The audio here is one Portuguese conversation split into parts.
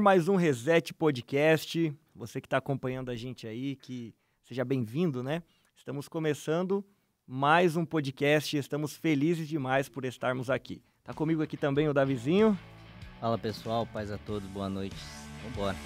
mais um Reset Podcast. Você que está acompanhando a gente aí, que seja bem-vindo, né? Estamos começando mais um podcast. Estamos felizes demais por estarmos aqui. Tá comigo aqui também o Davizinho. Fala pessoal, paz a todos, boa noite. Vambora.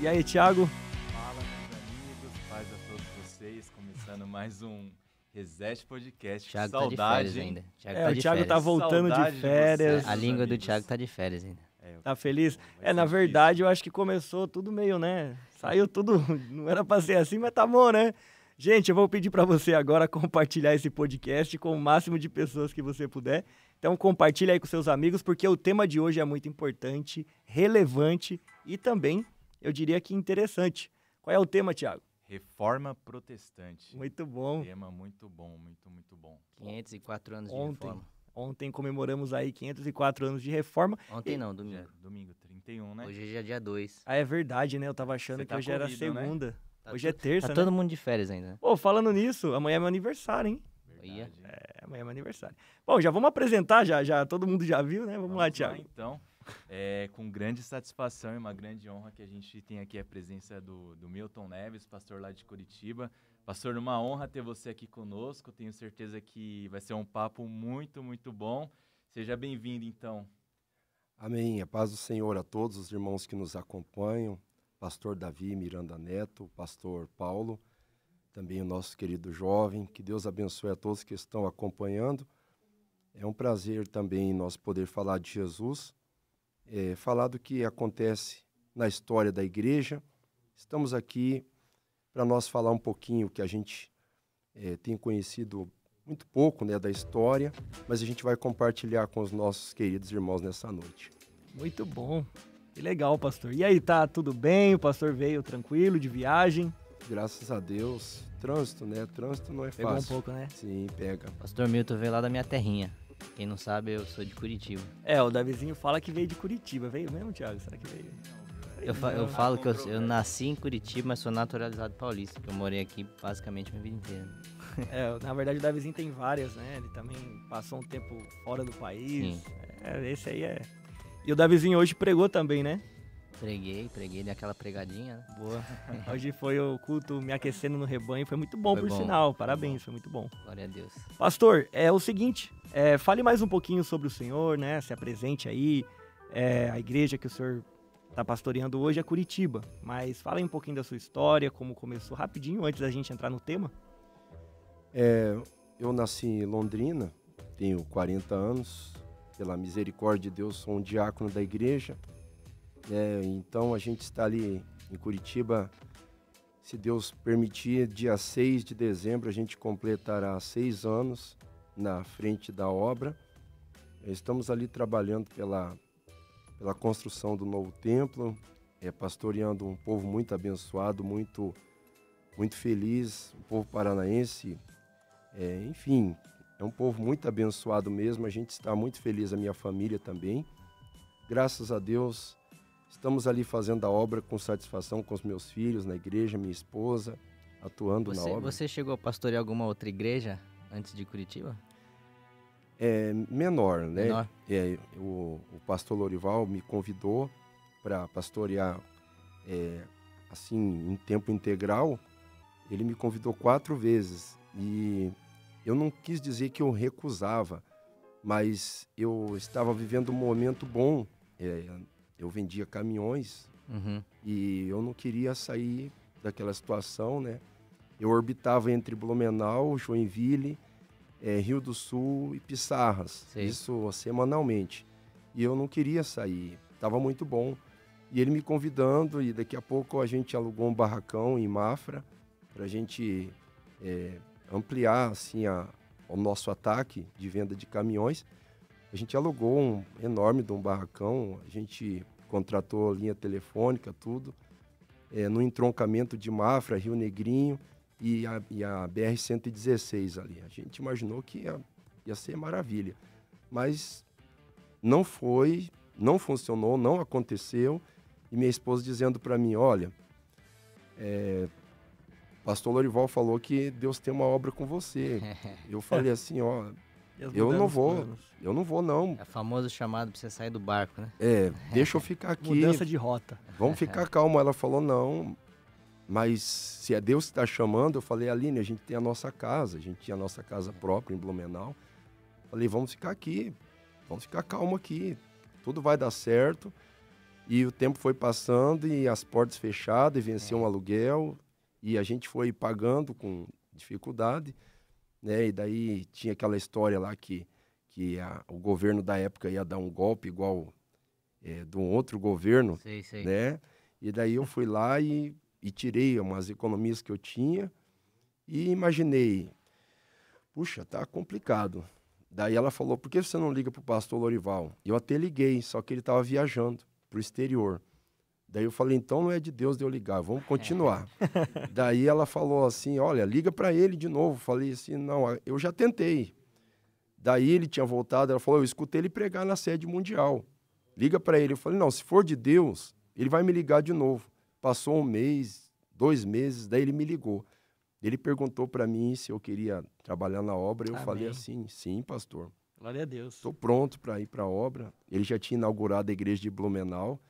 E aí, Thiago? Fala, meus amigos, paz a todos vocês. Começando mais um Reset Podcast. Thiago Saudade. tá de férias ainda. Thiago é, tá o Thiago está tá voltando Saudade de férias. De vocês, a língua amigos. do Thiago tá de férias ainda. É, tá feliz? É, na verdade, difícil. eu acho que começou tudo meio, né? Saiu tudo, não era pra ser assim, mas tá bom, né? Gente, eu vou pedir para você agora compartilhar esse podcast com o máximo de pessoas que você puder. Então compartilha aí com seus amigos, porque o tema de hoje é muito importante, relevante e também, eu diria que interessante. Qual é o tema, Tiago? Reforma protestante. Muito bom. Tema muito bom, muito, muito bom. 504 anos Ontem. de reforma. Ontem comemoramos aí 504 anos de reforma. Ontem e... não, domingo. Já, é domingo, 31, né? Hoje é já dia 2. Ah, é verdade, né? Eu tava achando que tá hoje corrido, era né? segunda. Né? Tá hoje é terça, Tá né? todo mundo de férias ainda. Pô, falando nisso, amanhã é meu aniversário, hein? Verdade. É, amanhã é meu aniversário. Bom, já vamos apresentar, já, já todo mundo já viu, né? Vamos, vamos lá, Tiago então. É, com grande satisfação e uma grande honra que a gente tem aqui a presença do, do Milton Neves, pastor lá de Curitiba, Pastor, uma honra ter você aqui conosco. Tenho certeza que vai ser um papo muito, muito bom. Seja bem-vindo, então. Amém. A paz do Senhor a todos os irmãos que nos acompanham. Pastor Davi Miranda Neto, pastor Paulo, também o nosso querido jovem. Que Deus abençoe a todos que estão acompanhando. É um prazer também nós poder falar de Jesus, é, falar do que acontece na história da igreja. Estamos aqui para nós falar um pouquinho que a gente é, tem conhecido muito pouco né, da história, mas a gente vai compartilhar com os nossos queridos irmãos nessa noite. Muito bom. Que legal, pastor. E aí, tá tudo bem? O pastor veio tranquilo de viagem? Graças a Deus. Trânsito, né? Trânsito não é Pegou fácil. Pega um pouco, né? Sim, pega. Pastor Milton veio lá da minha terrinha. Quem não sabe, eu sou de Curitiba. É, o Davizinho fala que veio de Curitiba. Veio mesmo, Thiago? Será que veio? Eu, fa eu falo que eu, eu, nasci em Curitiba, mas sou naturalizado paulista, que eu morei aqui basicamente minha vida inteira. É, na verdade o Davizinho tem várias, né? Ele também passou um tempo fora do país. Sim. É, esse aí é. E o Davizinho hoje pregou também, né? Preguei, preguei aquela pregadinha. Né? Boa. Hoje foi o culto me aquecendo no rebanho, foi muito bom, foi por bom. sinal. Parabéns, foi, foi, muito bom. Glória a Deus. Pastor, é o seguinte, é, fale mais um pouquinho sobre o Senhor, né? Se apresente aí, é, a igreja que o Senhor está pastoreando hoje é Curitiba. Mas fala aí um pouquinho da sua história, como começou, rapidinho antes da gente entrar no tema. É, eu nasci em Londrina, tenho 40 anos. Pela misericórdia de Deus, sou um diácono da igreja. É, então a gente está ali em Curitiba. Se Deus permitir, dia 6 de dezembro a gente completará seis anos na frente da obra. Estamos ali trabalhando pela pela construção do novo templo, é, pastoreando um povo muito abençoado, muito, muito feliz, o povo paranaense. É, enfim, é um povo muito abençoado mesmo. A gente está muito feliz, a minha família também. Graças a Deus, estamos ali fazendo a obra com satisfação com os meus filhos, na igreja, minha esposa, atuando você, na obra. Você chegou a pastorear alguma outra igreja antes de Curitiba? é, menor, né? Menor. É, o, o, pastor Lorival me convidou para pastorear é, assim em tempo integral. Ele me convidou quatro vezes e eu não quis dizer que eu recusava, mas eu estava vivendo um momento bom. É, eu vendia caminhões uhum. e eu não queria sair daquela situação, né? Eu orbitava entre Blumenau, Joinville é, Rio do Sul e Pissarras, Sim. isso semanalmente. E eu não queria sair, estava muito bom. E ele me convidando, e daqui a pouco a gente alugou um barracão em Mafra, para a gente é, ampliar assim, a, o nosso ataque de venda de caminhões. A gente alugou um enorme de um barracão, a gente contratou linha telefônica, tudo, é, no entroncamento de Mafra, Rio Negrinho e a, e a BR-116 ali. A gente imaginou que ia, ia ser maravilha. Mas não foi, não funcionou, não aconteceu. E minha esposa dizendo para mim: olha, é, pastor Lorival falou que Deus tem uma obra com você. eu falei assim: ó, eu não vou, planos. eu não vou não. É famoso chamado para você sair do barco, né? É, deixa eu ficar aqui. Mudança de rota. Vamos ficar calmo. Ela falou: não, mas se é Deus que está chamando, eu falei, Aline, a gente tem a nossa casa, a gente tinha a nossa casa própria em Blumenau. Falei, vamos ficar aqui, vamos ficar calmo aqui, tudo vai dar certo. E o tempo foi passando e as portas fechadas e venceu um é. aluguel e a gente foi pagando com dificuldade, né? E daí tinha aquela história lá que, que a, o governo da época ia dar um golpe igual é, de um outro governo, Sim, sim. né? E daí eu fui lá e e tirei umas economias que eu tinha e imaginei, puxa, tá complicado. Daí ela falou, por que você não liga para o pastor Lorival? Eu até liguei, só que ele estava viajando para o exterior. Daí eu falei, então não é de Deus de eu ligar, vamos continuar. É. Daí ela falou assim, olha, liga para ele de novo. Falei assim, não, eu já tentei. Daí ele tinha voltado, ela falou, eu escutei ele pregar na sede mundial. Liga para ele. Eu falei, não, se for de Deus, ele vai me ligar de novo. Passou um mês, dois meses, daí ele me ligou. Ele perguntou para mim se eu queria trabalhar na obra. Eu Amém. falei assim: sim, pastor. Glória a Deus. Estou pronto para ir para a obra. Ele já tinha inaugurado a igreja de Blumenau.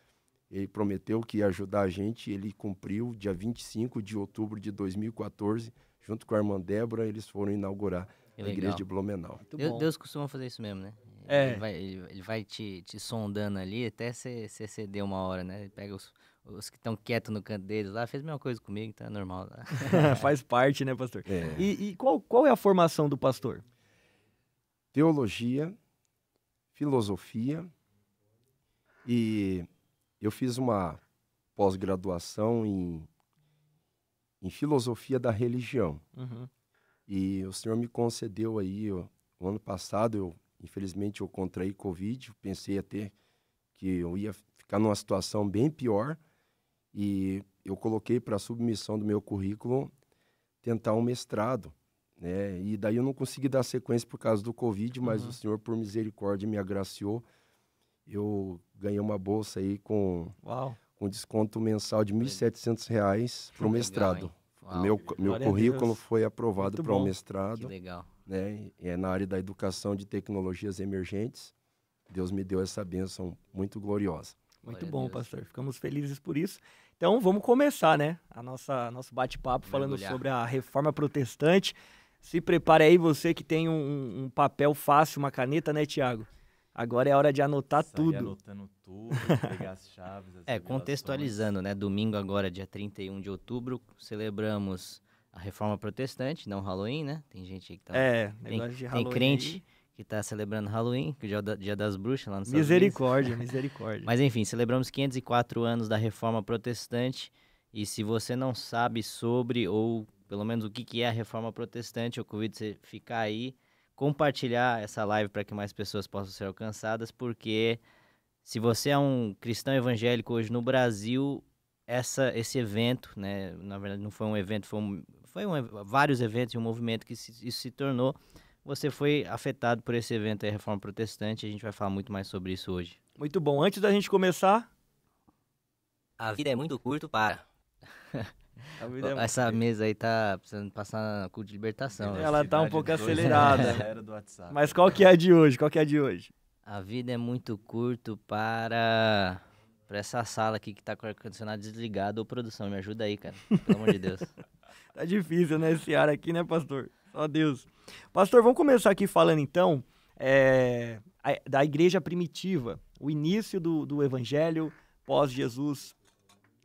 Ele prometeu que ia ajudar a gente. Ele cumpriu. Dia 25 de outubro de 2014, junto com a irmã Débora, eles foram inaugurar a igreja de Blumenau. Deus, Deus, costuma fazer isso mesmo, né? É. Ele vai, ele vai te, te sondando ali até você ceder uma hora, né? Ele pega os os que estão quietos no canto deles lá, fez a mesma coisa comigo, então é normal. Né? É, faz parte, né, pastor? É. E, e, qual, qual é a formação do pastor? Teologia, filosofia, e eu fiz uma pós-graduação em, em filosofia da religião. Uhum. E o senhor me concedeu aí, o ano passado, eu infelizmente eu contraí Covid, pensei até que eu ia ficar numa situação bem pior, e eu coloquei para submissão do meu currículo tentar um mestrado, né? E daí eu não consegui dar sequência por causa do Covid, mas uhum. o Senhor, por misericórdia, me agraciou. Eu ganhei uma bolsa aí com, Uau. com desconto mensal de R$ 1.700 para o mestrado. meu, meu currículo foi aprovado para o um mestrado. Que legal. Né? É na área da educação de tecnologias emergentes. Deus me deu essa bênção muito gloriosa. Muito Glória bom, pastor. Ficamos felizes por isso. Então vamos começar, né? A nossa nosso bate-papo falando sobre a reforma protestante. Se prepare aí você que tem um, um papel fácil, uma caneta, né, Tiago? Agora é hora de anotar Sair tudo. anotando tudo, pegar as chaves. As é, contextualizando, né? Domingo agora, dia 31 de outubro, celebramos a Reforma Protestante, não Halloween, né? Tem gente aí que tá... É, tem, de Halloween. Tem crente que está celebrando Halloween, que é o Dia das Bruxas lá no Misericórdia, misericórdia. Mas enfim, celebramos 504 anos da Reforma Protestante. E se você não sabe sobre, ou pelo menos o que, que é a Reforma Protestante, eu convido você ficar aí, compartilhar essa live para que mais pessoas possam ser alcançadas, porque se você é um cristão evangélico hoje no Brasil, essa, esse evento, né, na verdade não foi um evento, foi, um, foi um, vários eventos e um movimento que se, isso se tornou, você foi afetado por esse evento aí, Reforma Protestante. A gente vai falar muito mais sobre isso hoje. Muito bom. Antes da gente começar. A vida é muito curta para. é Essa muito... mesa aí tá precisando passar na culto de libertação. Ela tá um pouco né? acelerada. Mas qual que é a de hoje? Qual que é a de hoje? A vida é muito curto para para essa sala aqui que tá com o ar-condicionado desligado ou produção. Me ajuda aí, cara. Pelo amor de Deus. tá difícil, né? Esse ar aqui, né, pastor? Só Deus. Pastor, vamos começar aqui falando então é, da igreja primitiva, o início do, do evangelho pós Jesus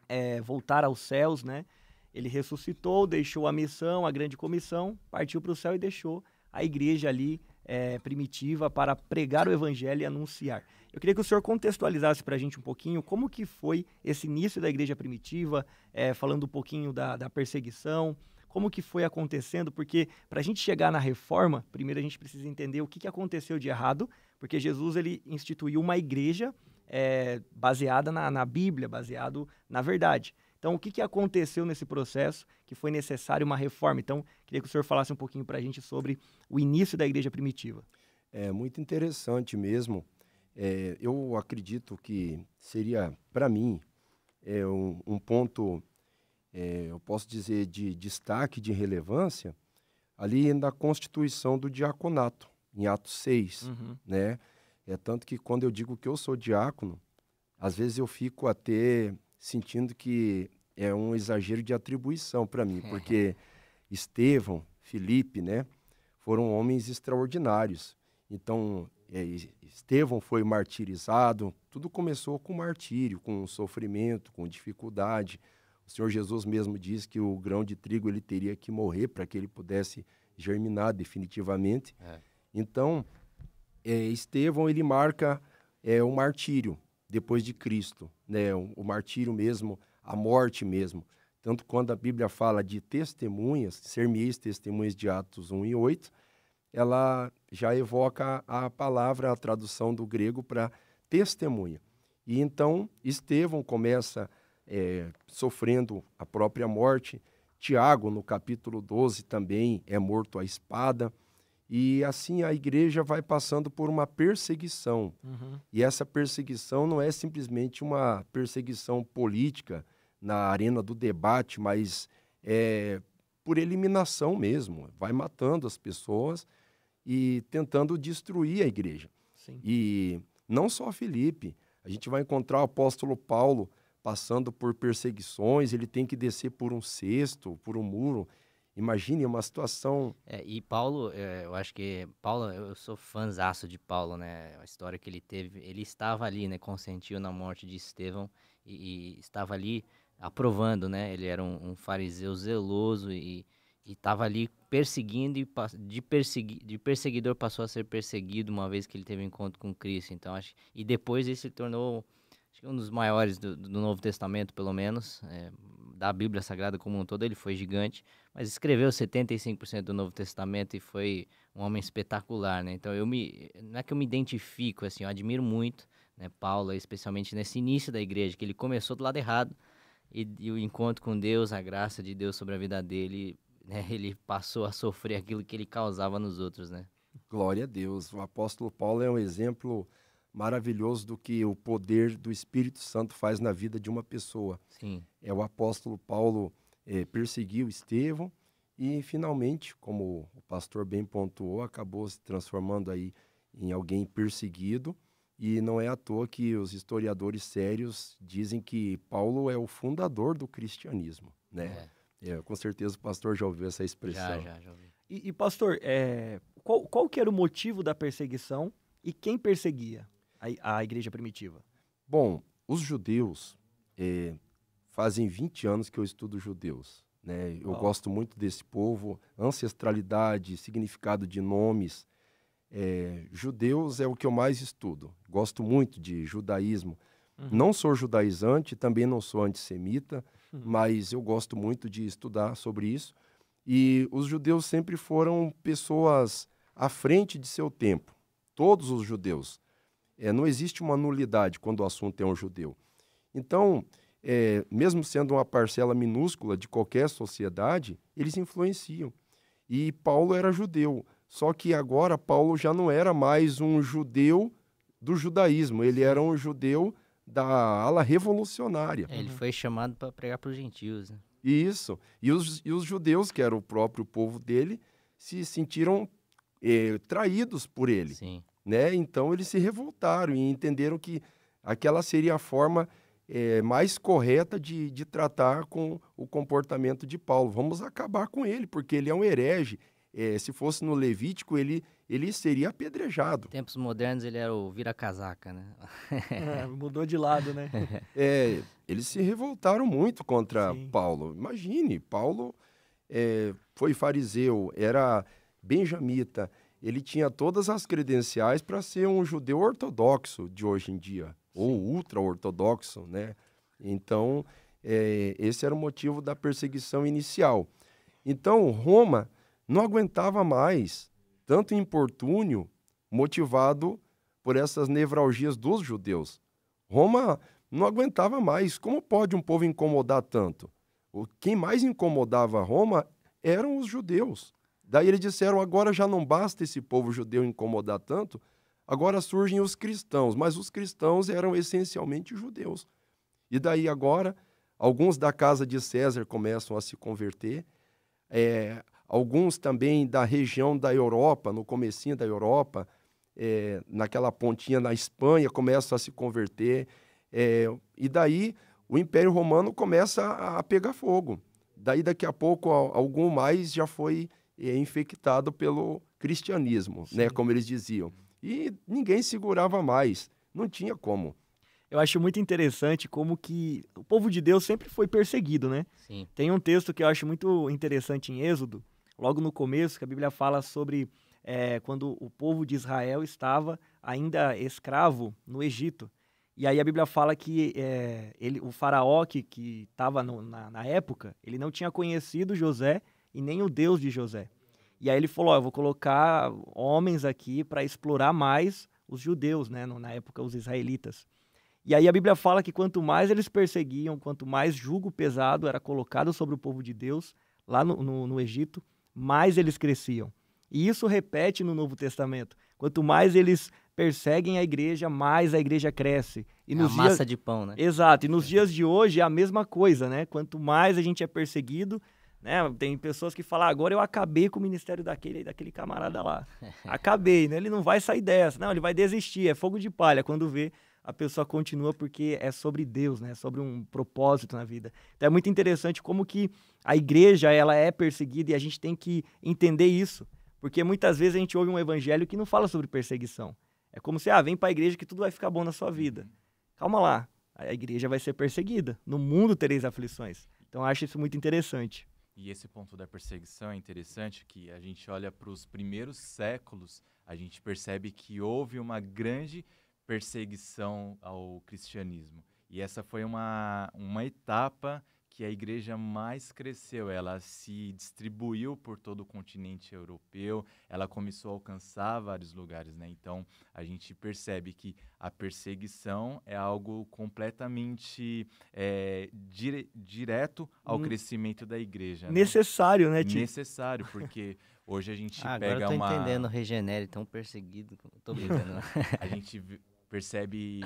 é, voltar aos céus, né? Ele ressuscitou, deixou a missão, a grande comissão, partiu para o céu e deixou a igreja ali é, primitiva para pregar o evangelho e anunciar. Eu queria que o senhor contextualizasse para a gente um pouquinho como que foi esse início da igreja primitiva, é, falando um pouquinho da, da perseguição, como que foi acontecendo, porque para a gente chegar na reforma, primeiro a gente precisa entender o que, que aconteceu de errado, porque Jesus ele instituiu uma igreja é, baseada na, na Bíblia, baseado na verdade. Então, o que, que aconteceu nesse processo que foi necessário uma reforma? Então, queria que o senhor falasse um pouquinho para a gente sobre o início da igreja primitiva. É muito interessante mesmo. É, eu acredito que seria, para mim, é um, um, ponto é, eu posso dizer, de destaque, de relevância, ali na constituição do diaconato, em Atos 6, uhum. né? É tanto que quando eu digo que eu sou diácono, às vezes eu fico até sentindo que é um exagero de atribuição para mim, é. porque Estevão, Felipe, né, foram homens extraordinários. Então, é, Estevão foi martirizado, tudo começou com martírio, com sofrimento, com dificuldade. O Senhor Jesus mesmo diz que o grão de trigo ele teria que morrer para que ele pudesse germinar definitivamente. É. Então, é, Estevão ele marca é, o martírio depois de Cristo, né? O, o martírio mesmo, a morte mesmo. Tanto quando a Bíblia fala de testemunhas, ser testemunhas de Atos 1 e 8, ela já evoca a palavra, a tradução do grego para testemunha. E então Estevão começa é, sofrendo a própria morte. Tiago, no capítulo 12, também é morto à espada. E assim a igreja vai passando por uma perseguição. Uhum. E essa perseguição não é simplesmente uma perseguição política na arena do debate, mas é por eliminação mesmo. Vai matando as pessoas e tentando destruir a igreja. Sim. E não só Felipe, a gente vai encontrar o apóstolo Paulo passando por perseguições, ele tem que descer por um cesto, por um muro. Imagine é uma situação. É, e Paulo, é, eu acho que Paulo, eu sou fãzaço de Paulo, né? A história que ele teve, ele estava ali, né? Consentiu na morte de Estevão e, e estava ali aprovando, né? Ele era um, um fariseu zeloso e estava ali perseguindo e de, persegui, de perseguidor passou a ser perseguido uma vez que ele teve um encontro com Cristo. Então acho e depois ele se tornou acho que um dos maiores do, do Novo Testamento, pelo menos, é, da Bíblia Sagrada como um todo, ele foi gigante, mas escreveu 75% do Novo Testamento e foi um homem espetacular, né? Então eu me, não é que eu me identifico, assim, eu admiro muito, né, Paulo, especialmente nesse início da igreja, que ele começou do lado errado e, e o encontro com Deus, a graça de Deus sobre a vida dele, né, ele passou a sofrer aquilo que ele causava nos outros, né? Glória a Deus. O apóstolo Paulo é um exemplo maravilhoso do que o poder do Espírito Santo faz na vida de uma pessoa. Sim. É o apóstolo Paulo é, perseguiu Estevão e finalmente, como o pastor bem pontuou, acabou se transformando aí em alguém perseguido. E não é à toa que os historiadores sérios dizem que Paulo é o fundador do cristianismo, né? É. É, com certeza o pastor já ouviu essa expressão. Já, já, já ouvi. E, e pastor, é, qual, qual que era o motivo da perseguição e quem perseguia? a, a igreja primitiva? Bom, os judeus, é, fazem 20 anos que eu estudo judeus. Né? Eu oh. gosto muito desse povo, ancestralidade, significado de nomes. É, judeus é o que eu mais estudo. Gosto muito de judaísmo. Uhum. Não sou judaizante, também não sou antissemita, uhum. mas eu gosto muito de estudar sobre isso. E os judeus sempre foram pessoas à frente de seu tempo. Todos os judeus. É, não existe uma nulidade quando o assunto é um judeu. Então, é, mesmo sendo uma parcela minúscula de qualquer sociedade, eles influenciam. E Paulo era judeu, só que agora Paulo já não era mais um judeu do judaísmo, ele era um judeu da ala revolucionária. É, ele uhum. foi chamado para pregar para os gentios. Né? Isso. E os, e os judeus, que era o próprio povo dele, se sentiram é, traídos por ele. Sim né? Então eles se revoltaram e entenderam que aquela seria a forma é, mais correta de, de tratar com o comportamento de Paulo. Vamos acabar com ele, porque ele é um herege. É, se fosse no Levítico, ele, ele seria apedrejado. Tempos modernos, ele era o vira-casaca, né? é, mudou de lado, né? é, eles se revoltaram muito contra Sim. Paulo. Imagine, Paulo é, foi fariseu, era benjamita, ele tinha todas as credenciais para ser um judeu ortodoxo de hoje em dia, Sim. ou ultra-ortodoxo, né? Então, é, esse era o motivo da perseguição inicial. Então, Roma não aguentava mais tanto importúnio motivado por essas nevralgias dos judeus. Roma não aguentava mais. Como pode um povo incomodar tanto? O, quem mais incomodava Roma eram os judeus. Daí eles disseram: agora já não basta esse povo judeu incomodar tanto, agora surgem os cristãos. Mas os cristãos eram essencialmente judeus. E daí agora, alguns da casa de César começam a se converter, é, alguns também da região da Europa, no comecinho da Europa, é, naquela pontinha na Espanha, começam a se converter. É, e daí o Império Romano começa a, a pegar fogo. Daí daqui a pouco algum mais já foi é infectado pelo cristianismo, né, como eles diziam. E ninguém segurava mais, não tinha como. Eu acho muito interessante como que o povo de Deus sempre foi perseguido, né? Sim. Tem um texto que eu acho muito interessante em Êxodo, logo no começo, que a Bíblia fala sobre é, quando o povo de Israel estava ainda escravo no Egito. E aí a Bíblia fala que é, ele, o faraó que estava na, na época, ele não tinha conhecido José, e nem o Deus de José. E aí ele falou: ó, eu vou colocar homens aqui para explorar mais os judeus, né? na época, os israelitas. E aí a Bíblia fala que quanto mais eles perseguiam, quanto mais jugo pesado era colocado sobre o povo de Deus, lá no, no, no Egito, mais eles cresciam. E isso repete no Novo Testamento. Quanto mais eles perseguem a igreja, mais a igreja cresce. E é nos a dias... massa de pão, né? Exato. E nos é. dias de hoje é a mesma coisa, né? Quanto mais a gente é perseguido, né? Tem pessoas que falam, ah, agora eu acabei com o ministério daquele, daquele camarada lá. Acabei, né? Ele não vai sair dessa. Não, ele vai desistir, é fogo de palha. Quando vê, a pessoa continua porque é sobre Deus, né? É sobre um propósito na vida. Então é muito interessante como que a igreja, ela é perseguida e a gente tem que entender isso. Porque muitas vezes a gente ouve um evangelho que não fala sobre perseguição. É como se, ah, vem para a igreja que tudo vai ficar bom na sua vida. Uhum. Calma lá, a igreja vai ser perseguida. No mundo tereis aflições. Então eu acho isso muito interessante. E esse ponto da perseguição é interessante, que a gente olha para os primeiros séculos, a gente percebe que houve uma grande perseguição ao cristianismo. E essa foi uma, uma etapa que a igreja mais cresceu. Ela se distribuiu por todo o continente europeu, ela começou a alcançar vários lugares, né? Então, a gente percebe que a perseguição é algo completamente é, dire direto ao hum. crescimento da igreja. Né? Necessário, né, né Tio? Necessário, porque... Hoje a gente ah, pega agora eu tô uma... entendendo, Regenere, tão perseguido. Tô brincando. Né? a gente percebe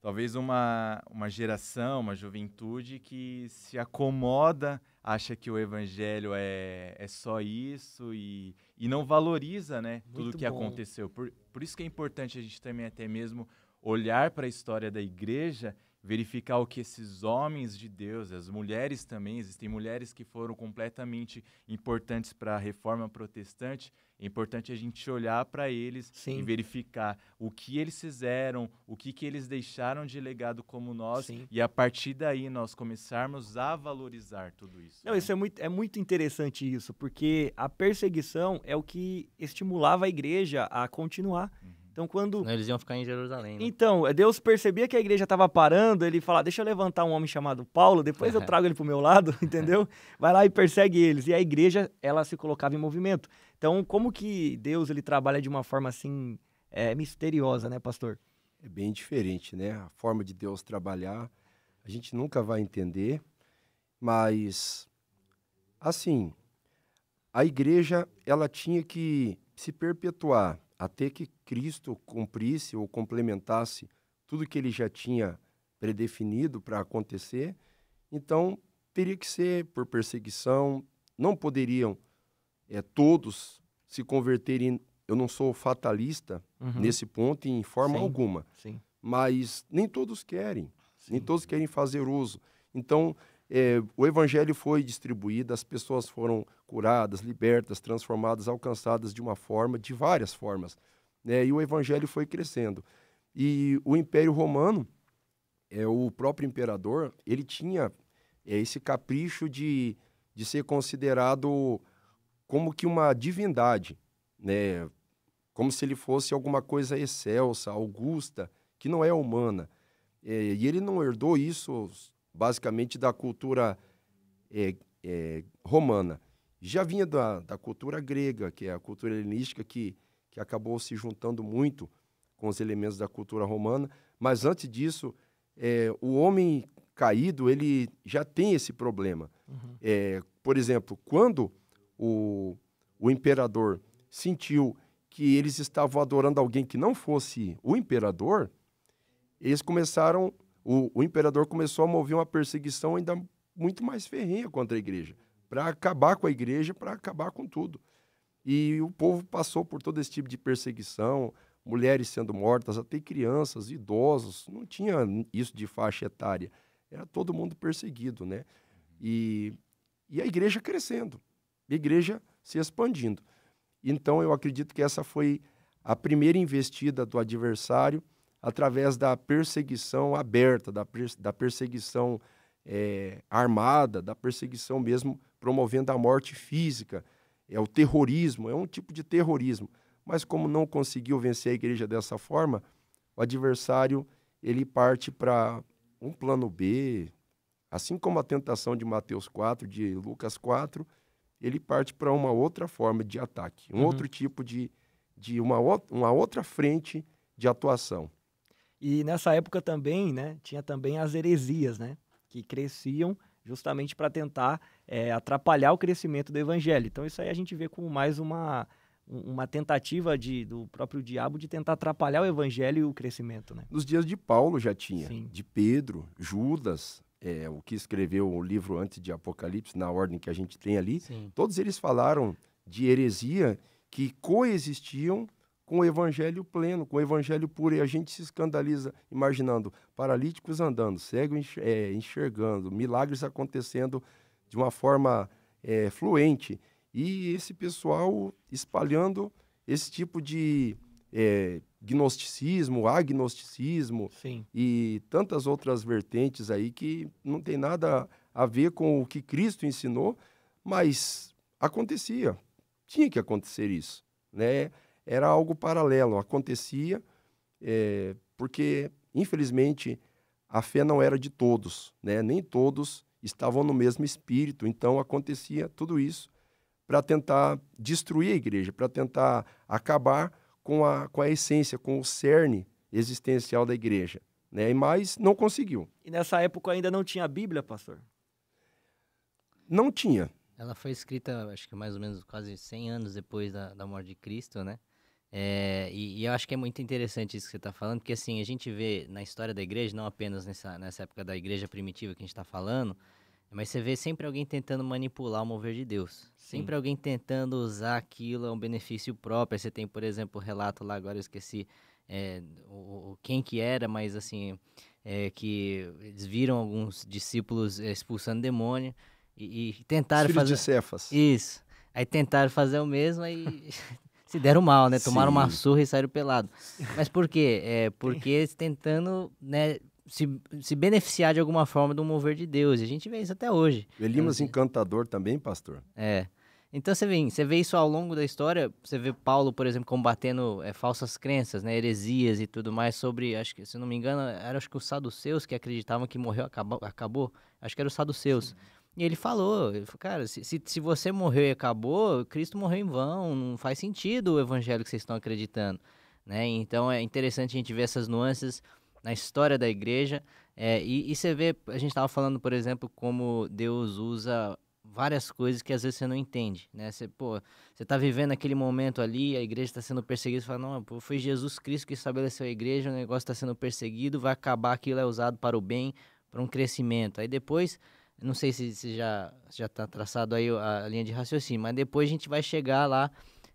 talvez uma, uma geração, uma juventude que se acomoda, acha que o evangelho é, é só isso e, e não valoriza né, tudo o que bom. aconteceu. Por, por isso que é importante a gente também até mesmo olhar para a história da igreja verificar o que esses homens de Deus, as mulheres também, existem mulheres que foram completamente importantes para a reforma protestante. É importante a gente olhar para eles Sim. e verificar o que eles fizeram, o que, que eles deixaram de legado como nós, Sim. e a partir daí nós começarmos a valorizar tudo isso. Não, né? isso é muito, é muito interessante isso, porque a perseguição é o que estimulava a igreja a continuar. Uhum. Então, quando. Não, eles iam ficar em Jerusalém. Né? Então, Deus percebia que a igreja estava parando, ele falava: deixa eu levantar um homem chamado Paulo, depois eu trago ele para o meu lado, entendeu? Vai lá e persegue eles. E a igreja, ela se colocava em movimento. Então, como que Deus ele trabalha de uma forma assim é, misteriosa, né, pastor? É bem diferente, né? A forma de Deus trabalhar, a gente nunca vai entender, mas assim, a igreja ela tinha que se perpetuar até que Cristo cumprisse ou complementasse tudo que ele já tinha predefinido para acontecer, então teria que ser por perseguição, não poderiam é, todos se converterem. Eu não sou fatalista uhum. nesse ponto em forma sim, alguma, sim. mas nem todos querem, sim. nem todos querem fazer uso. Então é, o evangelho foi distribuído, as pessoas foram curadas, libertas, transformadas, alcançadas de uma forma, de várias formas. Né? E o evangelho foi crescendo. E o Império Romano, é, o próprio imperador, ele tinha é, esse capricho de, de ser considerado como que uma divindade, né? como se ele fosse alguma coisa excelsa, augusta, que não é humana. É, e ele não herdou isso basicamente da cultura é, é, romana. Já vinha da, da cultura grega, que é a cultura helenística, que, que acabou se juntando muito com os elementos da cultura romana. Mas antes disso, é, o homem caído ele já tem esse problema. Uhum. É, por exemplo, quando o, o imperador sentiu que eles estavam adorando alguém que não fosse o imperador, eles começaram o, o imperador começou a mover uma perseguição ainda muito mais ferrenha contra a igreja, para acabar com a igreja, para acabar com tudo. E o povo passou por todo esse tipo de perseguição, mulheres sendo mortas, até crianças, idosos, não tinha isso de faixa etária, era todo mundo perseguido, né? E, e a igreja crescendo, a igreja se expandindo. Então eu acredito que essa foi a primeira investida do adversário através da perseguição aberta, da, da perseguição é, armada, da perseguição mesmo promovendo a morte física. É o terrorismo, é um tipo de terrorismo. Mas como não conseguiu vencer a igreja dessa forma, o adversário ele parte para um plano B, assim como a tentação de Mateus 4, de Lucas 4, ele parte para uma outra forma de ataque, um uhum. outro tipo de, de uma, uma outra frente de atuação. E nessa época também, né, tinha também as heresias, né, que cresciam justamente para tentar é, atrapalhar o crescimento do evangelho. Então isso aí a gente vê como mais uma uma tentativa de, do próprio diabo de tentar atrapalhar o evangelho e o crescimento, né? Nos dias de Paulo já tinha, Sim. de Pedro, Judas, é, o que escreveu o livro antes de Apocalipse, na ordem que a gente tem ali, Sim. todos eles falaram de heresia que coexistiam com o evangelho pleno, com o evangelho puro. E a gente se escandaliza imaginando paralíticos andando, cegos é, enxergando, milagres acontecendo de uma forma é, fluente. E esse pessoal espalhando esse tipo de é, gnosticismo, agnosticismo Sim. e tantas outras vertentes aí que não tem nada a ver com o que Cristo ensinou, mas acontecia, tinha que acontecer isso, né? era algo paralelo, acontecia, é, porque, infelizmente, a fé não era de todos, né? nem todos estavam no mesmo espírito, então acontecia tudo isso para tentar destruir a igreja, para tentar acabar com a, com a essência, com o cerne existencial da igreja. Né? Mas não conseguiu. E nessa época ainda não tinha Bíblia, pastor? Não tinha. Ela foi escrita, acho que mais ou menos quase 100 anos depois da, da morte de Cristo, né? É, e, e, eu acho que é muito interessante isso que você está falando, porque assim, a gente vê na história da igreja, não apenas nessa, nessa época da igreja primitiva que a gente está falando, mas você vê sempre alguém tentando manipular o mover de Deus. Sim. Sempre alguém tentando usar aquilo a um benefício próprio. você tem, por exemplo, o relato lá, agora eu esqueci é, o, quem que era, mas assim, é, que eles viram alguns discípulos é, expulsando demônio e, e tentaram Filho fazer... de Cefas. Isso. Aí tentaram fazer o mesmo, aí... se deram mal, né? Tomaram Sim. uma surra e saíram pelado. Mas por quê? É porque eles tentando, né, se, se beneficiar de alguma forma do mover de Deus. E a gente vê isso até hoje. Elimas é, então, assim, encantador também, pastor. É. Então você vê, você vê isso ao longo da história, você vê Paulo, por exemplo, combatendo é, falsas crenças, né, heresias e tudo mais sobre, acho que, se não me engano, era acho que os saduceus que acreditavam que morreu acabou, acabou. acho que era os saduceus. Sim. E ele falou, ele falou cara, se, se, se você morreu e acabou, Cristo morreu em vão, não faz sentido o evangelho que vocês estão acreditando. Né? Então é interessante a gente ver essas nuances na história da igreja. É, e, e, você vê, a gente estava falando, por exemplo, como Deus usa várias coisas que às vezes você não entende, né? Você, pô, você está vivendo aquele momento ali, a igreja está sendo perseguida, você fala, não, pô, foi Jesus Cristo que estabeleceu a igreja, o negócio está sendo perseguido, vai acabar, aquilo é usado para o bem, para um crescimento. Aí depois não sei se, se já já está traçado aí a linha de raciocínio, mas depois a gente vai chegar lá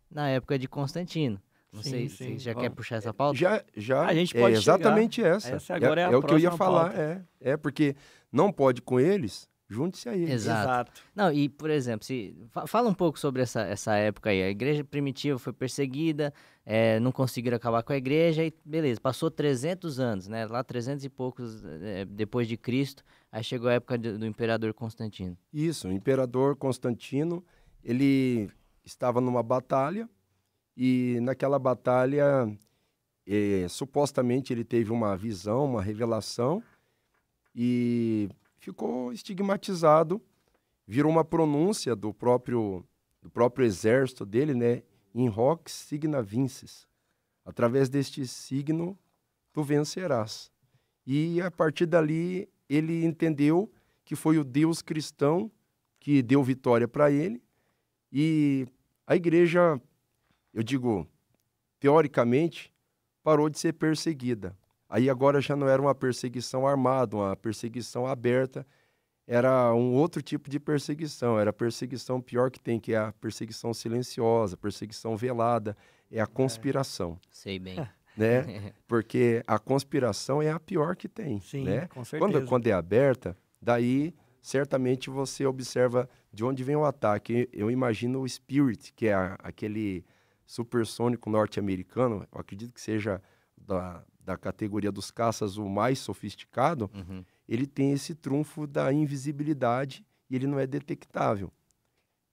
na época de Constantino. Não sim, sei se já quer puxar essa é, pauta. Já, já. A gente pode é exatamente essa. Essa agora é, é, a é o que eu ia falar. É, é porque não pode com eles Junte-se a ele. Exato. Exato. Não, e por exemplo, se fala um pouco sobre essa, essa época aí. A igreja primitiva foi perseguida, é, não conseguiram acabar com a igreja e beleza, passou 300 anos, né? Lá 300 e poucos é, depois de Cristo, aí chegou a época do, do imperador Constantino. Isso, o imperador Constantino, ele estava numa batalha e naquela batalha é, supostamente ele teve uma visão, uma revelação e ficou estigmatizado, virou uma pronúncia do próprio, do próprio exército dele, né? In hoc signa vinces. Através deste signo, tu vencerás. E a partir dali, ele entendeu que foi o Deus cristão que deu vitória para ele. E a igreja, eu digo, teoricamente, parou de ser perseguida. Aí agora já não era uma perseguição armada, uma perseguição aberta, era um outro tipo de perseguição, era a perseguição pior que tem, que é a perseguição silenciosa, perseguição velada, é a conspiração. É. Sei bem. Né? Porque a conspiração é a pior que tem. Sim, né? com certeza. Quando, quando é aberta, daí certamente você observa de onde vem o ataque. Eu imagino o Spirit, que é a, aquele supersônico norte-americano, eu acredito que seja da, da categoria dos caças o mais sofisticado, uhum. ele tem esse trunfo da invisibilidade e ele não é detectável.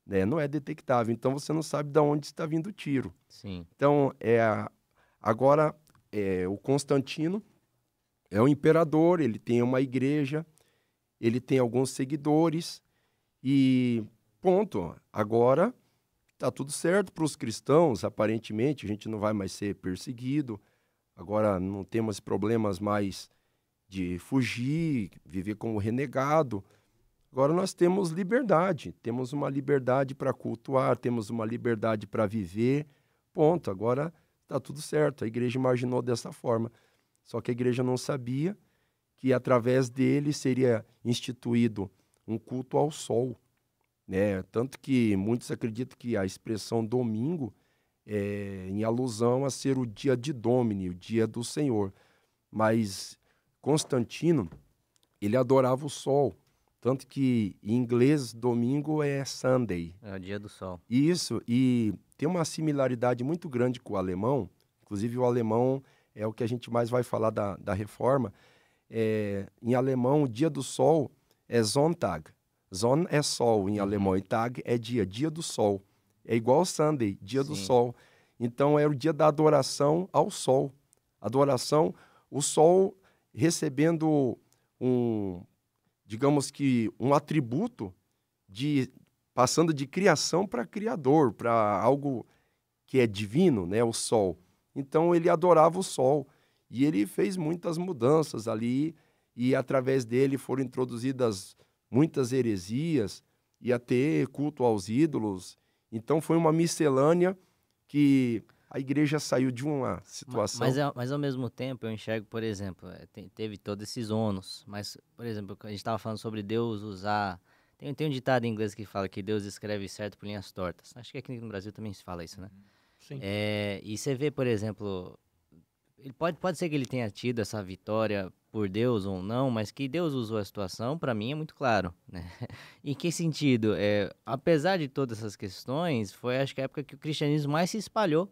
Né? Não é detectável, então você não sabe de onde está vindo o tiro. Sim. Então, é, agora, é, o Constantino é o um imperador, ele tem uma igreja, ele tem alguns seguidores e ponto. Agora, está tudo certo para os cristãos, aparentemente, a gente não vai mais ser perseguido, Agora não temos problemas mais de fugir, viver como renegado. Agora nós temos liberdade, temos uma liberdade para cultuar, temos uma liberdade para viver. Ponto. Agora está tudo certo. A igreja imaginou dessa forma. Só que a igreja não sabia que através dele seria instituído um culto ao sol, né? Tanto que muitos acreditam que a expressão domingo é, em alusão a ser o dia de Domini, o dia do Senhor. Mas Constantino, ele adorava o sol. Tanto que em inglês, domingo é Sunday. É o dia do sol. Isso, e tem uma similaridade muito grande com o alemão. Inclusive, o alemão é o que a gente mais vai falar da, da reforma. É, em alemão, o dia do sol é Sonntag. Son é sol em uhum. alemão e Tag é dia, dia do sol. É igual Sunday, dia Sim. do sol. Então era é o dia da adoração ao sol. Adoração, o sol recebendo um, digamos que, um atributo de passando de criação para criador, para algo que é divino, né, o sol. Então ele adorava o sol e ele fez muitas mudanças ali e através dele foram introduzidas muitas heresias e até culto aos ídolos então foi uma miscelânea que a igreja saiu de uma situação. Mas, mas, é, mas ao mesmo tempo eu enxergo, por exemplo, é, teve todos esses ônus, mas, por exemplo, a gente estava falando sobre Deus usar. Tem, tem, um ditado em inglês que fala que Deus escreve certo por linhas tortas. Acho que aqui no Brasil também se fala isso, né? Uhum. Sim. É, e você vê, por exemplo, ele pode, pode ser que ele tenha tido essa vitória por Deus ou não, mas que Deus usou a situação, para mim é muito claro. Né? em que sentido? É, apesar de todas essas questões, foi acho que a época que o cristianismo mais se espalhou,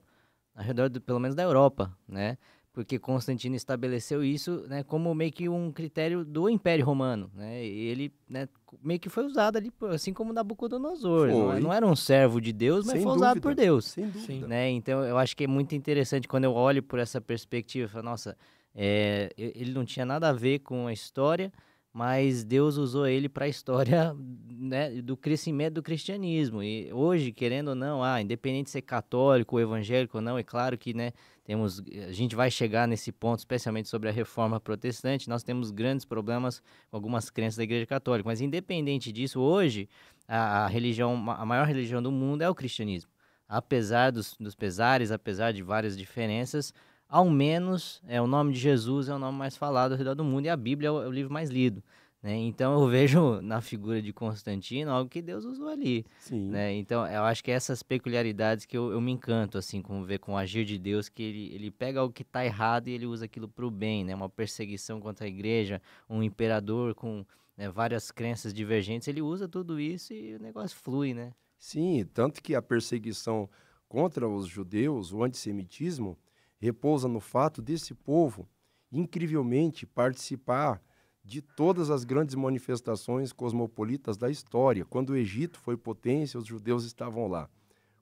ao redor, do, pelo menos, da Europa, né? porque Constantino estabeleceu isso né, como meio que um critério do Império Romano. Né? E ele né, meio que foi usado ali, assim como Nabucodonosor. Não, é? não, era um servo de Deus, mas Sem foi dúvida. usado por Deus. Sem né? dúvida. Né? Então, eu acho que é muito interessante quando eu olho por essa perspectiva. Falo, nossa, é, ele não tinha nada a ver com a história, mas Deus usou ele para a história né, do crescimento do cristianismo. E hoje, querendo ou não, ah, independente de ser católico ou evangélico ou não, é claro que né, temos, a gente vai chegar nesse ponto, especialmente sobre a reforma protestante, nós temos grandes problemas com algumas crenças da Igreja Católica. Mas independente disso, hoje, a, a religião, a maior religião do mundo é o cristianismo. Apesar dos, dos pesares, apesar de várias diferenças, ao menos é o nome de Jesus é o nome mais falado ao redor do mundo e a Bíblia é o, é livro mais lido. Né? Então eu vejo na figura de Constantino algo que Deus usou ali. Né? Então eu acho que essas peculiaridades que eu, eu me encanto assim com ver com o agir de Deus que ele, ele pega algo que está errado e ele usa aquilo para o bem, né? Uma perseguição contra a igreja, um imperador com né, várias crenças divergentes, ele usa tudo isso e o negócio flui, né? Sim, tanto que a perseguição contra os judeus, o antissemitismo, repousa no fato desse povo, incrivelmente, participar de todas as grandes manifestações cosmopolitas da história. Quando o Egito foi potência, os judeus estavam lá.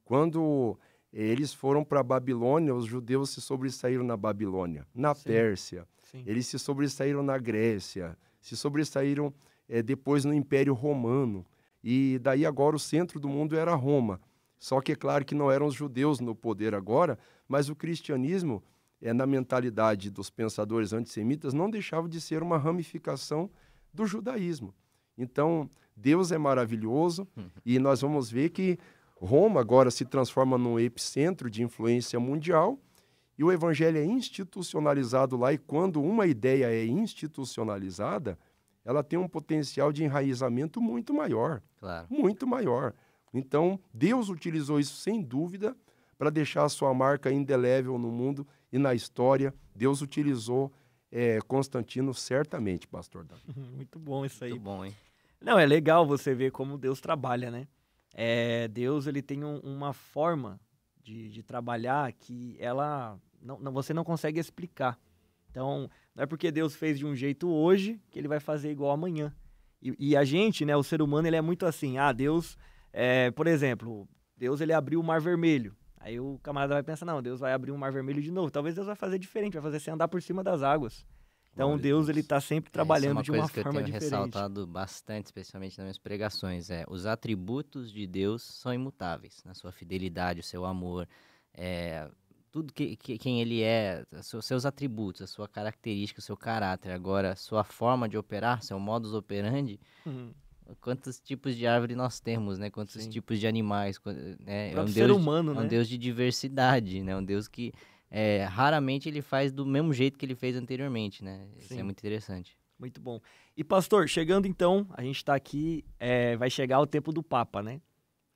Quando eh, eles foram para a Babilônia, os judeus se sobressaíram na Babilônia, na Sim. Pérsia, Sim. eles se sobressaíram na Grécia, se sobressaíram é, depois no Império Romano. E daí agora o centro do mundo era Roma. Só que é claro que não eram os judeus no poder agora, mas o cristianismo, é, na mentalidade dos pensadores antissemitas, não deixava de ser uma ramificação do judaísmo. Então, Deus é maravilhoso e nós vamos ver que Roma agora se transforma num epicentro de influência mundial e o evangelho é institucionalizado lá. E quando uma ideia é institucionalizada, ela tem um potencial de enraizamento muito maior. Claro. Muito maior. Então, Deus utilizou isso sem dúvida para deixar a sua marca indelével no mundo e na história. Deus utilizou é, Constantino certamente, pastor Davi. Muito bom isso aí. Muito bom, hein? Não, é legal você ver como Deus trabalha, né? É, Deus ele tem um, uma forma de, de, trabalhar que ela não, não, você não consegue explicar. Então, não é porque Deus fez de um jeito hoje que ele vai fazer igual amanhã. E, e a gente, né, o ser humano, ele é muito assim. Ah, Deus, é, por exemplo, Deus ele abriu o mar vermelho. Aí o camarada vai pensar, não, Deus vai abrir um mar vermelho de novo. Talvez Deus vai fazer diferente, vai fazer você andar por cima das águas. Então Glória Deus, Deus, está sempre é, é trabalhando é, uma de uma forma diferente. uma coisa que eu tenho ressaltado bastante, especialmente nas minhas pregações, é os atributos de Deus são imutáveis, na sua fidelidade, o seu amor, é, tudo que, que, quem ele é, os seus atributos, a sua característica, o seu caráter, agora sua forma de operar, seu modus operandi, uhum quantos tipos de árvore nós temos, né? Quantos Sim. tipos de animais, né? É um ser Deus, humano, de, né? É um né? Deus de diversidade, né? Um Deus que é, raramente ele faz do mesmo jeito que ele fez anteriormente, né? Sim. Isso é muito interessante. Muito bom. E pastor, chegando então, a gente está aqui, é, vai chegar o tempo do Papa, né?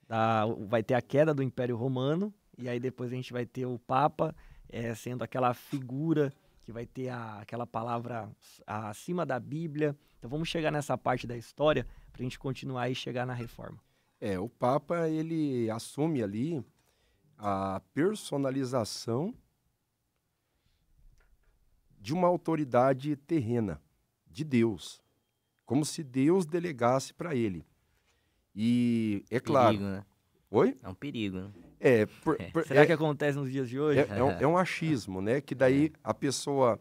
Da, vai ter a queda do Império Romano e aí depois a gente vai ter o Papa é, sendo aquela figura que vai ter a, aquela palavra acima da Bíblia. Então vamos chegar nessa parte da história para a gente continuar e chegar na reforma. É, o Papa ele assume ali a personalização de uma autoridade terrena, de Deus, como se Deus delegasse para ele. E é claro. Perigo, né? Oi? É um perigo. Né? É, por, por, Será é, que acontece nos dias de hoje? É, é, um, é um, achismo, né? Que daí é. a pessoa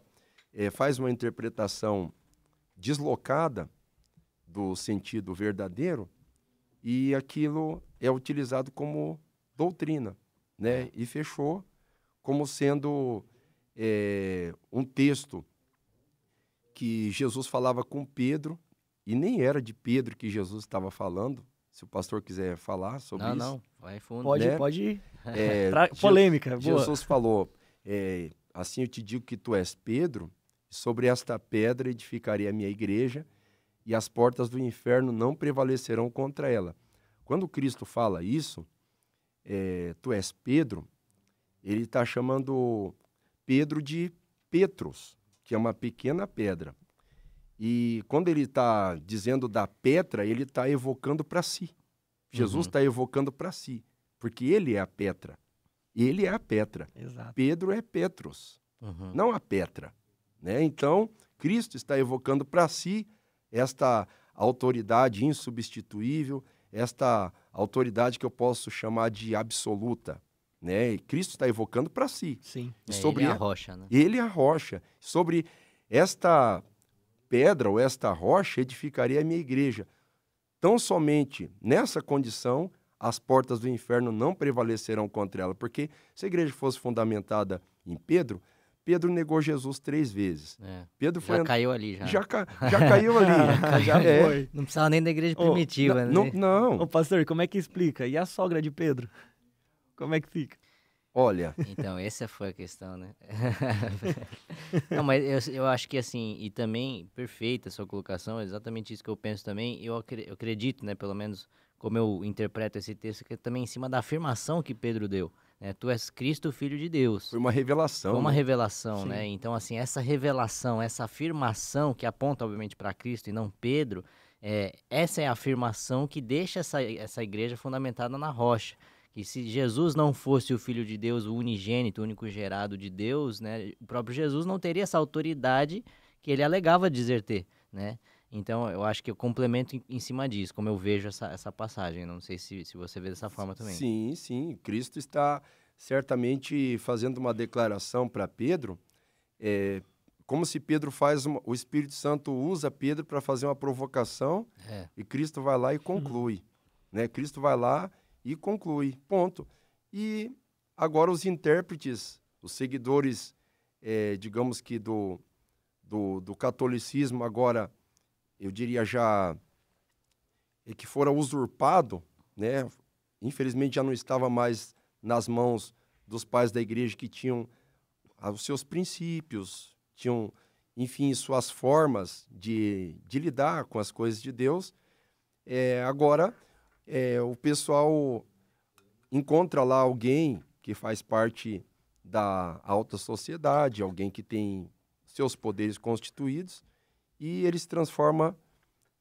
é, faz uma interpretação deslocada do sentido verdadeiro, e aquilo é utilizado como doutrina, né? É. E fechou como sendo é, um texto que Jesus falava com Pedro, e nem era de Pedro que Jesus estava falando, se o pastor quiser falar sobre não, isso. Não, não, vai fundo. Pode, né? pode. É, polêmica, boa. Jesus falou, é, assim eu te digo que tu és Pedro, sobre esta pedra edificarei a minha igreja, e as portas do inferno não prevalecerão contra ela. Quando Cristo fala isso, é, tu és Pedro, ele está chamando Pedro de Petros, que é uma pequena pedra. E quando ele está dizendo da pedra, ele está evocando para si. Jesus está uhum. Tá evocando para si, porque ele é a pedra. Ele é a pedra. Pedro é Petros, uhum. não a pedra. Né? Então, Cristo está evocando para si esta autoridade insubstituível, esta autoridade que eu posso chamar de absoluta. Né? E Cristo está evocando para si. Sim. E é, sobre é, ele é a rocha. Né? Ele é a rocha. Sobre esta pedra ou esta rocha edificaria a minha igreja. Tão somente nessa condição as portas do inferno não prevalecerão contra ela, porque se a igreja fosse fundamentada em Pedro, Pedro negou Jesus três vezes. É. Pedro foi já an... caiu ali já. Já, ca... já caiu ali. já é. Não precisava nem da igreja oh, primitiva, não, né? Não. Ô, oh, pastor, como é que explica? E a sogra de Pedro? Como é que fica? Olha. Então, essa foi a questão, né? não, mas eu, eu acho que assim, e também perfeita a sua colocação, é exatamente isso que eu penso também. Eu, eu acredito, né, pelo menos como eu interpreto esse texto, que é também em cima da afirmação que Pedro deu. Né? Tu és Cristo, Filho de Deus. Foi uma revelação. Foi uma né? revelação, Sim. né? Então, assim, essa revelação, essa afirmação que aponta, obviamente, para Cristo e não Pedro, é, essa é a afirmação que deixa essa, essa igreja fundamentada na rocha. Que se Jesus não fosse o Filho de Deus, o unigênito, o único gerado de Deus, né? O próprio Jesus não teria essa autoridade que ele alegava dizer ter, né? Então, eu acho que eu complemento em, em cima disso, como eu vejo essa, essa passagem. Não sei se, se você vê dessa forma também. Sim, sim. Cristo está certamente fazendo uma declaração para Pedro, é, como se Pedro faz uma, o Espírito Santo usa Pedro para fazer uma provocação é. e Cristo vai lá e conclui, uhum. né? Cristo vai lá e conclui, ponto. E agora os intérpretes, os seguidores, é, digamos que do, do, do catolicismo agora eu diria já, que fora usurpado, né? Infelizmente já não estava mais nas mãos dos pais da igreja que tinham ah, os seus princípios, tinham, enfim, suas formas de, de lidar com as coisas de Deus. É, agora, é, o pessoal encontra lá alguém que faz parte da alta sociedade, alguém que tem seus poderes constituídos, e ele se transforma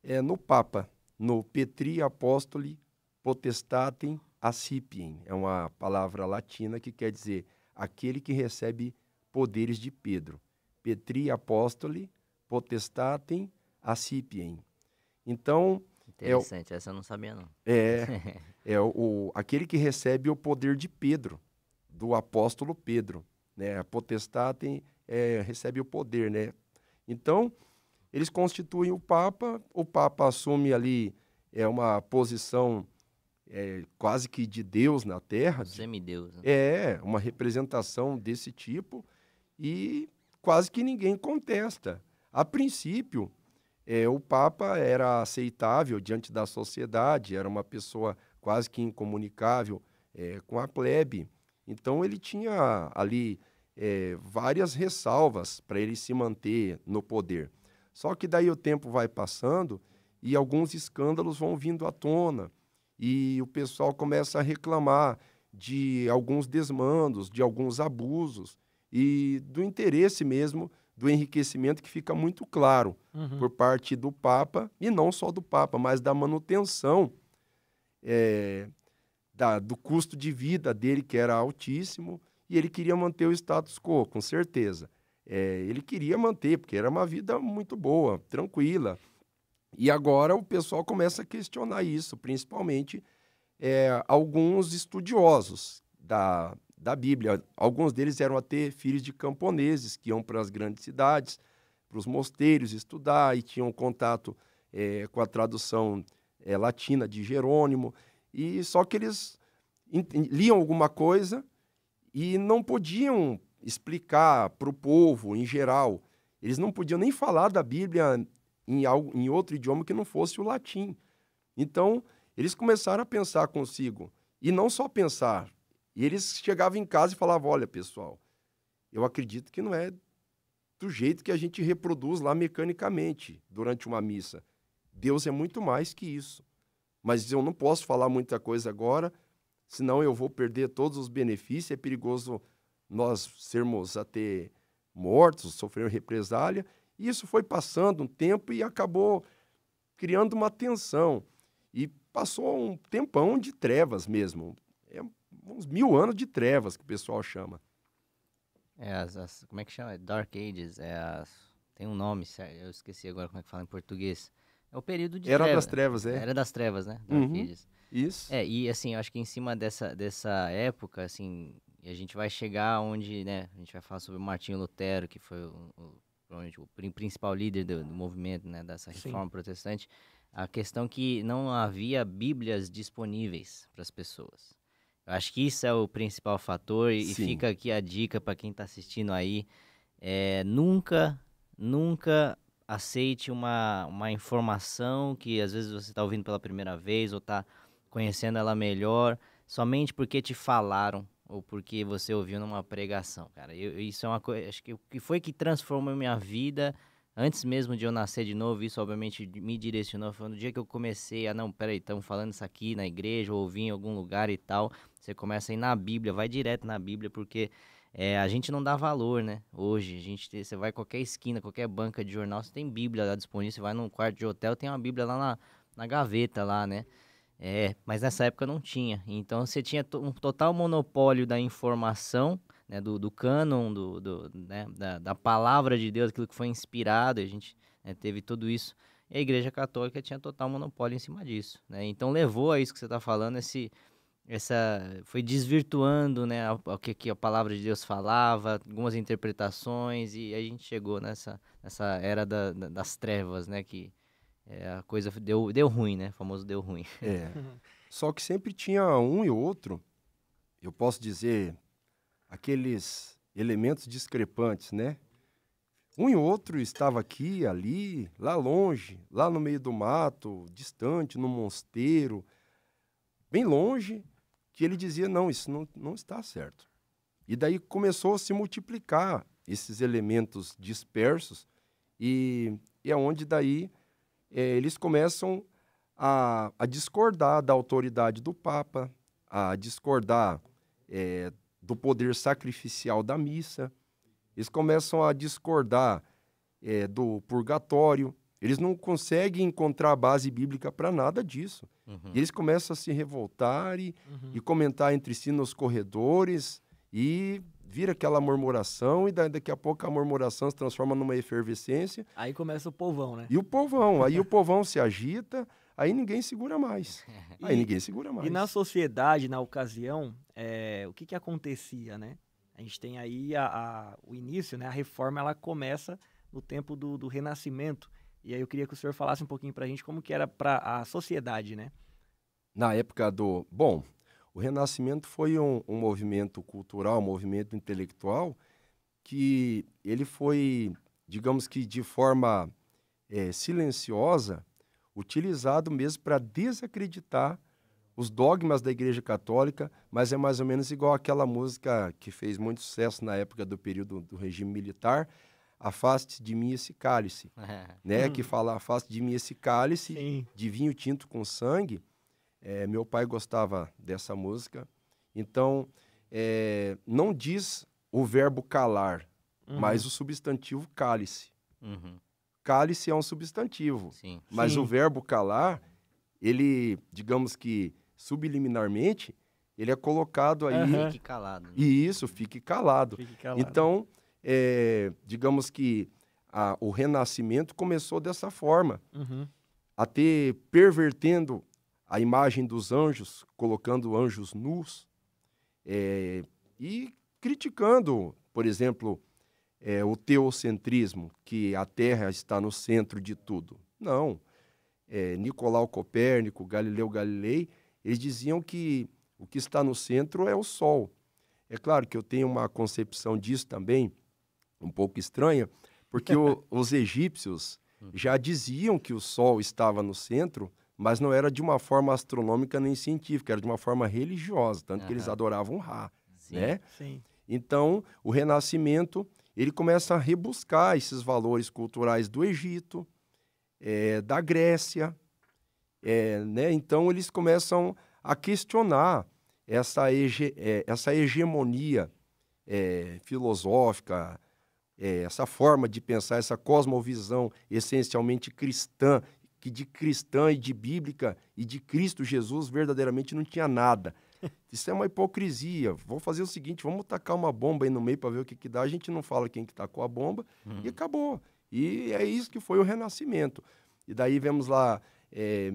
é, no Papa, no Petri Apostoli Potestatem acipien É uma palavra latina que quer dizer aquele que recebe poderes de Pedro. Petri Apostoli Potestatem acipien Então, é Interessante, é essa eu não sabia não. É, é o, aquele que recebe o poder de Pedro, do apóstolo Pedro, né? A potestade é, eh, recebe o poder, né? Então, eles constituem o Papa, o Papa assume ali é uma posição é, quase que de Deus na Terra. Semideus. Né? É, uma representação desse tipo e quase que ninguém contesta. A princípio, é, o Papa era aceitável diante da sociedade, era uma pessoa quase que incomunicável é, com a plebe. Então, ele tinha ali é, várias ressalvas para ele se manter no poder. Só que daí o tempo vai passando e alguns escândalos vão vindo à tona e o pessoal começa a reclamar de alguns desmandos, de alguns abusos e do interesse mesmo do enriquecimento que fica muito claro uhum. por parte do Papa e não só do Papa, mas da manutenção é, da, do custo de vida dele que era altíssimo e ele queria manter o status quo, com certeza é, ele queria manter, porque era uma vida muito boa, tranquila. E agora o pessoal começa a questionar isso, principalmente é, alguns estudiosos da, da Bíblia. Alguns deles eram até filhos de camponeses que iam para as grandes cidades, para os mosteiros estudar e tinham contato é, com a tradução é, latina de Jerônimo. E só que eles liam alguma coisa e não podiam explicar para o povo em geral. Eles não podiam nem falar da Bíblia em, algo, em outro idioma que não fosse o latim. Então, eles começaram a pensar consigo. E não só pensar. E eles chegavam em casa e falavam: olha, pessoal, eu acredito que não é do jeito que a gente reproduz lá mecanicamente durante uma missa. Deus é muito mais que isso. Mas eu não posso falar muita coisa agora, senão eu vou perder todos os benefícios, é perigoso nós sermos até mortos, sofrer represália. Isso foi passando um tempo e acabou criando uma tensão. E passou um tempão de trevas mesmo. É uns mil anos de trevas que o pessoal chama. É, as, as como é que chama? Dark Ages. É as, tem um nome, eu esqueci agora como é que fala em português. É o período de Era das trevas, é. Era das trevas, né? Dark uhum, Ages. Isso. É, e assim, eu acho que em cima dessa, dessa época, assim, e a gente vai chegar onde, né? A gente vai falar sobre o Martinho Lutero, que foi o, o, o principal líder do, do, movimento, né? Dessa reforma Sim. protestante. A questão que não havia Bíblias disponíveis para as pessoas. Eu acho que isso é o principal fator e, e fica aqui a dica para quem está assistindo aí. É, nunca, nunca aceite uma, uma informação que às vezes você está ouvindo pela primeira vez ou está conhecendo ela melhor somente porque te falaram ou porque você ouviu numa pregação, cara. Eu, isso é uma coisa, acho que o que foi que transformou minha vida antes mesmo de eu nascer de novo. Isso obviamente me direcionou. Foi no dia que eu comecei a não, peraí, estamos falando isso aqui na igreja, ou ouvi em algum lugar e tal. Você começa a ir na Bíblia, vai direto na Bíblia, porque é, a gente não dá valor, né? Hoje, a gente, você vai qualquer esquina, qualquer banca de jornal, você tem Bíblia lá disponível. Você vai num quarto de hotel, tem uma Bíblia lá na, na gaveta lá, né? É, mas nessa época não tinha. Então você tinha um total monopólio da informação, né, do, do cânon, do, do né, da, da, palavra de Deus, aquilo que foi inspirado, a gente né, teve tudo isso. E a Igreja Católica tinha total monopólio em cima disso. Né? Então levou a isso que você está falando, esse, essa foi desvirtuando né, o que, que a palavra de Deus falava, algumas interpretações, e a gente chegou nessa, nessa era da, das trevas, né, que é, a coisa deu, deu ruim, né? O famoso deu ruim. É. Só que sempre tinha um e outro, eu posso dizer, aqueles elementos discrepantes, né? Um e outro estava aqui, ali, lá longe, lá no meio do mato, distante, no mosteiro, bem longe, que ele dizia: não, isso não, não está certo. E daí começou a se multiplicar esses elementos dispersos, e, e é onde daí é, eles começam a, a, discordar da autoridade do Papa, a discordar é, do poder sacrificial da missa, eles começam a discordar é, do purgatório, eles não conseguem encontrar a base bíblica para nada disso. Uhum. E eles começam a se revoltar e, uhum. e comentar entre si nos corredores e vira aquela murmuração e daqui a pouco a murmuração se transforma numa efervescência. Aí começa o povão, né? E o povão, aí o povão se agita, aí ninguém segura mais. Aí e, ninguém segura mais. E na sociedade, na ocasião, é, o que que acontecia, né? A gente tem aí a, a, o início, né? A reforma, ela começa no tempo do, do Renascimento. E aí eu queria que o senhor falasse um pouquinho para a gente como que era para a sociedade, né? Na época do... Bom, o Renascimento foi um, um movimento cultural, um movimento intelectual que ele foi, digamos que de forma é, silenciosa, utilizado mesmo para desacreditar os dogmas da Igreja Católica, mas é mais ou menos igual aquela música que fez muito sucesso na época do período do regime militar, afaste de mim esse cálice, né? Hum. Que fala afaste de mim esse cálice Sim. de vinho tinto com sangue, é, meu pai gostava dessa música. Então, é, não diz o verbo calar, uhum. mas o substantivo cálice. Uhum. Cálice é um substantivo. Sim. Mas Sim. o verbo calar, ele, digamos que subliminarmente, ele é colocado aí. Uhum. Fique calado. Né? E isso, fique calado. Fique calado. Então, é, digamos que a, o renascimento começou dessa forma. Uhum. A ter pervertendo a imagem dos anjos, colocando anjos nus, é, e criticando, por exemplo, é, o teocentrismo, que a Terra está no centro de tudo. Não. É, Nicolau Copérnico, Galileu Galilei, eles diziam que o que está no centro é o Sol. É claro que eu tenho uma concepção disso também, um pouco estranha, porque o, os egípcios já diziam que o Sol estava no centro mas não era de uma forma astronômica nem científica, era de uma forma religiosa, tanto uhum. que eles adoravam Ra, Sim. né? Sim. Então, o Renascimento, ele começa a rebuscar esses valores culturais do Egito, é, da Grécia, é, né? Então, eles começam a questionar essa, hege, é, essa hegemonia é, filosófica, é, essa forma de pensar, essa cosmovisão essencialmente cristã que de cristã e de bíblica e de Cristo Jesus verdadeiramente não tinha nada. Isso é uma hipocrisia. Vamos fazer o seguinte, vamos tacar uma bomba aí no meio para ver o que, que dá. A gente não fala quem que tacou tá a bomba e uhum. acabou. E é isso que foi o Renascimento. E daí vemos lá é,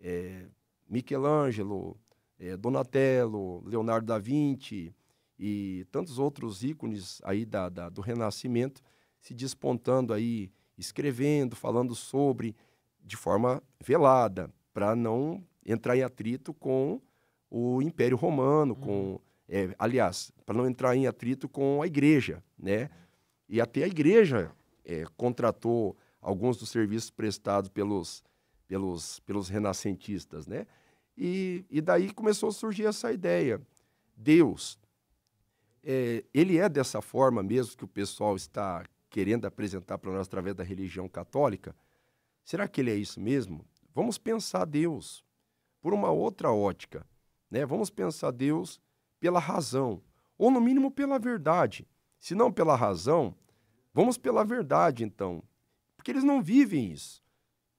é, Michelangelo, é, Donatello, Leonardo da Vinci e tantos outros ícones aí da, da, do Renascimento se despontando aí, escrevendo, falando sobre de forma velada, para não entrar em atrito com o Império Romano, uhum. com é, aliás, para não entrar em atrito com a igreja, né? E até a igreja é, contratou alguns dos serviços prestados pelos, pelos, pelos renascentistas, né? E, e daí começou a surgir essa ideia. Deus, é, ele é dessa forma mesmo que o pessoal está querendo apresentar para nós através da religião católica? Será que ele é isso mesmo? Vamos pensar Deus por uma outra ótica, né? Vamos pensar Deus pela razão, ou no mínimo pela verdade. Se não pela razão, vamos pela verdade então, porque eles não vivem isso.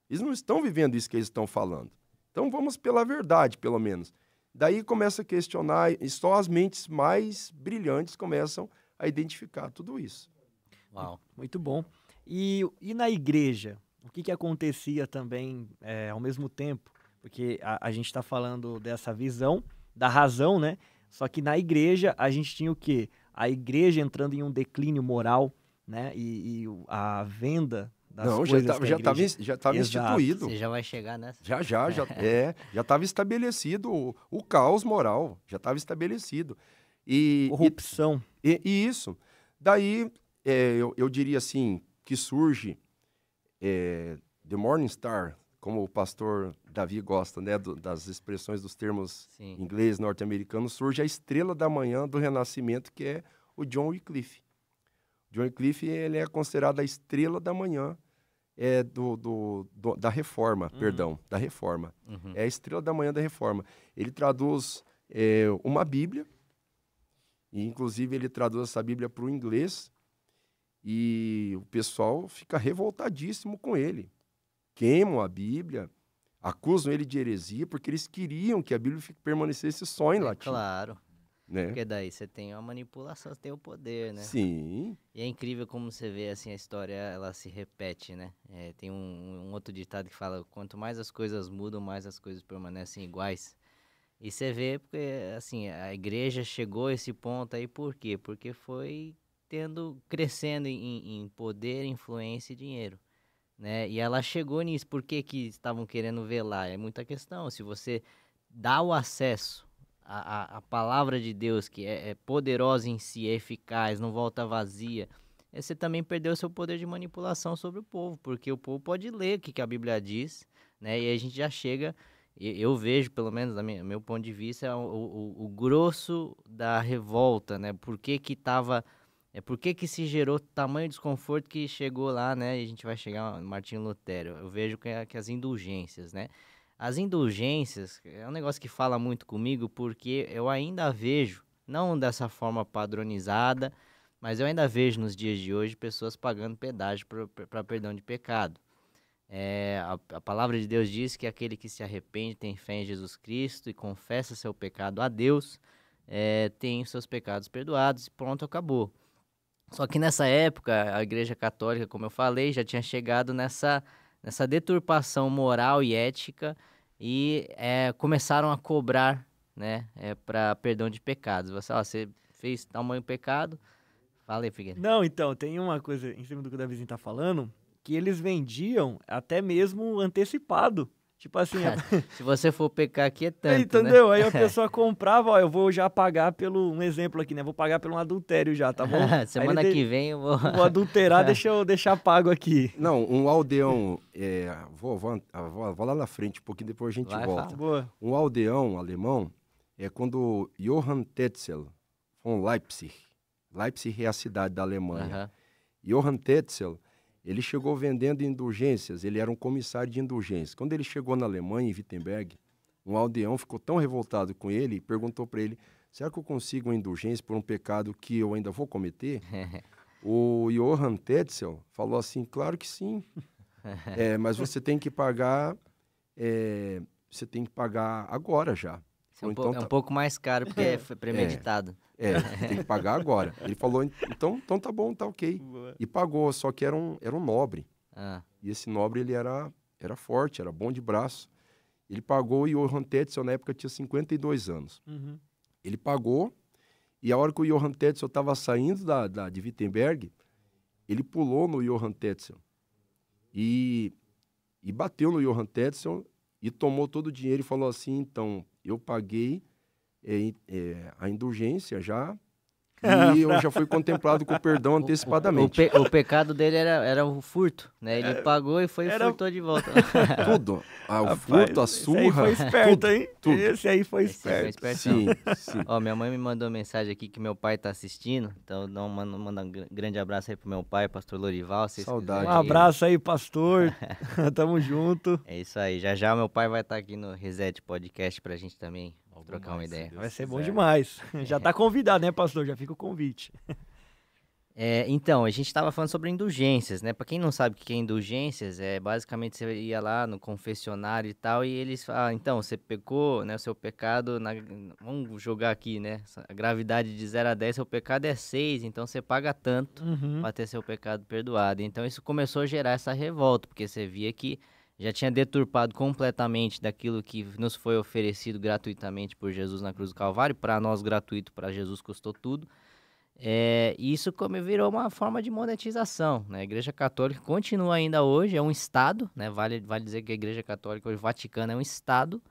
Eles não estão vivendo isso que eles estão falando. Então vamos pela verdade, pelo menos. Daí começa a questionar e só as mentes mais brilhantes começam a identificar tudo isso. Uau, muito bom. E, e na igreja? o que, que acontecia também é, ao mesmo tempo? Porque a, a gente está falando dessa visão da razão, né? Só que na igreja a gente tinha o quê? A igreja entrando em um declínio moral, né? E, e a venda das Não, coisas tá, já tá, já estava igreja... já instituído. Você já vai chegar nessa. Já, já, já. é, já estava estabelecido o, o, caos moral, já estava estabelecido. E, Corrupção. E, e, e isso. Daí, é, eu, eu diria assim, que surge é, The Morning Star, como o pastor Davi gosta, né, do, das expressões dos termos Sim. inglês norte-americanos, surge a estrela da manhã do Renascimento, que é o John Wycliffe. John Wycliffe ele é considerado a estrela da manhã é, do, do, do da Reforma, uhum. perdão, da Reforma. Uhum. É a estrela da manhã da Reforma. Ele traduz é, uma Bíblia, e inclusive ele traduz essa Bíblia para o inglês, e o pessoal fica revoltadíssimo com ele. Queimam a Bíblia, acusam ele de heresia, porque eles queriam que a Bíblia permanecesse só em é, latim. Claro. Né? Porque daí você tem a manipulação, você tem o poder, né? Sim. E é incrível como você vê, assim, a história, ela se repete, né? É, tem um, um, outro ditado que fala, quanto mais as coisas mudam, mais as coisas permanecem iguais. E você vê, porque, assim, a igreja chegou a esse ponto aí, por quê? Porque foi tendo crescendo em, em poder, influência e dinheiro. Né? E ela chegou nisso. Por que, que estavam querendo velar? É muita questão. Se você dá o acesso à, à, à palavra de Deus, que é, é, poderosa em si, é eficaz, não volta vazia, é você também perdeu seu poder de manipulação sobre o povo, porque o povo pode ler o que, que a Bíblia diz, né? E a gente já chega. Eu vejo, pelo menos, do meu ponto de vista, o, o, o grosso da revolta, né? Por que que estava é por que, que se gerou tamanho desconforto que chegou lá, né? E a gente vai chegar no Martinho Lutero. Eu vejo que, é, que as indulgências, né? As indulgências é um negócio que fala muito comigo porque eu ainda vejo, não dessa forma padronizada, mas eu ainda vejo nos dias de hoje pessoas pagando pedágio para perdão de pecado. É, a, a, palavra de Deus diz que aquele que se arrepende, tem fé em Jesus Cristo e confessa seu pecado a Deus, é, tem seus pecados perdoados e pronto, acabou. Só que nessa época, a Igreja Católica, como eu falei, já tinha chegado nessa, nessa deturpação moral e ética e é, começaram a cobrar né, é, para perdão de pecados. Você, ó, você fez tamanho pecado. Falei, Figueiredo. Não, então, tem uma coisa em cima do que o Davizinho está falando, que eles vendiam até mesmo antecipado Tipo assim. É Se você for pecar aqui é tanto. Né? Entendeu? Né? Aí a pessoa comprava, ó, eu vou já pagar pelo. Um exemplo aqui, né? Vou pagar pelo adultério já, tá bom? Semana que de... vem eu vou. Vou adulterar, é. deixa eu deixar pago aqui. Não, um aldeão. É, vou, vou, ah, vou, vou, lá na frente um pouquinho, depois a gente Vai, volta. Boa. Um aldeão alemão é quando Johann Tetzel von Leipzig. Leipzig é a cidade da Alemanha. Johann Tetzel ele chegou vendendo indulgências, ele era um comissário de indulgências. Quando ele chegou na Alemanha, em Wittenberg, um aldeão ficou tão revoltado com ele e perguntou para ele: será que eu consigo uma indulgência por um pecado que eu ainda vou cometer? o Johann Tetzel falou assim: claro que sim, é, mas você tem que pagar, é, você tem que pagar agora já. Falou, é, então é, um pouco, então, tá... é um pouco mais caro, porque é, é premeditado. É, é tem que pagar agora. Ele falou, então, então tá bom, tá ok. Boa. E pagou, só que era um, era um nobre. Ah. E esse nobre, ele era, era forte, era bom de braço. Ele pagou e o Johan Tetzel, na época, tinha 52 anos. Uhum. Ele pagou, e a hora que o Johan Tetzel estava saindo da, da, de Wittenberg, ele pulou no Johan Tetzel. E, e bateu no Johan Tetzel e tomou todo o dinheiro e falou assim, então, eu paguei é, é, a indulgência já e eu já fui contemplado com perdão antecipadamente. O, pe, o, pecado dele era, era o furto, né? Ele é, pagou e foi era... e furtou de volta. tudo. Ah, o Rapaz, furto, a surra. Esse aí foi esperto, tudo, hein? Tudo. Esse aí foi esperto. Esse foi esperto. Sim, sim. Ó, minha mãe me mandou mensagem aqui que meu pai tá assistindo. Então, não, manda, manda um grande abraço aí pro meu pai, pastor Lorival. Saudade. Um abraço aí, pastor. Tamo junto. É isso aí. Já já meu pai vai estar tá aqui no Reset Podcast pra gente também Logo trocar mais, uma ideia. Vai ser bom demais. É. Já está convidado, né, pastor? Já fica o convite. É, então, a gente estava falando sobre indulgências, né? Para quem não sabe o que é indulgências, é basicamente você ia lá no confessionário e tal, e eles falam, ah, então, você pecou, né? O seu pecado, na... vamos jogar aqui, né? A gravidade de 0 a 10, seu pecado é 6, então você paga tanto uhum. para ter seu pecado perdoado. Então, isso começou a gerar essa revolta, porque você via que já tinha deturpado completamente daquilo que nos foi oferecido gratuitamente por Jesus na cruz do Calvário. Para nós, gratuito, para Jesus custou tudo. É, isso como virou uma forma de monetização. Né? A Igreja Católica continua ainda hoje, é um Estado, né? vale, vale dizer que a Igreja Católica, o Vaticano, é um Estado,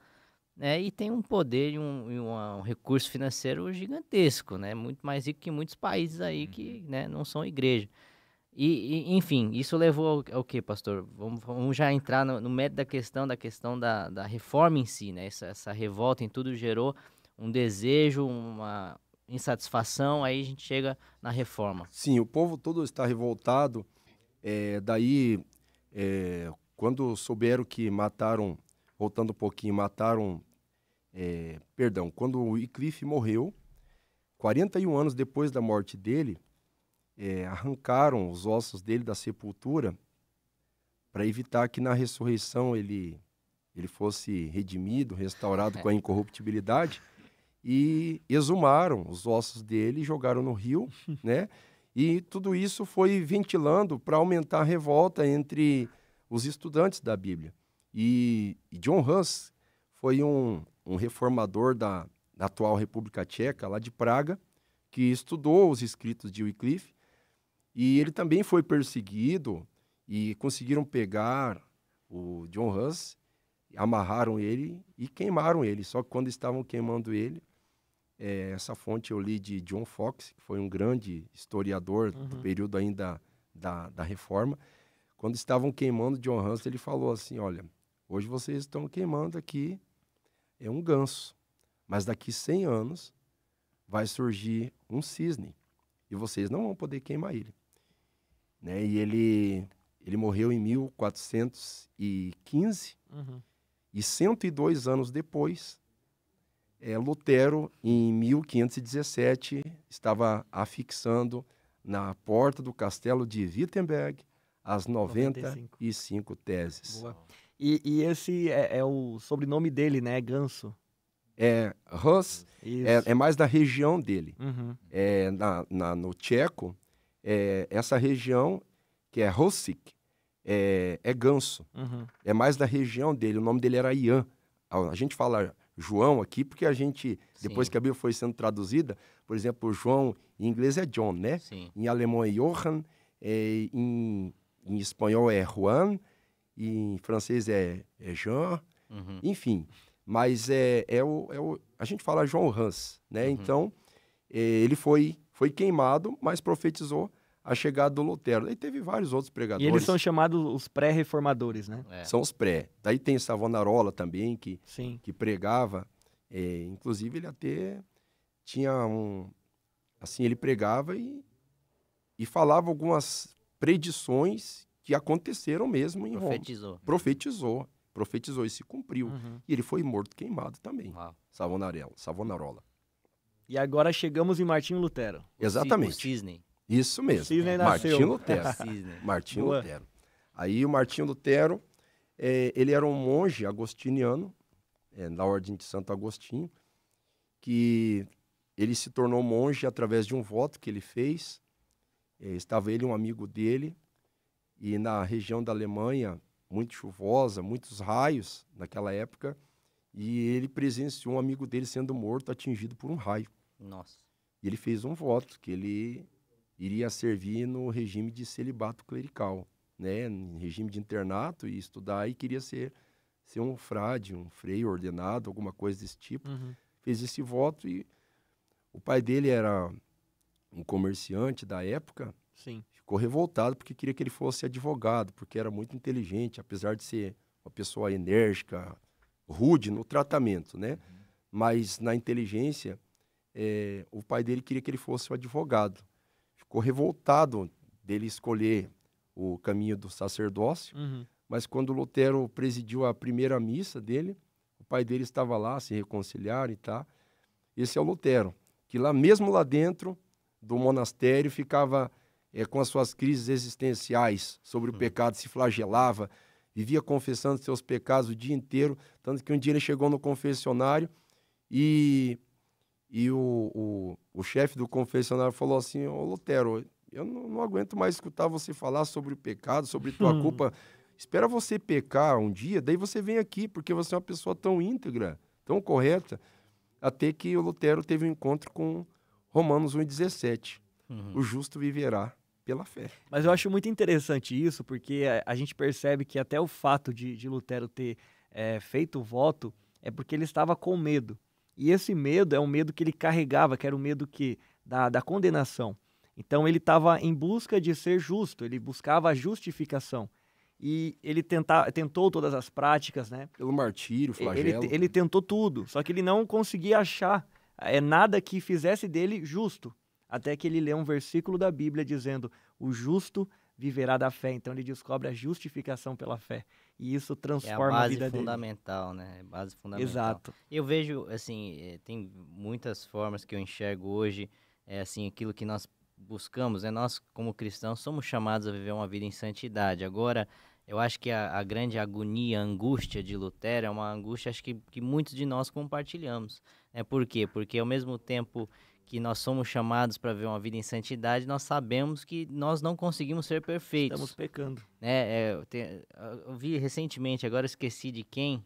né? e tem um poder e um, um, um, recurso financeiro gigantesco, né? muito mais rico que muitos países aí uhum. que né, não são igreja. E, e, enfim, isso levou ao, ao que, pastor? Vamos, vamos, já entrar no, no mérito da questão, da questão da, da reforma em si, né? Essa, essa, revolta em tudo gerou um desejo, uma insatisfação, aí a gente chega na reforma. Sim, o povo todo está revoltado. É, daí, é, quando souberam que mataram, voltando um pouquinho, mataram, é, perdão, quando o Wycliffe morreu, 41 anos depois da morte dele, é, arrancaram os ossos dele da sepultura para evitar que na ressurreição ele, ele fosse redimido, restaurado com a incorruptibilidade. E exumaram os ossos dele, jogaram no rio, né? E tudo isso foi ventilando para aumentar a revolta entre os estudantes da Bíblia. E, e John Hus foi um, um reformador da, da, atual República Tcheca, lá de Praga, que estudou os escritos de Wycliffe e ele também foi perseguido e conseguiram pegar o John Huss, amarraram ele e queimaram ele. Só que quando estavam queimando ele, é, essa fonte eu li de John Fox, que foi um grande historiador uhum. do período ainda da, da reforma. Quando estavam queimando John Huss, ele falou assim: Olha, hoje vocês estão queimando aqui é um ganso, mas daqui 100 anos vai surgir um cisne e vocês não vão poder queimar ele né? E ele ele morreu em 1415 uhum. e 102 anos depois, é, Lutero em 1517 estava afixando na porta do castelo de Wittenberg as 95, 95 teses. Boa. E, e esse é, é, o sobrenome dele, né? Ganso. É, Hus é, é, mais da região dele. Uhum. É, na, na, no tcheco, é, essa região, que é Rossik, é, é ganso. Uhum. É mais da região dele. O nome dele era Ian. A gente fala João aqui porque a gente, Sim. depois que a Bíblia foi sendo traduzida, por exemplo, João em inglês é John, né? Sim. Em alemão é Johann, é, em, em, espanhol é Juan, em francês é, é Jean, uhum. enfim. Mas é, é, o, é o. A gente fala João Hans, né? Uhum. Então, é, ele foi, foi queimado, mas profetizou a chegada do Lutero. Daí teve vários outros pregadores. E eles são chamados os pré-reformadores, né? É. São os pré. Daí tem Savonarola também, que, Sim. que pregava. É, inclusive, ele até tinha um... Assim, ele pregava e, e falava algumas predições que aconteceram mesmo em Profetizou. Roma. Profetizou. Profetizou e se cumpriu. Uhum. E ele foi morto queimado também, Savonarola. Savonarola. E agora chegamos em Martinho Lutero. Exatamente. O cisne. Isso mesmo. Cisne Martinho Lutero. Cisne. Martinho Boa. Lutero. Aí o Martinho Lutero, é, ele era um monge agostiniano, é, da Ordem de Santo Agostinho, que ele se tornou monge através de um voto que ele fez. É, estava ele um amigo dele, e na região da Alemanha, muito chuvosa, muitos raios naquela época, e ele presenciou um amigo dele sendo morto, atingido por um raio. Nossa. E ele fez um voto que ele iria servir no regime de celibato clerical, né, em regime de internato e estudar e queria ser ser um frade, um freio ordenado, alguma coisa desse tipo. Uhum. Fez esse voto e o pai dele era um comerciante da época. Sim. Ficou revoltado porque queria que ele fosse advogado, porque era muito inteligente, apesar de ser uma pessoa enérgica, rude no tratamento, né? Uhum. Mas na inteligência, é, o pai dele queria que ele fosse o advogado ficou revoltado dele escolher o caminho do sacerdócio. Uhum. Mas quando Lutero presidiu a primeira missa dele, o pai dele estava lá, se reconciliaram e tal. Tá. Esse é o Lutero, que lá mesmo lá dentro do monastério ficava é, com as suas crises existenciais sobre o uhum. pecado, se flagelava, vivia confessando seus pecados o dia inteiro, tanto que um dia ele chegou no confessionário e e o, o, o chefe do confessionário falou assim: Ô Lutero, eu não, não, aguento mais escutar você falar sobre o pecado, sobre tua hum. culpa. Espera você pecar um dia, daí você vem aqui, porque você é uma pessoa tão íntegra, tão correta. Até que o Lutero teve um encontro com Romanos 1,17. Uhum. O justo viverá pela fé. Mas eu acho muito interessante isso, porque a, a gente percebe que até o fato de, de Lutero ter é, feito o voto é porque ele estava com medo. E esse medo é um medo que ele carregava, que era o um medo que da, da condenação. Então ele estava em busca de ser justo, ele buscava a justificação. E ele tenta, tentou todas as práticas, né? Pelo martírio, flagelo. Ele, ele né? tentou tudo, só que ele não conseguia achar é, nada que fizesse dele justo. Até que ele lê um versículo da Bíblia dizendo: O justo viverá da fé. Então ele descobre a justificação pela fé e isso transforma é a, a, vida fundamental, dele. Né? É base fundamental, Exato. Eu vejo, assim, eh, tem muitas formas que eu enxergo hoje, é assim, aquilo que nós buscamos, né? Nós, como cristãos, somos chamados a viver uma vida em santidade. Agora, eu acho que a, a grande agonia, a angústia de Lutero é uma angústia acho que, que muitos de nós compartilhamos. Né? Por quê? Porque ao mesmo tempo que nós somos chamados para ver uma vida em santidade, nós sabemos que nós não conseguimos ser perfeitos. Estamos pecando. É, é eu, te, eu, vi recentemente, agora esqueci de quem,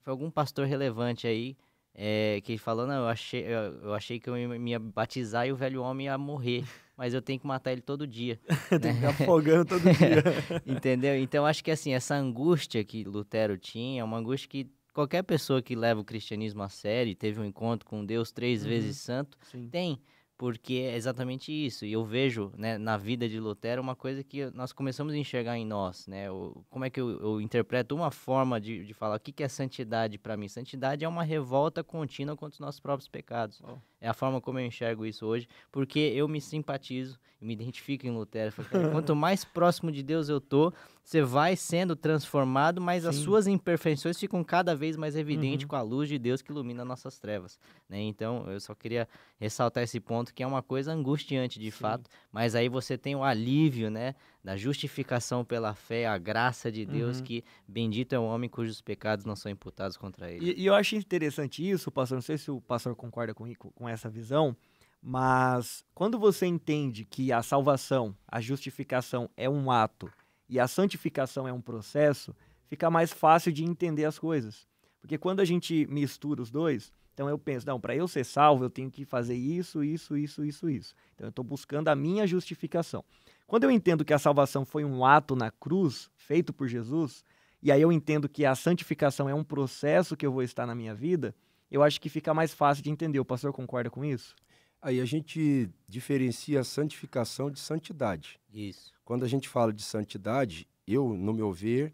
foi algum pastor relevante aí, é, que falou, não, eu achei, eu, eu achei que eu ia me batizar e o velho homem ia morrer, mas eu tenho que matar ele todo dia. Tem que né? afogando todo dia. Entendeu? Então, acho que assim, essa angústia que Lutero tinha, é uma angústia que qualquer pessoa que leva o cristianismo a sério, teve um encontro com Deus três uhum. vezes santo, Sim. tem, porque é exatamente isso. E eu vejo né, na vida de Lutero uma coisa que nós começamos a enxergar em nós, né? O, como é que eu, eu, interpreto uma forma de, de falar o que, que é santidade para mim? Santidade é uma revolta contínua contra os nossos próprios pecados. Oh. É a forma como eu enxergo isso hoje, porque eu me simpatizo, e me identifico em Lutero. Quanto mais próximo de Deus eu tô, você vai sendo transformado, mas Sim. as suas imperfeições ficam cada vez mais evidentes uhum. com a luz de Deus que ilumina nossas trevas. Né? Então, eu só queria ressaltar esse ponto, que é uma coisa angustiante de Sim. fato, mas aí você tem o alívio, né? da justificação pela fé, a graça de Deus, uhum. que bendito é o homem cujos pecados não são imputados contra ele. E, e eu acho interessante isso, pastor, não sei se o pastor concorda com, com essa visão, mas quando você entende que a salvação, a justificação é um ato e a santificação é um processo, fica mais fácil de entender as coisas. Porque quando a gente mistura os dois, então eu penso, não, para eu ser salvo, eu tenho que fazer isso, isso, isso, isso, isso. Então eu estou buscando a minha justificação. Quando eu entendo que a salvação foi um ato na cruz, feito por Jesus, e aí eu entendo que a santificação é um processo que eu vou estar na minha vida, eu acho que fica mais fácil de entender. O pastor concorda com isso? Aí a gente diferencia a santificação de santidade. Isso. Quando a gente fala de santidade, eu, no meu ver,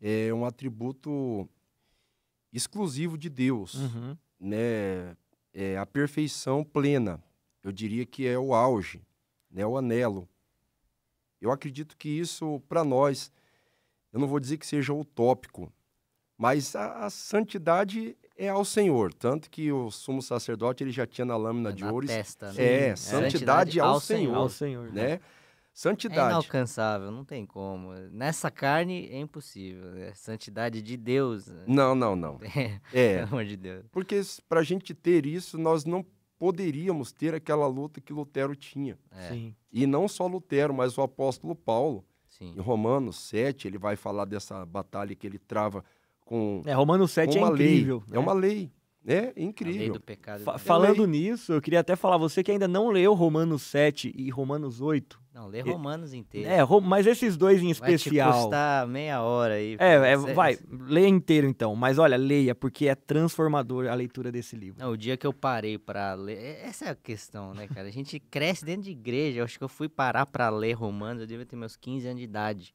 é um atributo exclusivo de Deus, uhum. né? É a perfeição plena. Eu diria que é o auge, né? O anelo. Eu acredito que isso, para nós, eu não vou dizer que seja utópico, mas a, a, santidade é ao Senhor, tanto que o sumo sacerdote ele já tinha na lâmina é de ouro. Testa, né? É, é, santidade, ao, ao Senhor, ao Senhor, né? né? Santidade. É inalcançável, não tem como. Nessa carne é impossível. Né? Santidade de Deus. Né? Não, não, não. É. é. Pelo amor de Deus. Porque para a gente ter isso, nós não poderíamos ter aquela luta que Lutero tinha. É. E não só Lutero, mas o apóstolo Paulo. Sim. Em Romanos 7, ele vai falar dessa batalha que ele trava com. É, Romanos 7 com é incrível. Lei. Né? É uma lei. É né? É incrível. Fa né? falando eu nisso, eu queria até falar, você que ainda não leu Romanos 7 e Romanos 8. Não, lê Romanos é, inteiro. É, mas esses dois em especial. Vai te custar meia hora aí. É, é vai, leia inteiro então. Mas olha, leia, porque é transformador a leitura desse livro. Não, o dia que eu parei para ler. É, essa é a questão, né, cara? A gente cresce dentro de igreja. Eu acho que eu fui parar para ler Romanos, eu devia ter meus 15 anos de idade.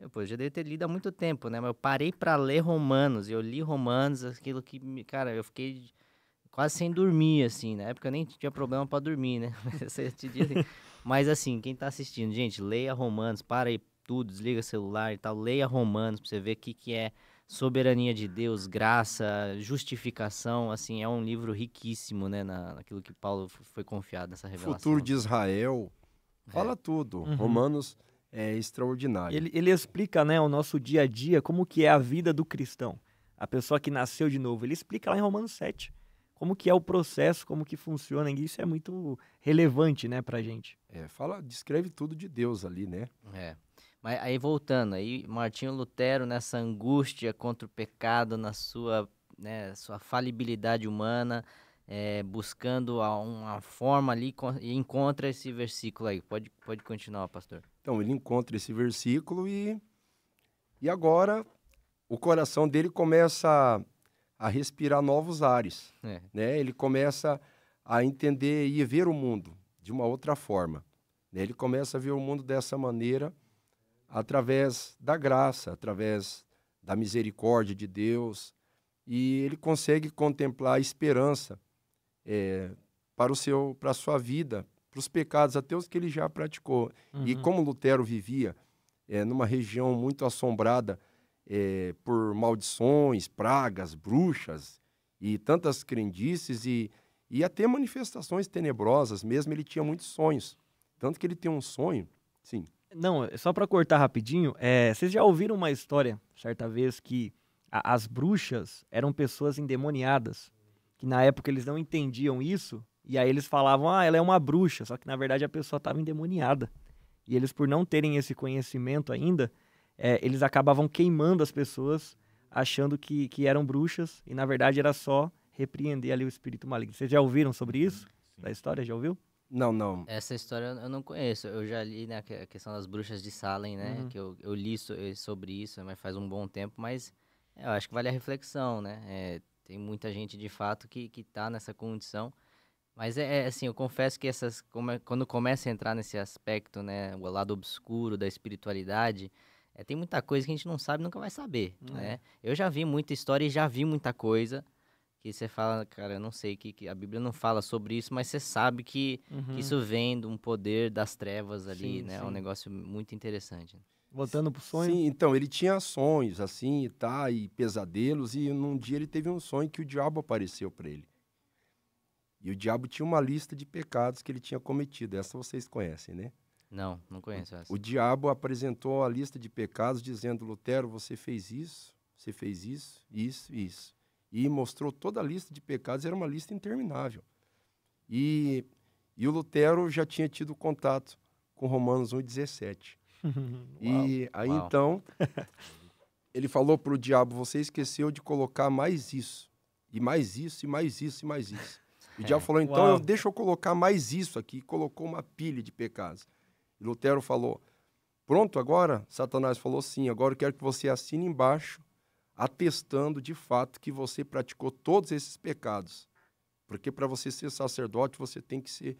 Eu, pô, eu já devia ter lido há muito tempo, né? Mas eu parei para ler Romanos. Eu li Romanos, aquilo que, cara, eu fiquei quase sem dormir, assim. Na época eu nem tinha problema para dormir, né? Assim. Mas assim, quem tá assistindo, gente, leia Romanos, para aí tudo, desliga celular e tal, leia Romanos para você ver o que, que é soberania de Deus, graça, justificação, assim, é um livro riquíssimo, né, na, naquilo que Paulo foi confiado nessa revelação. Futuro de Israel, fala é. tudo. Uhum. Romanos é extraordinário. Ele, ele explica né, o nosso dia a dia, como que é a vida do cristão. A pessoa que nasceu de novo, ele explica lá em Romanos 7 como que é o processo, como que funciona, e isso é muito relevante, né, a gente. É, fala, descreve tudo de Deus ali, né? É. Mas aí voltando, aí Martinho Lutero nessa angústia contra o pecado, na sua, né, sua falibilidade humana, é, buscando uma forma ali, encontra esse versículo aí. Pode, pode continuar, pastor. Então ele encontra esse versículo e, e agora o coração dele começa a, a respirar novos ares. É. Né? Ele começa a entender e ver o mundo de uma outra forma. Né? Ele começa a ver o mundo dessa maneira através da graça, através da misericórdia de Deus. E ele consegue contemplar a esperança é, para, o seu, para a sua vida, para os pecados até os que ele já praticou. Uhum. E como Lutero vivia é, numa região muito assombrada é, por maldições, pragas, bruxas e tantas crendices e, e até manifestações tenebrosas mesmo, ele tinha muitos sonhos. Tanto que ele tem um sonho, sim. Não, é, só para cortar rapidinho, é, vocês já ouviram uma história, certa vez, que a, as bruxas eram pessoas endemoniadas, que na época eles não entendiam isso, e aí eles falavam, ah, ela é uma bruxa, só que na verdade a pessoa estava endemoniada. E eles, por não terem esse conhecimento ainda, é, eles acabavam queimando as pessoas, achando que, que eram bruxas, e na verdade era só repreender ali o espírito maligno. Vocês já ouviram sobre uhum. isso? Sim. Da história, já ouviu? Não, não. Essa história eu não conheço. Eu já li né, a questão das bruxas de Salem, né? Uhum. Que eu, eu li so, eh, sobre isso, né, mas faz um bom tempo, mas é, eu acho que vale a reflexão, né? É, tem muita gente de fato que, que tá nessa condição. Mas é, é assim, eu confesso que essas, quando começa a entrar nesse aspecto, né, o lado obscuro da espiritualidade, é, tem muita coisa que a gente não sabe, nunca vai saber, hum. né? É? Eu já vi muita história e já vi muita coisa que você fala, cara, eu não sei que, que a Bíblia não fala sobre isso, mas você sabe que, uhum. que, isso vem de um poder das trevas ali, sim, né? Sim. É um negócio muito interessante. Né? Voltando pro sonho. Sim, então, ele tinha sonhos assim e tá, e pesadelos, e num dia ele teve um sonho que o diabo apareceu para ele. E o diabo tinha uma lista de pecados que ele tinha cometido. Essa vocês conhecem, né? Não, não conheço essa. O diabo apresentou a lista de pecados dizendo: Lutero, você fez isso, você fez isso, isso, isso. E mostrou toda a lista de pecados, era uma lista interminável. E, e o Lutero já tinha tido contato com Romanos 1,17. e aí Uau. então, ele falou para o diabo: Você esqueceu de colocar mais isso, e mais isso, e mais isso, e mais isso. O diabo é. falou, então eu, deixa eu colocar mais isso aqui. E colocou uma pilha de pecados. E Lutero falou, pronto agora? Satanás falou, sim, agora eu quero que você assine embaixo, atestando de fato que você praticou todos esses pecados. Porque para você ser sacerdote, você tem que ser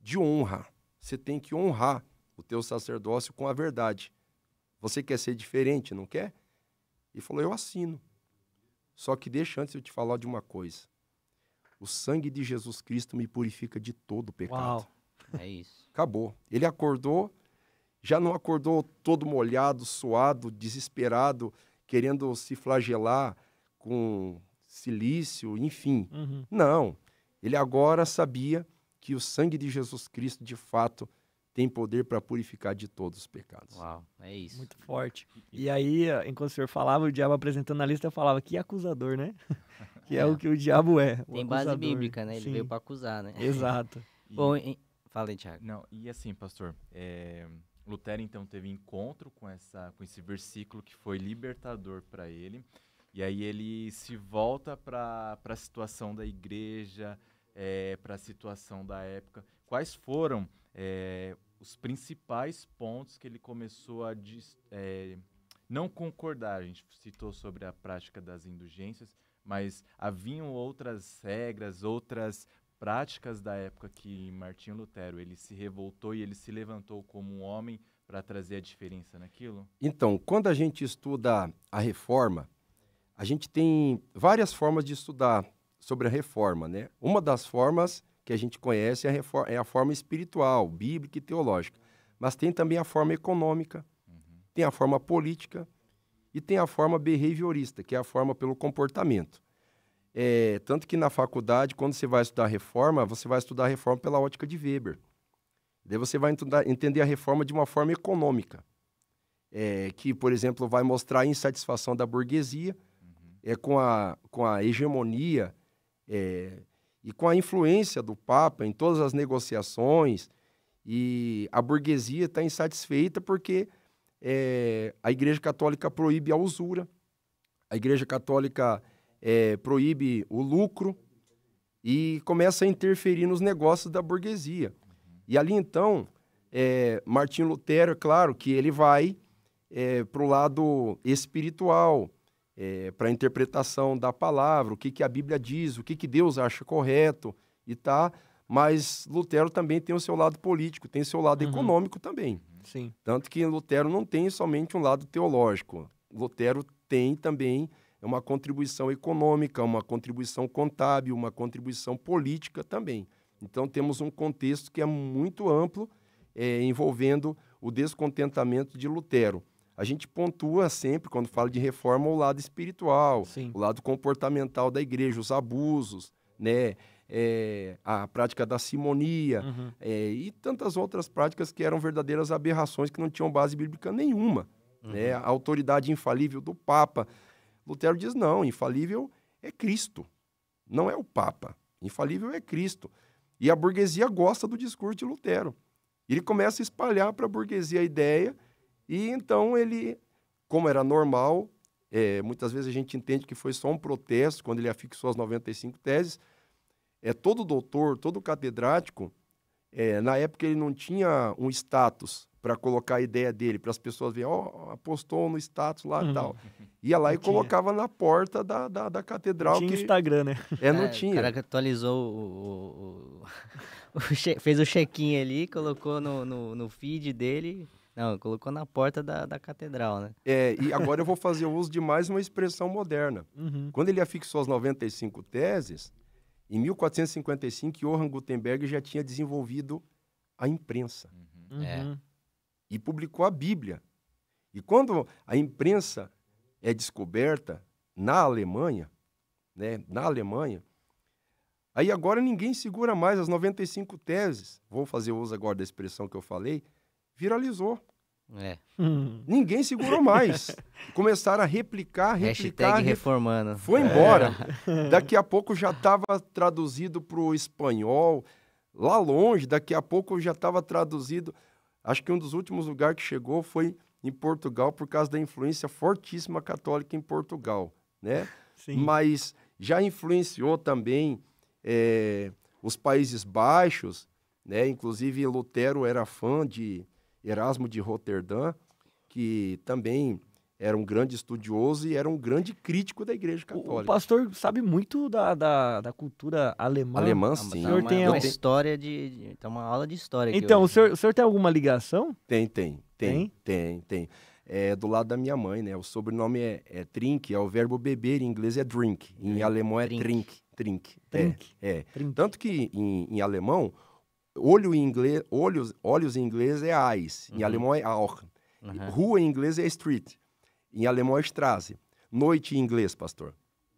de honra. Você tem que honrar o teu sacerdócio com a verdade. Você quer ser diferente, não quer? E falou, eu assino. Só que deixa antes eu te falar de uma coisa. O sangue de Jesus Cristo me purifica de todo o pecado. Uau. É isso. Acabou. Ele acordou, já não acordou todo molhado, suado, desesperado, querendo se flagelar com silício, enfim. Uhum. Não. Ele agora sabia que o sangue de Jesus Cristo, de fato, tem poder para purificar de todos os pecados. Uau, é isso. Muito forte. E aí, enquanto o senhor falava, o diabo apresentando a lista, eu falava, que acusador, né? que é, é, o que o diabo é. O Tem acusador. base bíblica, né? Ele Sim. veio para acusar, né? Exato. E... Bom, e... fala aí, Tiago. Não, e assim, pastor, é... Lutero então teve encontro com essa com esse versículo que foi libertador para ele. E aí ele se volta para a situação da igreja, é, para a situação da época. Quais foram é, os principais pontos que ele começou a é, não concordar? A gente citou sobre a prática das indulgências, mas haviam outras regras, outras práticas da época que Martinho Lutero ele se revoltou e ele se levantou como um homem para trazer a diferença naquilo? Então, quando a gente estuda a reforma, a gente tem várias formas de estudar sobre a reforma, né? Uma das formas que a gente conhece é a, reforma, é a forma espiritual, bíblica e teológica, mas tem também a forma econômica, uhum. tem a forma política, e tem a forma behaviorista, que é a forma pelo comportamento. É, tanto que na faculdade, quando você vai estudar reforma, você vai estudar a reforma pela ótica de Weber. Daí você vai entender a reforma de uma forma econômica, é, que, por exemplo, vai mostrar a insatisfação da burguesia uhum. é, com, a, com a hegemonia é, e com a influência do Papa em todas as negociações. E a burguesia está insatisfeita porque é, a Igreja Católica proíbe a usura, a Igreja Católica é, proíbe o lucro e começa a interferir nos negócios da burguesia. E ali então, é, Martinho Lutero, é claro que ele vai é, para o lado espiritual, é, para a interpretação da palavra, o que, que a Bíblia diz, o que, que Deus acha correto e tá. Mas Lutero também tem o seu lado político, tem o seu lado uhum. econômico também. Sim. Tanto que Lutero não tem somente um lado teológico. Lutero tem também uma contribuição econômica, uma contribuição contábil, uma contribuição política também. Então temos um contexto que é muito amplo, é, envolvendo o descontentamento de Lutero. A gente pontua sempre, quando fala de reforma, o lado espiritual, Sim. o lado comportamental da igreja, os abusos, né? é, a prática da simonia uhum. é, e tantas outras práticas que eram verdadeiras aberrações que não tinham base bíblica nenhuma. Né? Uhum. Né? A autoridade infalível do Papa. Lutero diz: não, infalível é Cristo, não é o Papa. Infalível é Cristo. E a burguesia gosta do discurso de Lutero. Ele começa a espalhar para a burguesia a ideia, e então ele, como era normal, é, muitas vezes a gente entende que foi só um protesto quando ele afixou as 95 teses, é todo doutor, todo catedrático, é, na época ele não tinha um status para colocar a ideia dele, para as pessoas verem, ó, oh, apostou no status lá e uhum. tal. Ia lá não e tinha. colocava na porta da, da, da catedral. tinha que... Instagram, né? É, não é, tinha. O cara que atualizou o... o, o fez o check-in ali, colocou no, no, no feed dele... Não, colocou na porta da, da catedral, né? É, e agora eu vou fazer uso de mais uma expressão moderna. Uhum. Quando ele afixou as 95 teses, em 1455, Johann Gutenberg já tinha desenvolvido a imprensa. Uhum. É. uhum. E publicou a Bíblia. E quando a imprensa é descoberta na Alemanha, né, na Alemanha, aí agora ninguém segura mais as 95 teses, vou fazer uso agora da expressão que eu falei, viralizou. É. Ninguém segurou mais. Começaram a replicar, replicar. Hashtag reformando. Foi embora. É. Daqui a pouco já estava traduzido para o espanhol. Lá longe, daqui a pouco já estava traduzido. Acho que um dos últimos lugares que chegou foi em Portugal, por causa da influência fortíssima católica em Portugal. Né? Sim. Mas já influenciou também é, os Países Baixos, né? inclusive Lutero era fã de Erasmo de Roterdã, que também era um grande estudioso e era um grande crítico da Igreja Católica. O, pastor sabe muito da, da, da cultura alemã. Alemã, ah, sim. O senhor é tem é uma, uma história de, tem uma aula de história. Então, o senhor, o senhor tem alguma ligação? Tem, tem, tem, tem, tem. É do lado da minha mãe, né? O sobrenome é, é Trink, é o verbo beber, em inglês é drink, em alemão é trink, trink. Trink. É, é. Trink. Tanto que em, em alemão olho em inglês, olhos, olhos em inglês é eyes, uhum. em alemão é auch. Uhum. Rua em inglês é street, em alemão é Straße. Noite em inglês, pastor.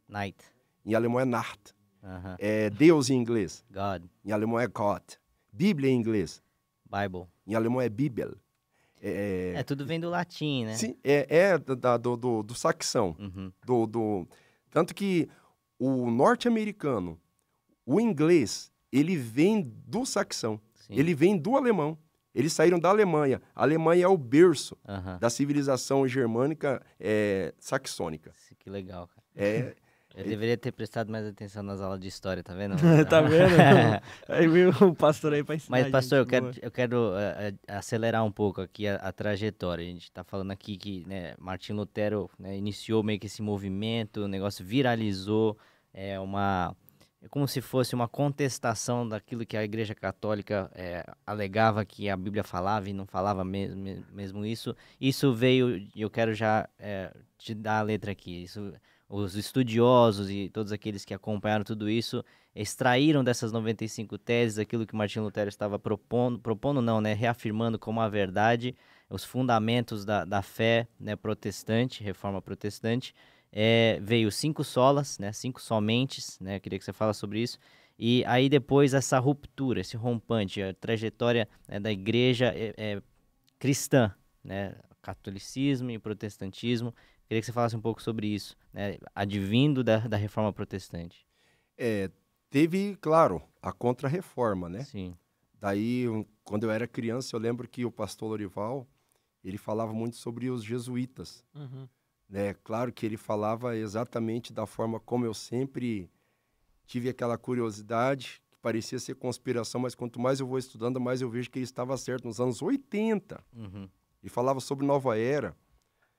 Night. Em alemão é Nacht. Uhum. É Deus em inglês. God. Em alemão é Gott Bíblia em inglês. Bible. Em alemão é Bibel. É, é, é tudo vem do latim, né? Sim, é, é da, do, do, do saxão. Uhum. Do, do... Tanto que o norte-americano, o inglês ele vem do saxão, Sim. ele vem do alemão. Eles saíram da Alemanha. A Alemanha é o berço uhum. da civilização germânica é, saxônica. Que legal, cara. É, Eu deveria ter prestado mais atenção nas aulas de história, tá vendo? tá vendo? aí veio o pastor aí pra ensinar. Mas, pastor, gente, eu quero, eu quero uh, eh, acelerar um pouco aqui a, a, trajetória. A gente tá falando aqui que né, Martin Lutero né, iniciou meio que esse movimento, o negócio viralizou, é uma é como se fosse uma contestação daquilo que a Igreja Católica é, alegava que a Bíblia falava e não falava mesmo, mesmo isso. Isso veio, e eu quero já é, te dar a letra aqui. Isso, os estudiosos e todos aqueles que acompanharam tudo isso extraíram dessas 95 teses aquilo que Martin Lutero estava propondo, propondo não, né, reafirmando como a verdade, os fundamentos da, da fé né, protestante, reforma protestante é, veio cinco solas, né? Cinco somentes, né? Eu queria que você falasse sobre isso. E aí depois essa ruptura, esse rompante, a trajetória né, da igreja é, é, cristã, né? Catolicismo e protestantismo. Eu queria que você falasse um pouco sobre isso, né? Advindo da, da reforma protestante. É, teve, claro, a contra-reforma, né? Sim. Daí, quando eu era criança, eu lembro que o pastor Lorival, ele falava muito sobre os jesuítas. Uhum. Né? Claro que ele falava exatamente da forma como eu sempre tive aquela curiosidade, que parecia ser conspiração, mas quanto mais eu vou estudando, mais eu vejo que ele estava certo. Nos anos 80, uhum. ele falava sobre Nova Era.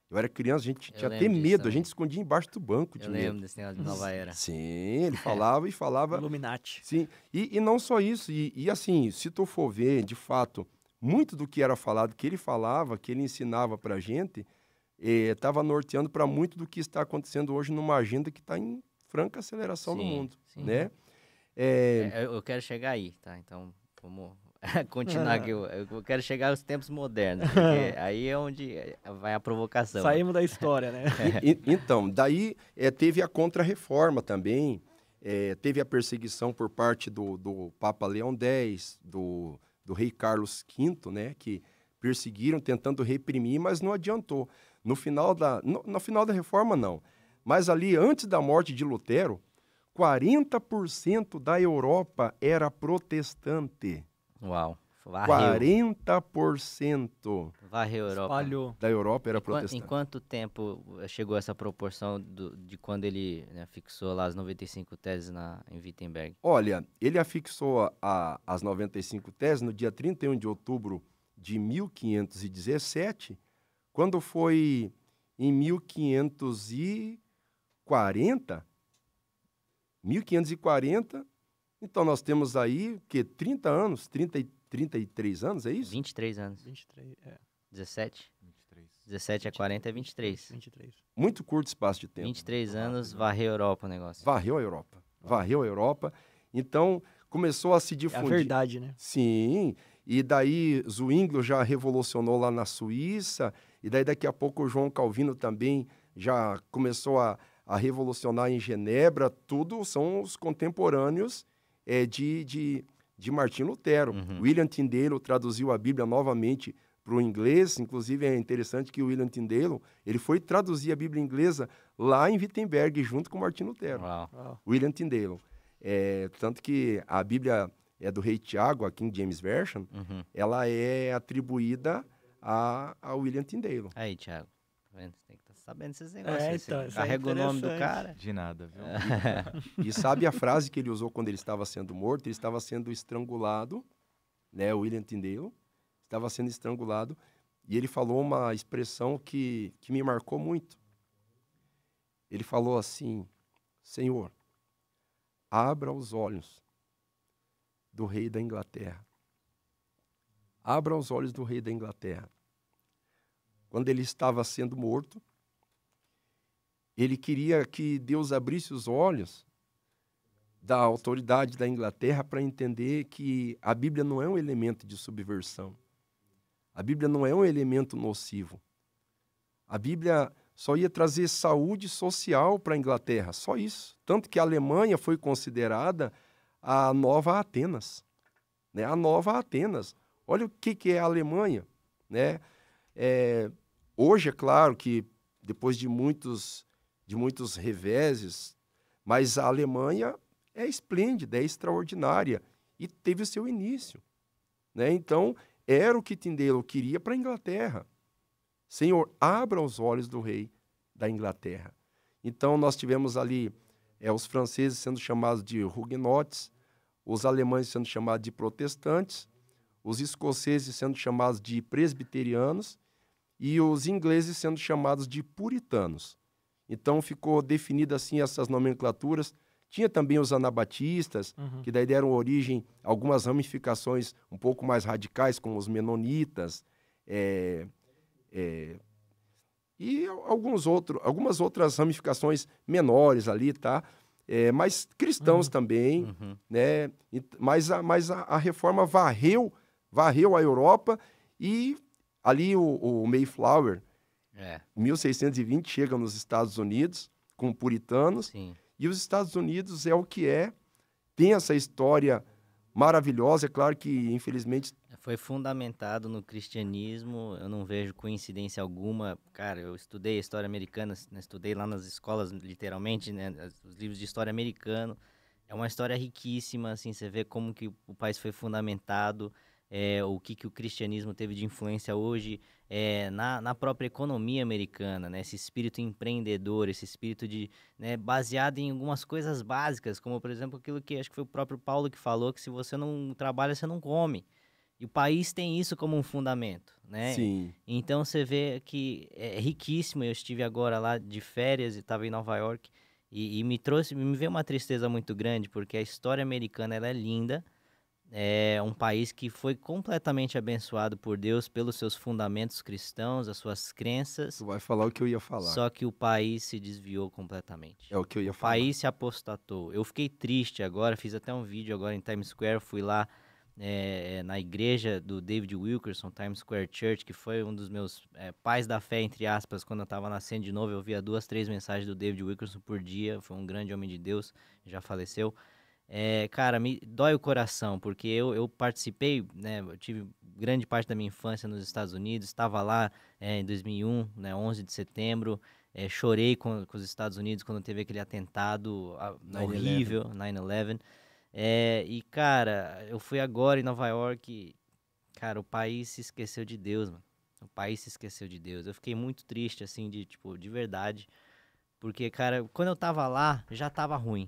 Eu era criança, a gente tinha até medo, também. a gente escondia embaixo do banco de eu medo. lembro desse negócio de Nova Era. Sim, ele é. falava e falava... Illuminati. Sim, e, e não só isso, e, e assim, se tu for ver, de fato, muito do que era falado, que ele falava, que ele ensinava pra gente, estava eh, norteando para muito do que está acontecendo hoje numa agenda que está em franca aceleração sim, no mundo, sim. né? É... É, eu quero chegar aí, tá? Então, vamos continuar ah. aqui. Eu, quero chegar aos tempos modernos, porque aí é onde eh, vai a provocação. Saímos da história, né? e, então, daí é, teve a contra-reforma também, teve a perseguição por parte do, do Papa Leão X, do, do rei Carlos V, né? Que perseguiram, tentando reprimir, mas não adiantou. No final da, no, no final da reforma, não. Mas ali, antes da morte de Lutero, 40% da Europa era protestante. Uau. Varreu. 40% Varreu a Europa. Espalhou. da Europa era protestante. Em quanto tempo eh, chegou essa proporção do, de quando ele né, fixou lá as 95 teses na, em Wittenberg? Olha, ele afixou a, as 95 teses no dia 31 de outubro de 1517 quando foi em 1540, 1540, então nós temos aí que 30 anos, 30 e 33 anos, é isso? 23 anos. 23, é. 17? 23. 17 a 40 é 23. 23. Muito curto espaço de tempo. 23 né? anos, varreu a Europa o negócio. Varreu a Europa. Varreu a Europa. Então, começou a se difundir. É a verdade, né? Sim. E daí, Zwingli já revolucionou lá na Suíça e daí daqui a pouco o João Calvino também já começou a, a revolucionar em Genebra. Tudo são os contemporâneos é, de, de, de Martin Lutero. Uhum. William Tyndale traduziu a Bíblia novamente para o inglês. Inclusive, é interessante que o William Tyndale ele foi traduzir a Bíblia inglesa lá em Wittenberg, junto com Martin Lutero. Uau. Uau. William Tyndale. É, tanto que a Bíblia é do rei Tiago, a King James Version, uhum. ela é atribuída a, a William Tyndale. Aí, Thiago. Tá tem que estar tá sabendo esses é, negócios. Então, é, então, Você carrega é o nome do cara. De nada, viu? e, e sabe a frase que ele usou quando ele estava sendo morto? Ele estava sendo estrangulado, né? O William Tyndale estava sendo estrangulado. E ele falou uma expressão que, que me marcou muito. Ele falou assim: Senhor, abra os olhos do rei da Inglaterra. Abra os olhos do rei da Inglaterra quando ele estava sendo morto. Ele queria que Deus abrisse os olhos da autoridade da Inglaterra para entender que a Bíblia não é um elemento de subversão. A Bíblia não é um elemento nocivo. A Bíblia só ia trazer saúde social para a Inglaterra, só isso. Tanto que a Alemanha foi considerada a nova Atenas. Né? A nova Atenas. Olha o que, que é a Alemanha. Né? É, Hoje é claro que depois de muitos de muitos reveses, mas a Alemanha é esplêndida, é extraordinária e teve o seu início, né? Então, era o que Tindelo queria para a Inglaterra. Senhor, abra os olhos do rei da Inglaterra. Então, nós tivemos ali é, os franceses sendo chamados de huguenotes, os alemães sendo chamados de protestantes, os escoceses sendo chamados de presbiterianos e os ingleses sendo chamados de puritanos. Então ficou definida assim essas nomenclaturas. Tinha também os anabatistas, uhum. que daí deram origem a algumas ramificações um pouco mais radicais, como os menonitas, é, é, e alguns outro, algumas outras ramificações menores ali, tá? É, mas cristãos uhum. também, uhum. né? Mas, a, mas a, a reforma varreu, varreu a Europa e Ali o, o Mayflower, é. 1620, chega nos Estados Unidos com puritanos. Sim. E os Estados Unidos é o que é. Tem essa história maravilhosa, é claro que infelizmente foi fundamentado no cristianismo. Eu não vejo coincidência alguma. Cara, eu estudei história americana, né? estudei lá nas escolas, literalmente, né? os livros de história americano. É uma história riquíssima, assim, você vê como que o país foi fundamentado é, o que, que o cristianismo teve de influência hoje é, na, na própria economia americana, né? esse espírito empreendedor, esse espírito de né, baseado em algumas coisas básicas, como por exemplo aquilo que acho que foi o próprio Paulo que falou, que se você não trabalha, você não come. E o país tem isso como um fundamento, né? Sim. Então você vê que é riquíssimo. Eu estive agora lá de férias e estava em Nova York e, e, me trouxe, me veio uma tristeza muito grande porque a história americana ela é linda, é um país que foi completamente abençoado por Deus pelos seus fundamentos cristãos, as suas crenças. Tu vai falar o que eu ia falar. Só que o país se desviou completamente. É o que eu ia falar. O país se apostatou. Eu fiquei triste agora, fiz até um vídeo agora em Times Square, fui lá é, é, na igreja do David Wilkerson, Times Square Church, que foi um dos meus é, pais da fé, entre aspas, quando eu estava nascendo de novo, eu via duas, três mensagens do David Wilkerson por dia, foi um grande homem de Deus, já faleceu é, cara, me dói o coração, porque eu, eu participei, né, eu tive grande parte da minha infância nos Estados Unidos, estava lá é, em 2001, né, 11 de setembro, é, chorei com, com, os Estados Unidos quando teve aquele atentado a, ah, 9 horrível, 9-11, e cara, eu fui agora em Nova York, e, cara, o país se esqueceu de Deus, mano, o país se esqueceu de Deus, eu fiquei muito triste, assim, de, tipo, de verdade, porque, cara, quando eu tava lá, já tava ruim,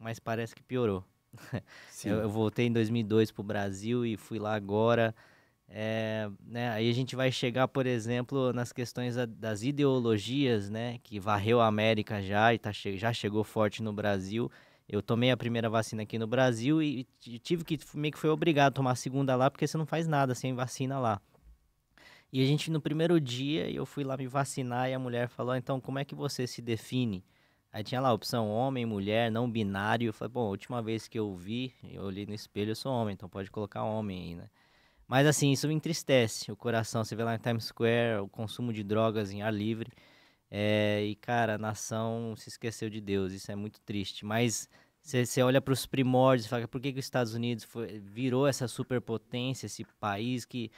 mas parece que piorou. eu, eu, voltei em 2002 para o Brasil e fui lá agora. É, né, aí a gente vai chegar, por exemplo, nas questões das ideologias, né, que varreu a América já e tá che já chegou forte no Brasil. Eu tomei a primeira vacina aqui no Brasil e, e tive que meio que foi obrigado a tomar a segunda lá porque você não faz nada sem vacina lá. E a gente no primeiro dia eu fui lá me vacinar e a mulher falou: "Então, como é que você se define?" Aí tinha lá a opção homem, mulher, não binário. Eu falei, bom, a última vez que eu vi, eu olhei no espelho, eu sou homem, então pode colocar homem aí, né? Mas assim, isso me entristece o coração. Você vê lá em Times Square o consumo de drogas em ar livre. É, e, cara, a nação se esqueceu de Deus. Isso é muito triste. Mas você olha para os primórdios e fala, por que, que os Estados Unidos foi, virou essa superpotência, esse país que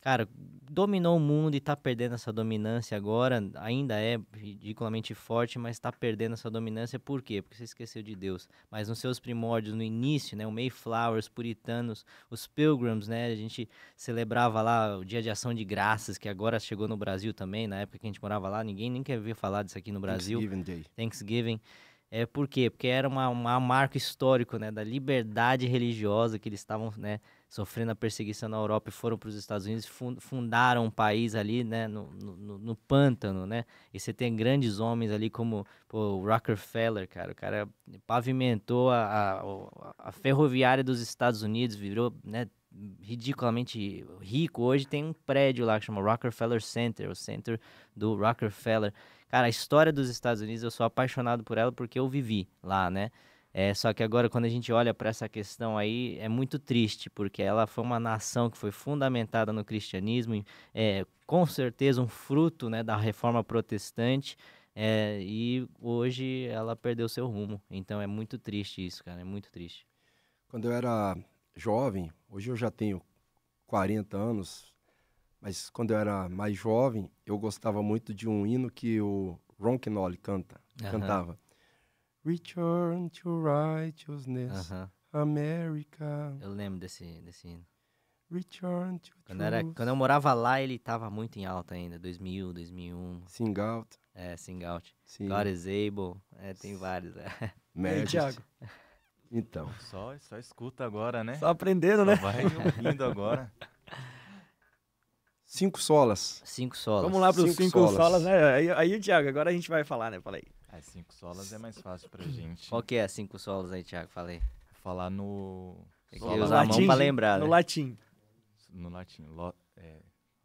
cara, dominou o mundo e tá perdendo essa dominância agora, ainda é ridiculamente forte, mas tá perdendo essa dominância por quê? Porque você esqueceu de Deus. Mas nos seus primórdios, no início, né, o Mayflowers, puritanos, os Pilgrims, né, a gente celebrava lá o Dia de Ação de Graças, que agora chegou no Brasil também, na época que a gente morava lá, ninguém nem quer ouvir falar disso aqui no Brasil. Thanksgiving Day. Thanksgiving. É, por quê? Porque era uma, uma marca histórico, né, da liberdade religiosa que eles estavam, né, sofrendo a perseguição na Europa e foram para os Estados Unidos fundaram um país ali, né, no, no, no, pântano, né? E você tem grandes homens ali como pô, o Rockefeller, cara, o cara pavimentou a, a, a ferroviária dos Estados Unidos, virou, né, ridiculamente rico. Hoje tem um prédio lá que chama Rockefeller Center, o centro do Rockefeller. Cara, a história dos Estados Unidos, eu sou apaixonado por ela porque eu vivi lá, né? É, só que agora, quando a gente olha para essa questão aí, é muito triste, porque ela foi uma nação que foi fundamentada no cristianismo, é, com certeza um fruto né, da reforma protestante, é, e hoje ela perdeu seu rumo. Então é muito triste isso, cara, é muito triste. Quando eu era jovem, hoje eu já tenho 40 anos, mas quando eu era mais jovem, eu gostava muito de um hino que o Ron Kenoly canta, uhum. cantava Return to righteousness, uh -huh. America. Eu lembro desse, desse hino. Return to quando, era, quando eu morava lá, ele estava muito em alta ainda, 2000, 2001. Sing Out. É, Sing Out. Sim. God is Able, é, tem vários. É. Magic. Thiago. Então. Só, só escuta agora, né? Só aprendendo, né? só né? Vai ouvindo agora. Cinco solas. Cinco solas. Vamos lá para os cinco, cinco solas. solas, né? Aí, aí, Thiago, agora a gente vai falar, né? Fala aí. As cinco solas é mais fácil pra gente. Qual que é as cinco solas aí, Thiago? Falei. Falar no. Tem que usar a mão pra lembrar, No né? latim. No latim. Lo, é,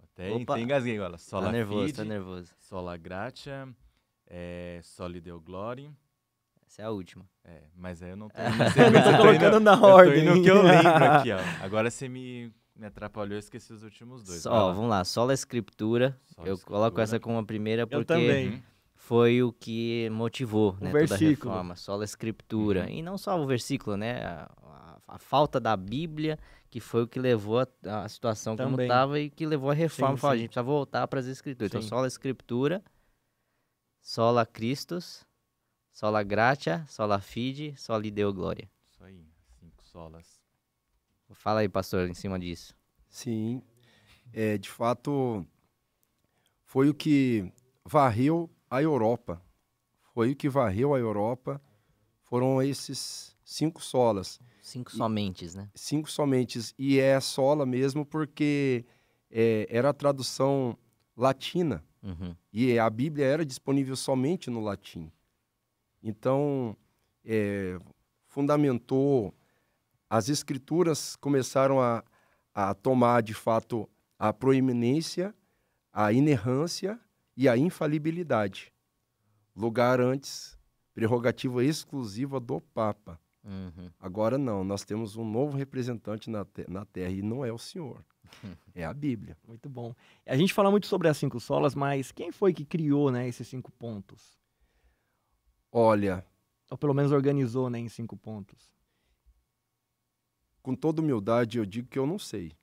até, engasguei agora. Tá sola tá nervoso, tá nervoso. Sola gratia, é, soli deu glória. Essa é a última. É, mas aí eu não tô... Você tá colocando na ordem. Eu tô que eu lembro aqui, ó. Agora você me me atrapalhou, eu esqueci os últimos dois. Ó, vamos lá, Sola é escritura. eu escritura. coloco essa como a primeira porque eu também. Uhum foi o que motivou né, toda a reforma, só a escritura. Uhum. E não só o versículo, né? A, a, a, falta da Bíblia, que foi o que levou a, a situação Também. como estava e que levou a reforma. Sim, Fala, sim. a gente precisa voltar para as escrituras. Então, sim. Então, só a escritura, sola Christus, sola gratia, sola fide, sola deu glória. Isso aí, cinco solas. Fala aí, pastor, em cima disso. Sim, é, de fato, foi o que varreu a Europa. Foi o que varreu a Europa. Foram esses cinco solas. Cinco e, somentes, né? Cinco somentes. E é sola mesmo porque é, era a tradução latina. Uhum. E a Bíblia era disponível somente no latim. Então, é, fundamentou, as escrituras começaram a, a tomar de fato a proeminência, a inerrância e a infalibilidade. Lugar antes, prerrogativa exclusiva do Papa. Uhum. Agora não, nós temos um novo representante na, te na Terra e não é o Senhor, é a Bíblia. Muito bom. A gente fala muito sobre as cinco solas, mas quem foi que criou né, esses cinco pontos? Olha. Ou pelo menos organizou né, em cinco pontos. Com toda humildade, eu digo que eu não sei.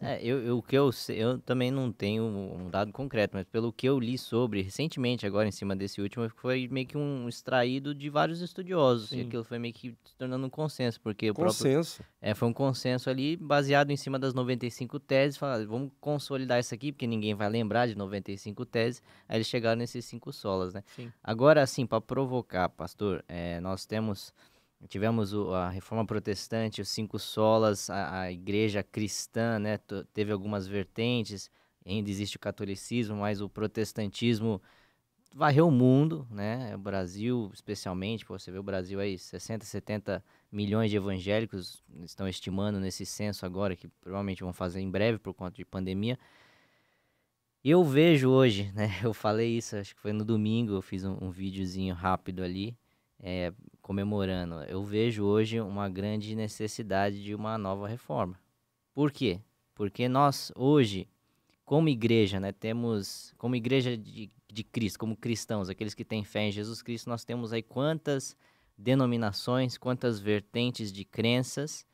É, eu, eu, o que eu, eu também não tenho um dado concreto, mas pelo que eu li sobre recentemente, agora em cima desse último, foi meio que um extraído de vários estudiosos. Sim. E aquilo foi meio que se tornando um consenso, porque consenso. Próprio, é, foi um consenso ali baseado em cima das 95 teses. Falaram, ah, vamos consolidar isso aqui, porque ninguém vai lembrar de 95 teses. Aí eles chegaram nesses cinco solas, né? Sim. Agora, assim, para provocar, pastor, é, nós temos Tivemos o, a reforma protestante, os cinco solas, a, a igreja cristã, né? Teve algumas vertentes, ainda existe o catolicismo, mas o protestantismo varreu o mundo, né? O Brasil, especialmente, você vê o Brasil aí, 60, 70 milhões de evangélicos estão estimando nesse censo agora, que provavelmente vão fazer em breve por conta de pandemia. Eu vejo hoje, né? Eu falei isso, acho que foi no domingo, eu fiz um, um videozinho rápido ali, é, comemorando, eu vejo hoje uma grande necessidade de uma nova reforma. Por quê? Porque nós hoje, como igreja, né, temos, como igreja de, de Cristo, como cristãos, aqueles que têm fé em Jesus Cristo, nós temos aí quantas denominações, quantas vertentes de crenças,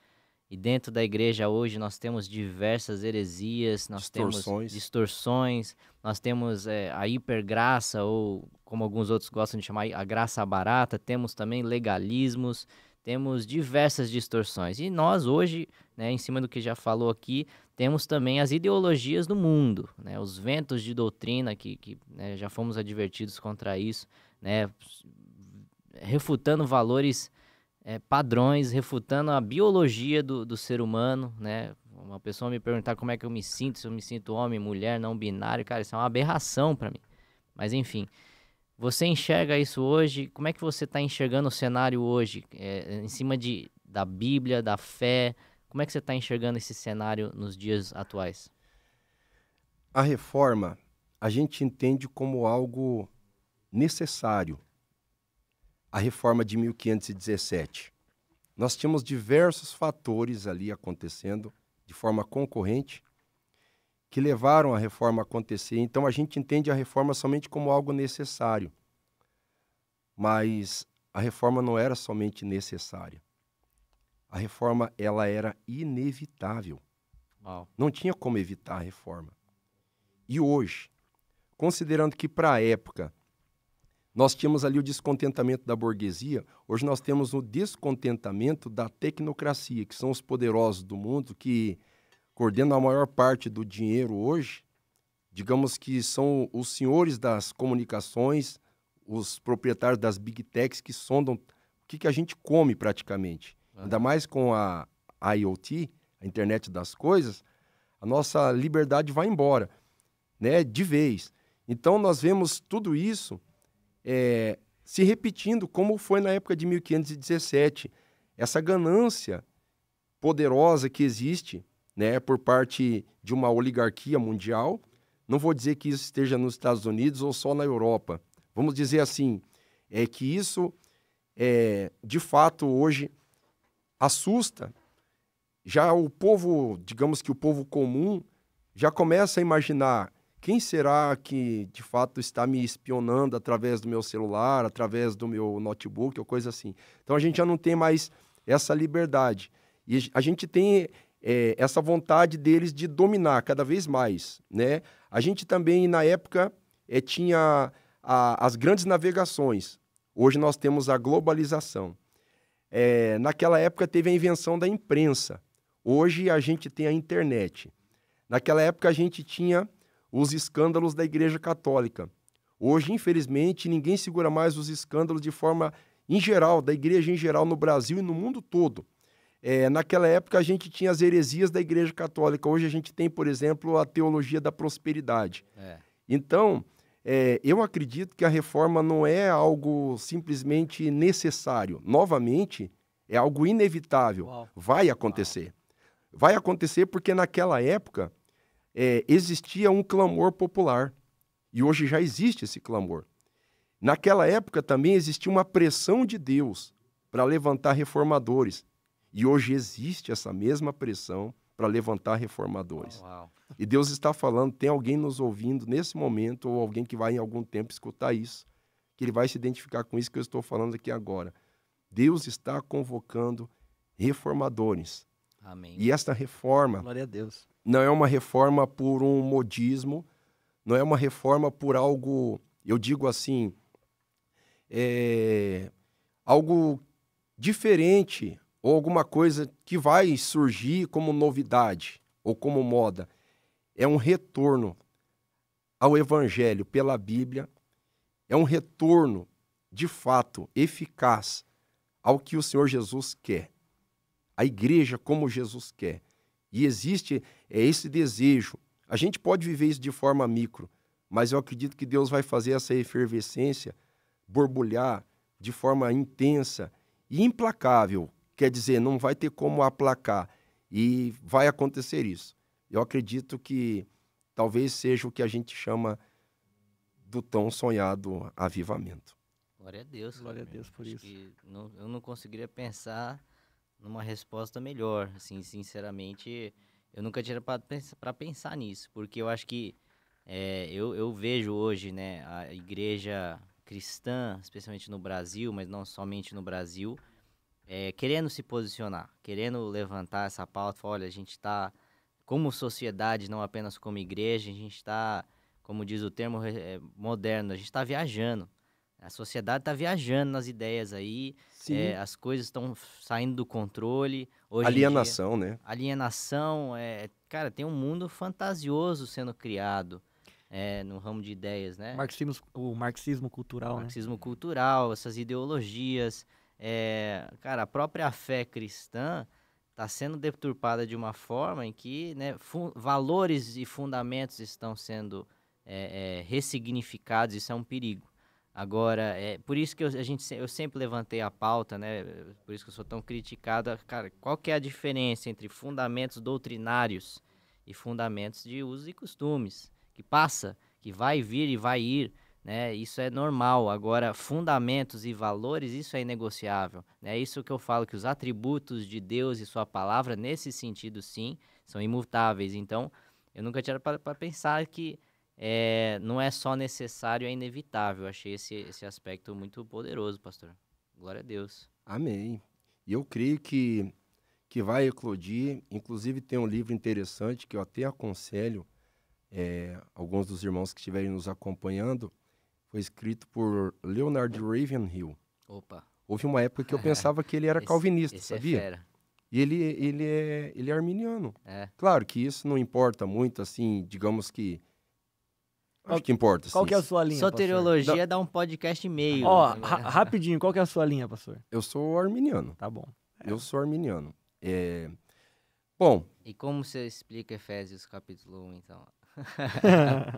e dentro da igreja hoje nós temos diversas heresias, nós distorções. temos distorções, nós temos é, a hipergraça, ou como alguns outros gostam de chamar, a graça barata, temos também legalismos, temos diversas distorções. E nós hoje, né, em cima do que já falou aqui, temos também as ideologias do mundo, né, os ventos de doutrina, que, que né, já fomos advertidos contra isso, né, refutando valores é, padrões, refutando a biologia do, do ser humano, né? Uma pessoa me perguntar como é que eu me sinto, se eu me sinto homem, mulher, não binário, cara, isso é uma aberração para mim. Mas enfim, você enxerga isso hoje? Como é que você está enxergando o cenário hoje, é, em cima de, da Bíblia, da fé? Como é que você está enxergando esse cenário nos dias atuais? A reforma a gente entende como algo necessário a reforma de 1517. Nós tínhamos diversos fatores ali acontecendo de forma concorrente que levaram a reforma a acontecer. Então a gente entende a reforma somente como algo necessário. Mas a reforma não era somente necessária. A reforma ela era inevitável. Wow. Não tinha como evitar a reforma. E hoje, considerando que para a época nós tínhamos ali o descontentamento da burguesia, hoje nós temos o descontentamento da tecnocracia, que são os poderosos do mundo que coordenam a maior parte do dinheiro hoje. Digamos que são os senhores das comunicações, os proprietários das big techs que sondam o que, que a gente come praticamente. Ah. Ainda mais com a IoT, a internet das coisas, a nossa liberdade vai embora, né, de vez. Então nós vemos tudo isso é, se repetindo, como foi na época de 1517. Essa ganância poderosa que existe né, por parte de uma oligarquia mundial. Não vou dizer que isso esteja nos Estados Unidos ou só na Europa. Vamos dizer assim, é que isso, é, de fato, hoje assusta. Já o povo, digamos que o povo comum, já começa a imaginar quem será que de fato está me espionando através do meu celular, através do meu notebook ou coisa assim. Então a gente já não tem mais essa liberdade. E a gente tem é, essa vontade deles de dominar cada vez mais, né? A gente também, na época, é, tinha a, as grandes navegações. Hoje nós temos a globalização. É, naquela época teve a invenção da imprensa. Hoje a gente tem a internet. Naquela época a gente tinha os escândalos da Igreja Católica. Hoje, infelizmente, ninguém segura mais os escândalos de forma em geral, da igreja em geral no Brasil e no mundo todo. É, naquela época a gente tinha as heresias da Igreja Católica, hoje a gente tem, por exemplo, a teologia da prosperidade. É. Então, é, eu acredito que a reforma não é algo simplesmente necessário. Novamente, é algo inevitável. Uau. Vai acontecer. Uau. Vai acontecer porque naquela época é, existia um clamor popular. E hoje já existe esse clamor. Naquela época também existia uma pressão de Deus para levantar reformadores. E hoje existe essa mesma pressão para levantar reformadores. Ah, e Deus está falando, tem alguém nos ouvindo nesse momento, ou alguém que vai em algum tempo escutar isso, que ele vai se identificar com isso que eu estou falando aqui agora. Deus está convocando reformadores Amém. E esta reforma. Glória a Deus. Não é uma reforma por um modismo, não é uma reforma por algo, eu digo assim, é, algo diferente ou alguma coisa que vai surgir como novidade ou como moda. É um retorno ao Evangelho pela Bíblia, é um retorno de fato eficaz ao que o Senhor Jesus quer a igreja como Jesus quer. E existe é esse desejo. A gente pode viver isso de forma micro, mas eu acredito que Deus vai fazer essa efervescência borbulhar de forma intensa e implacável. Quer dizer, não vai ter como aplacar e vai acontecer isso. Eu acredito que talvez seja o que a gente chama do tão sonhado avivamento. Glória a Deus. Glória a Deus por isso. Não, eu não conseguiria pensar numa resposta melhor. Assim, sinceramente, eu nunca tinha para pensar nisso, porque eu acho que é, eu, eu vejo hoje né, a igreja cristã, especialmente no Brasil, mas não somente no Brasil, é, querendo se posicionar, querendo levantar essa pauta, falar, olha, a gente está, como sociedade, não apenas como igreja, a gente está, como diz o termo é, moderno, a gente está viajando. A sociedade está viajando nas ideias aí, é, as coisas estão saindo do controle. Hoje alienação, dia, né? Alienação. É, cara, tem um mundo fantasioso sendo criado é, no ramo de ideias, né? Marxismo, o marxismo cultural, o né? Marxismo né? cultural, essas ideologias. É, cara, a própria fé cristã está sendo deturpada de uma forma em que né, valores e fundamentos estão sendo é, é, ressignificados. Isso é um perigo. Agora, é por isso que eu, a gente, eu sempre levantei a pauta, né? Por isso que eu sou tão criticado. Cara, qual que é a diferença entre fundamentos doutrinários e fundamentos de usos e costumes? Que passa, que vai vir e vai ir, né? Isso é normal. Agora, fundamentos e valores, isso é inegociável. É né? isso que eu falo, que os atributos de Deus e sua palavra, nesse sentido, sim, são imutáveis. Então, eu nunca tinha para pensar que é, não é só necessário, é inevitável. Eu achei esse, esse aspecto muito poderoso, pastor. Glória a Deus. Amém. E eu creio que, que vai eclodir. Inclusive, tem um livro interessante que eu até aconselho é, alguns dos irmãos que estiverem nos acompanhando. Foi escrito por Leonard Ravenhill. Opa. Houve uma época que eu pensava que ele era esse, calvinista, esse é sabia? É E ele, ele, é, ele é arminiano. É. Claro que isso não importa muito, assim, digamos que qual, Acho que importa. Qual sim. que é a sua linha? Soteriologia pastor? dá um podcast e meio. Ó, é. ra rapidinho, qual que é a sua linha, pastor? Eu sou arminiano. Tá bom. É. Eu sou arminiano. É... Bom. E como você explica Efésios capítulo 1, então?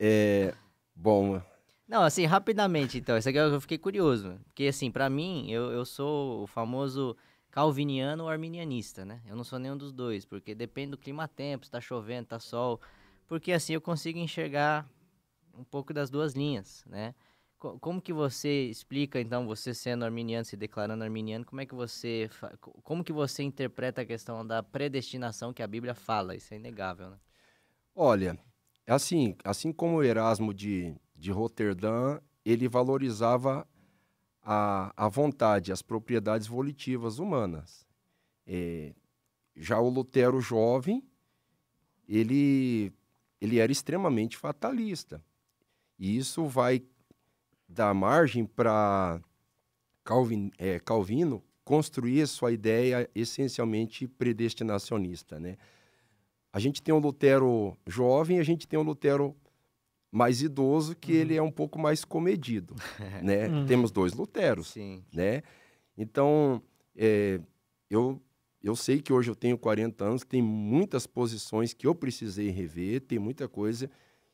é. Bom. É. Não, assim, rapidamente, então. Isso aqui é eu fiquei curioso. Porque, assim, para mim, eu, eu sou o famoso calviniano ou arminianista, né? Eu não sou nenhum dos dois, porque depende do clima-tempo, se tá chovendo, tá sol porque assim eu consigo enxergar um pouco das duas linhas, né? como que você explica, então, você sendo arminiano, se declarando arminiano, como é que você, como que você interpreta a questão da predestinação que a Bíblia fala? Isso é inegável, né? Olha, assim, assim como Erasmo de, de Roterdã, ele valorizava a, a vontade, as propriedades volitivas humanas. É, já o Lutero jovem, ele ele era extremamente fatalista. E isso vai dar margem para Calvin, é, Calvino construir sua ideia essencialmente predestinacionista, né? A gente tem o um Lutero jovem, a gente tem o um Lutero mais idoso, que uhum. ele é um pouco mais comedido, né? Uhum. Temos dois Luteros, Sim. né? Então, é, eu eu sei que hoje eu tenho 40 anos, tem muitas posições que eu precisei rever, tem muita coisa.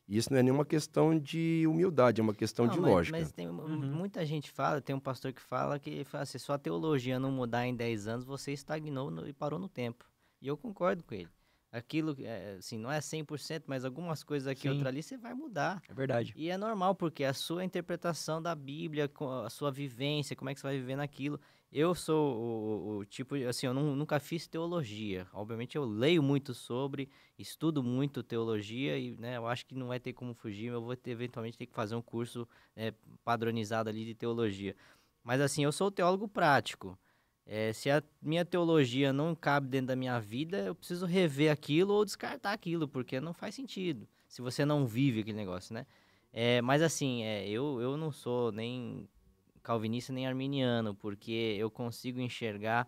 E isso não é nenhuma questão de humildade, é uma questão não, de mas, lógica. Mas tem, uhum. muita gente fala, tem um pastor que fala que fala assim, teologia não mudar em 10 anos, você estagnou no, e parou no tempo. E eu concordo com ele. Aquilo, eh, assim, não é 100%, mas algumas coisas aqui e outra ali, você vai mudar. É verdade. E é normal, porque a sua interpretação da Bíblia, a sua vivência, como é que você vai viver naquilo. Eu sou o, o tipo, assim, eu não, nunca fiz teologia. Obviamente eu leio muito sobre, estudo muito teologia e né, eu acho que não vai ter como fugir, eu vou ter, eventualmente ter que fazer um curso né, padronizado ali de teologia. Mas assim, eu sou teólogo prático. É, se a minha teologia não cabe dentro da minha vida, eu preciso rever aquilo ou descartar aquilo, porque não faz sentido se você não vive aquele negócio, né? É, mas assim, é, eu, eu não sou nem calvinista nem arminiano, porque eu consigo enxergar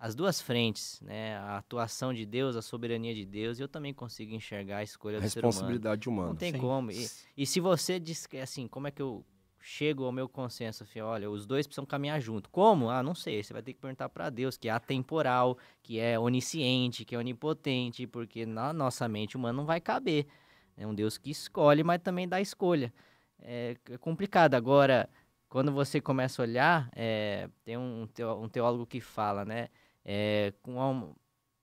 as duas frentes, né? A atuação de Deus, a soberania de Deus, e eu também consigo enxergar a escolha a do ser humano. Responsabilidade humana. Não tem Sim. como. E, e, se você diz que assim, como é que eu chego ao meu consenso, assim, olha, os dois precisam caminhar junto. Como? Ah, não sei, você vai ter que perguntar para Deus, que é atemporal, que é onisciente, que é onipotente, porque na nossa mente humana não vai caber. É um Deus que escolhe, mas também dá escolha. é, é complicado agora quando você começa a olhar, é, tem um, um teólogo que fala, né? É, com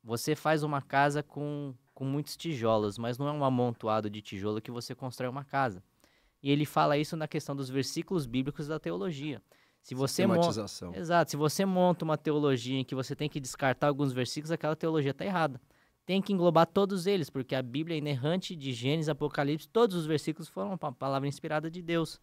você faz uma casa com, com muitos tijolos, mas não é um amontoado de tijolo que você constrói uma casa. E ele fala isso na questão dos versículos bíblicos da teologia. Se você monta, exato, se você monta uma teologia em que você tem que descartar alguns versículos, aquela teologia está errada. Tem que englobar todos eles, porque a Bíblia é inerrante de Gênesis, Apocalipse, todos os versículos foram uma palavra inspirada de Deus.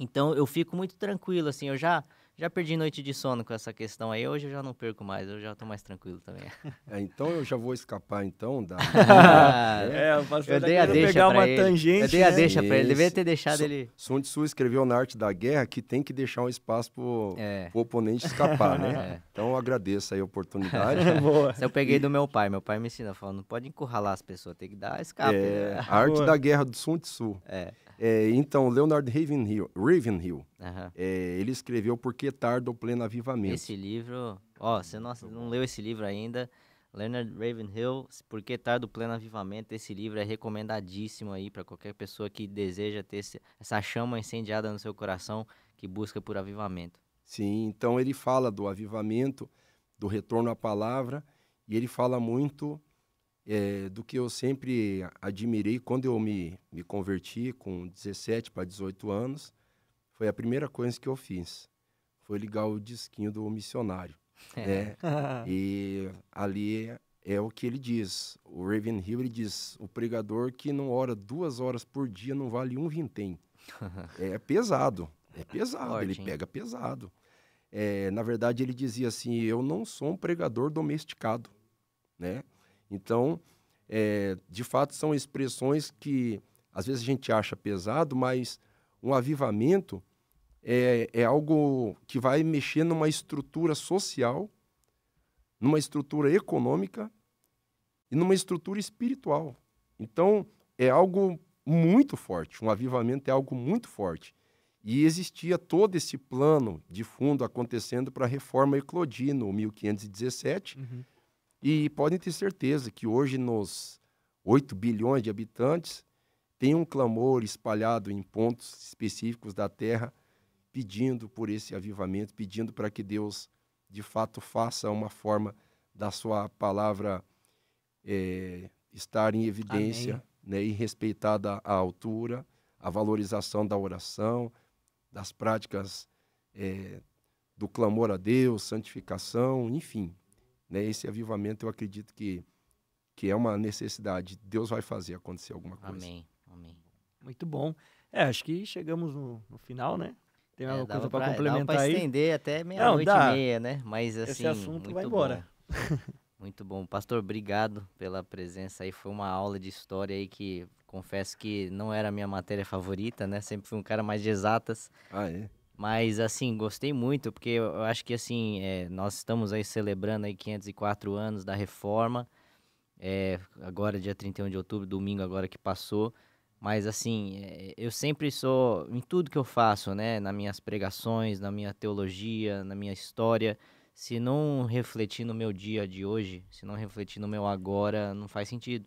Então eu fico muito tranquilo, assim, eu já já perdi noite de sono com essa questão aí, hoje eu já não perco mais, eu já estou mais tranquilo também. É, então eu já vou escapar então da... é, é eu, eu tá dei a deixa pegar uma ele. tangente. Eu dei né? a deixa para ele, devia ter deixado ele... Sun Tzu escreveu na Arte da Guerra que tem que deixar um espaço para o é. oponente escapar, né? É. Então eu agradeço aí a oportunidade. eu peguei e... do meu pai, meu pai me ensina, falando, não pode encurralar as pessoas, tem que dar escape. É, né? A arte Boa. da Guerra do Sun Tzu. É. É, então, Leonard Ravenhill, Ravenhill uhum. é, ele escreveu Por que Tardo pleno avivamento. Esse livro, ó, você não, não leu esse livro ainda, Leonard Ravenhill, Por que Tardo pleno avivamento, esse livro é recomendadíssimo aí para qualquer pessoa que deseja ter esse, essa chama incendiada no seu coração, que busca por avivamento. Sim, então ele fala do avivamento, do retorno à palavra, e ele fala muito é, do que eu sempre admirei quando eu me, me converti com 17 para 18 anos, foi a primeira coisa que eu fiz. Foi ligar o disquinho do missionário. É. Né? e ali é o que ele diz. O Raven Hill ele diz: o pregador que não ora duas horas por dia não vale um vintém. é pesado, é pesado, ele pega pesado. É, na verdade, ele dizia assim: eu não sou um pregador domesticado, né? Então, é, de fato, são expressões que às vezes a gente acha pesado, mas um avivamento é, é algo que vai mexer numa estrutura social, numa estrutura econômica e numa estrutura espiritual. Então, é algo muito forte. Um avivamento é algo muito forte. E existia todo esse plano de fundo acontecendo para a reforma no 1517, uhum. E podem ter certeza que hoje, nos 8 bilhões de habitantes, tem um clamor espalhado em pontos específicos da terra, pedindo por esse avivamento, pedindo para que Deus, de fato, faça uma forma da sua palavra é, estar em evidência né, e respeitada a altura, a valorização da oração, das práticas é, do clamor a Deus, santificação, enfim, né? Esse avivamento eu acredito que, que é uma necessidade. Deus vai fazer acontecer alguma coisa. Amém, amém. Muito bom. É, acho que chegamos no, no final, né? Tem é, alguma é, coisa para complementar pra aí? estender até meia-noite e meia, né? Mas assim, Esse assunto vai embora. muito bom. Pastor, obrigado pela presença aí. Foi uma aula de história aí que confesso que não era a minha matéria favorita, né? Sempre fui um cara mais de exatas. Ah, é? Mas, assim, gostei muito, porque eu acho que, assim, é, nós estamos aí celebrando aí 504 anos da reforma, é, agora dia 31 de outubro, domingo agora que passou, mas, assim, é, eu sempre sou, em tudo que eu faço, né, nas minhas pregações, na minha teologia, na minha história, se não refletir no meu dia de hoje, se não refletir no meu agora, não faz sentido.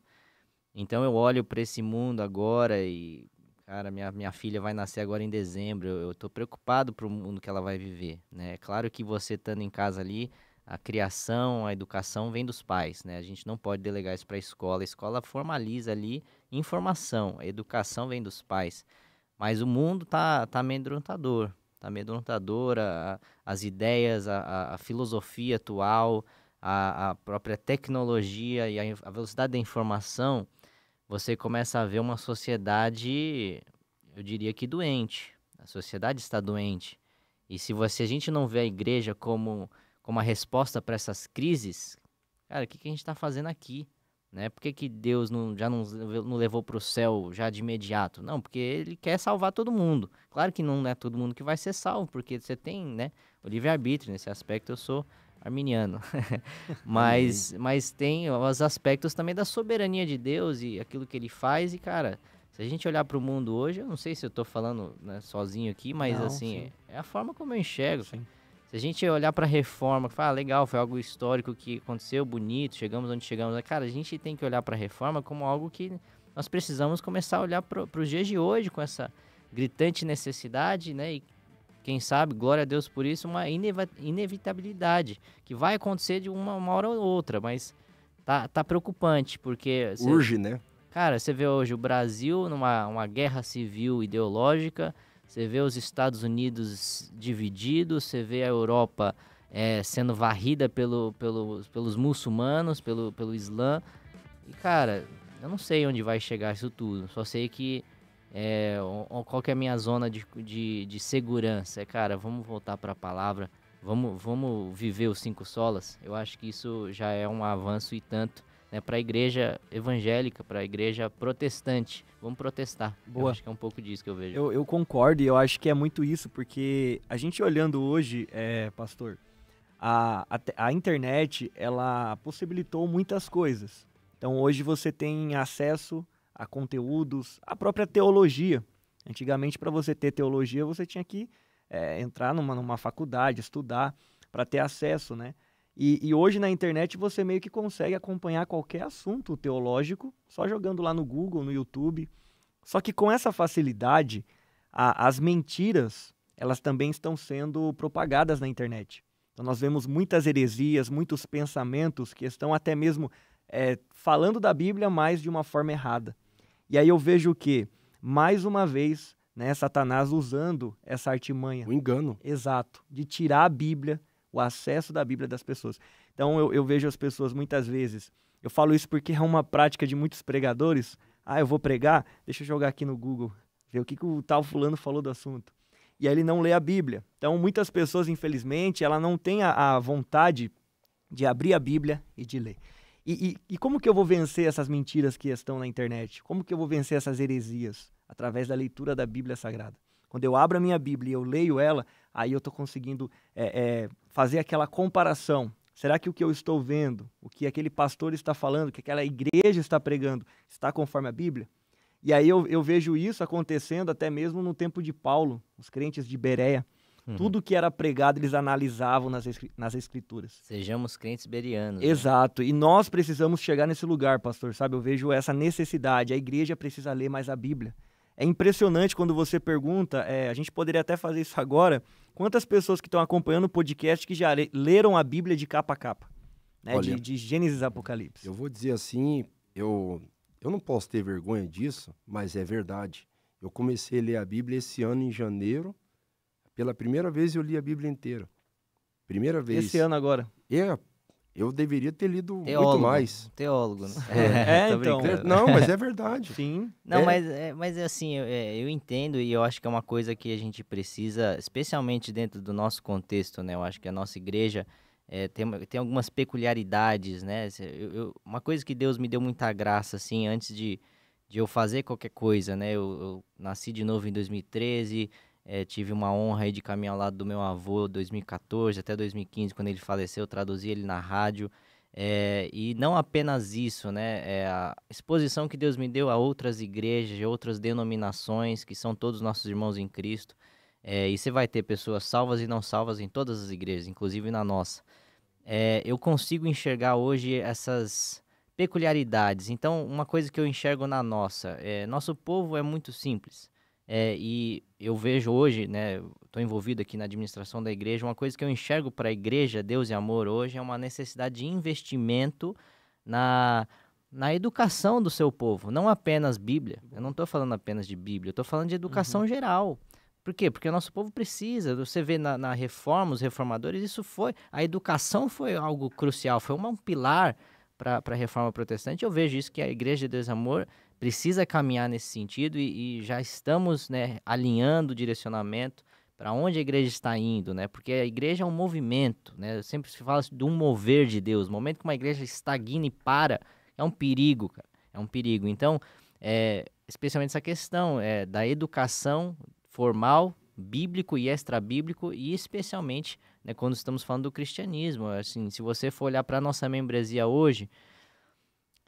Então eu olho para esse mundo agora e Cara, minha, minha filha vai nascer agora em dezembro. Eu, eu tô preocupado pro mundo que ela vai viver, né? É claro que você estando em casa ali, a criação, a educação vem dos pais, né? A gente não pode delegar isso para a escola. A escola formaliza ali informação, a educação vem dos pais. Mas o mundo tá, tá amedrontador, tá amedrontador, a, a, as ideias, a, a filosofia atual, a, própria tecnologia e a, velocidade da informação você começa a ver uma sociedade, eu diria que doente. A sociedade está doente. E se você, a gente não vê a igreja como, como a resposta para essas crises, cara, o que, que a gente está fazendo aqui? Né? Por que, que Deus não, já não, não levou para o céu já de imediato? Não, porque ele quer salvar todo mundo. Claro que não é todo mundo que vai ser salvo, porque você tem né, o livre-arbítrio. Nesse aspecto eu sou arminiano. mas, mas tem os aspectos também da soberania de Deus e aquilo que ele faz. E, cara, se a gente olhar para o mundo hoje, eu não sei se eu estou falando né, sozinho aqui, mas não, assim, é, é, a forma como eu enxergo. Sim. Se a gente olhar para a reforma, que fala, ah, legal, foi algo histórico que aconteceu, bonito, chegamos onde chegamos. Cara, a gente tem que olhar para a reforma como algo que nós precisamos começar a olhar para os dias de hoje com essa gritante necessidade, né? E quem sabe, glória a Deus por isso, uma inevitabilidade que vai acontecer de uma, uma hora ou outra, mas tá, tá preocupante, porque. Cê, Urge, né? Cara, você vê hoje o Brasil numa uma guerra civil ideológica, você vê os Estados Unidos divididos, você vê a Europa é, sendo varrida pelo, pelo, pelos muçulmanos, pelo, pelo Islã. E, cara, eu não sei onde vai chegar isso tudo, só sei que é, qual que é a minha zona de, de, de segurança? É, cara, vamos voltar para a palavra, vamos, vamos viver os cinco solas. Eu acho que isso já é um avanço e tanto né, para a igreja evangélica, para a igreja protestante. Vamos protestar. Boa. Eu acho que é um pouco disso que eu vejo. Eu, eu concordo e eu acho que é muito isso, porque a gente olhando hoje, é, pastor, a, a, a internet ela possibilitou muitas coisas. Então hoje você tem acesso a conteúdos, a própria teologia. Antigamente, para você ter teologia, você tinha que é, entrar numa, numa faculdade, estudar, para ter acesso, né? E, e, hoje na internet você meio que consegue acompanhar qualquer assunto teológico só jogando lá no Google, no YouTube. Só que com essa facilidade, a, as mentiras elas também estão sendo propagadas na internet. Então nós vemos muitas heresias, muitos pensamentos que estão até mesmo é, falando da Bíblia, mas de uma forma errada. E aí eu vejo o quê? Mais uma vez, né, Satanás usando essa artimanha. O engano. Exato. De tirar a Bíblia, o acesso da Bíblia das pessoas. Então eu, eu vejo as pessoas muitas vezes. Eu falo isso porque é uma prática de muitos pregadores. Ah, eu vou pregar? Deixa eu jogar aqui no Google, ver o que, que o tal fulano falou do assunto e aí ele não lê a Bíblia. Então, muitas pessoas, infelizmente, ela não tem a, a, vontade de abrir a Bíblia e de ler. E, e, e, como que eu vou vencer essas mentiras que estão na internet? Como que eu vou vencer essas heresias? Através da leitura da Bíblia Sagrada. Quando eu abro a minha Bíblia e eu leio ela, aí eu estou conseguindo é, é, fazer aquela comparação. Será que o que eu estou vendo, o que aquele pastor está falando, o que aquela igreja está pregando, está conforme a Bíblia? E aí eu, eu vejo isso acontecendo até mesmo no tempo de Paulo, os crentes de Berea. Uhum. Tudo que era pregado, eles analisavam nas, nas escrituras. Sejamos crentes berianos. Né? Exato. Né? E nós precisamos chegar nesse lugar, pastor, sabe? Eu vejo essa necessidade. A igreja precisa ler mais a Bíblia. É impressionante quando você pergunta, é, a gente poderia até fazer isso agora, quantas pessoas que estão acompanhando o podcast que já leram a Bíblia de capa a capa, né? Olha, de, de Gênesis a Apocalipse. Eu vou dizer assim, eu, eu não posso ter vergonha disso, mas é verdade. Eu comecei a ler a Bíblia esse ano em janeiro, pela primeira vez eu li a Bíblia inteira. Primeira vez. Esse ano agora. É, eu deveria ter lido teólogo, muito mais. Teólogo, né? É, é então. É, não, mas é verdade. Sim. Não, é. Mas, é, mas é assim, eu, é, eu, entendo e eu acho que é uma coisa que a gente precisa, especialmente dentro do nosso contexto, né? Eu acho que a nossa igreja tem, tem algumas peculiaridades, né? Eu, eu, uma coisa que Deus me deu muita graça, assim, antes de, de eu fazer qualquer coisa, né? Eu, eu nasci de novo em 2013, é, tive uma honra de caminhar ao lado do meu avô 2014 até 2015, quando ele faleceu, traduzi ele na rádio. É, e não apenas isso, né? É a exposição que Deus me deu a outras igrejas, outras denominações, que são todos nossos irmãos em Cristo. É, e você vai ter pessoas salvas e não salvas em todas as igrejas, inclusive na nossa. É, eu consigo enxergar hoje essas peculiaridades. Então, uma coisa que eu enxergo na nossa: é, nosso povo é muito simples. É, e eu vejo hoje, né, estou envolvido aqui na administração da igreja, uma coisa que eu enxergo para a igreja, Deus e Amor, hoje é uma necessidade de investimento na, na educação do seu povo, não apenas Bíblia. Eu não estou falando apenas de Bíblia, eu estou falando de educação uhum. geral. Por quê? Porque o nosso povo precisa. Você vê na, na, reforma, os reformadores, isso foi. A educação foi algo crucial, foi uma, um pilar para a reforma protestante. Eu vejo isso que a Igreja de Deus Amor precisa caminhar nesse sentido e, e já estamos né, alinhando o direcionamento para onde a igreja está indo, né? Porque a igreja é um movimento, né? sempre se fala de um mover de Deus. O momento que uma igreja estagna e para é um perigo, cara. É um perigo. Então, é, especialmente essa questão é, da educação formal, bíblico e extra-bíblico, e especialmente né, quando estamos falando do cristianismo. Assim, se você for olhar para a nossa membresia hoje,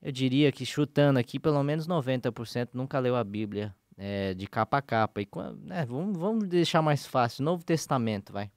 eu diria que chutando aqui, pelo menos 90% nunca leu a Bíblia é, de capa a capa. E, né, vamos, vamos deixar mais fácil, Novo Testamento, vai.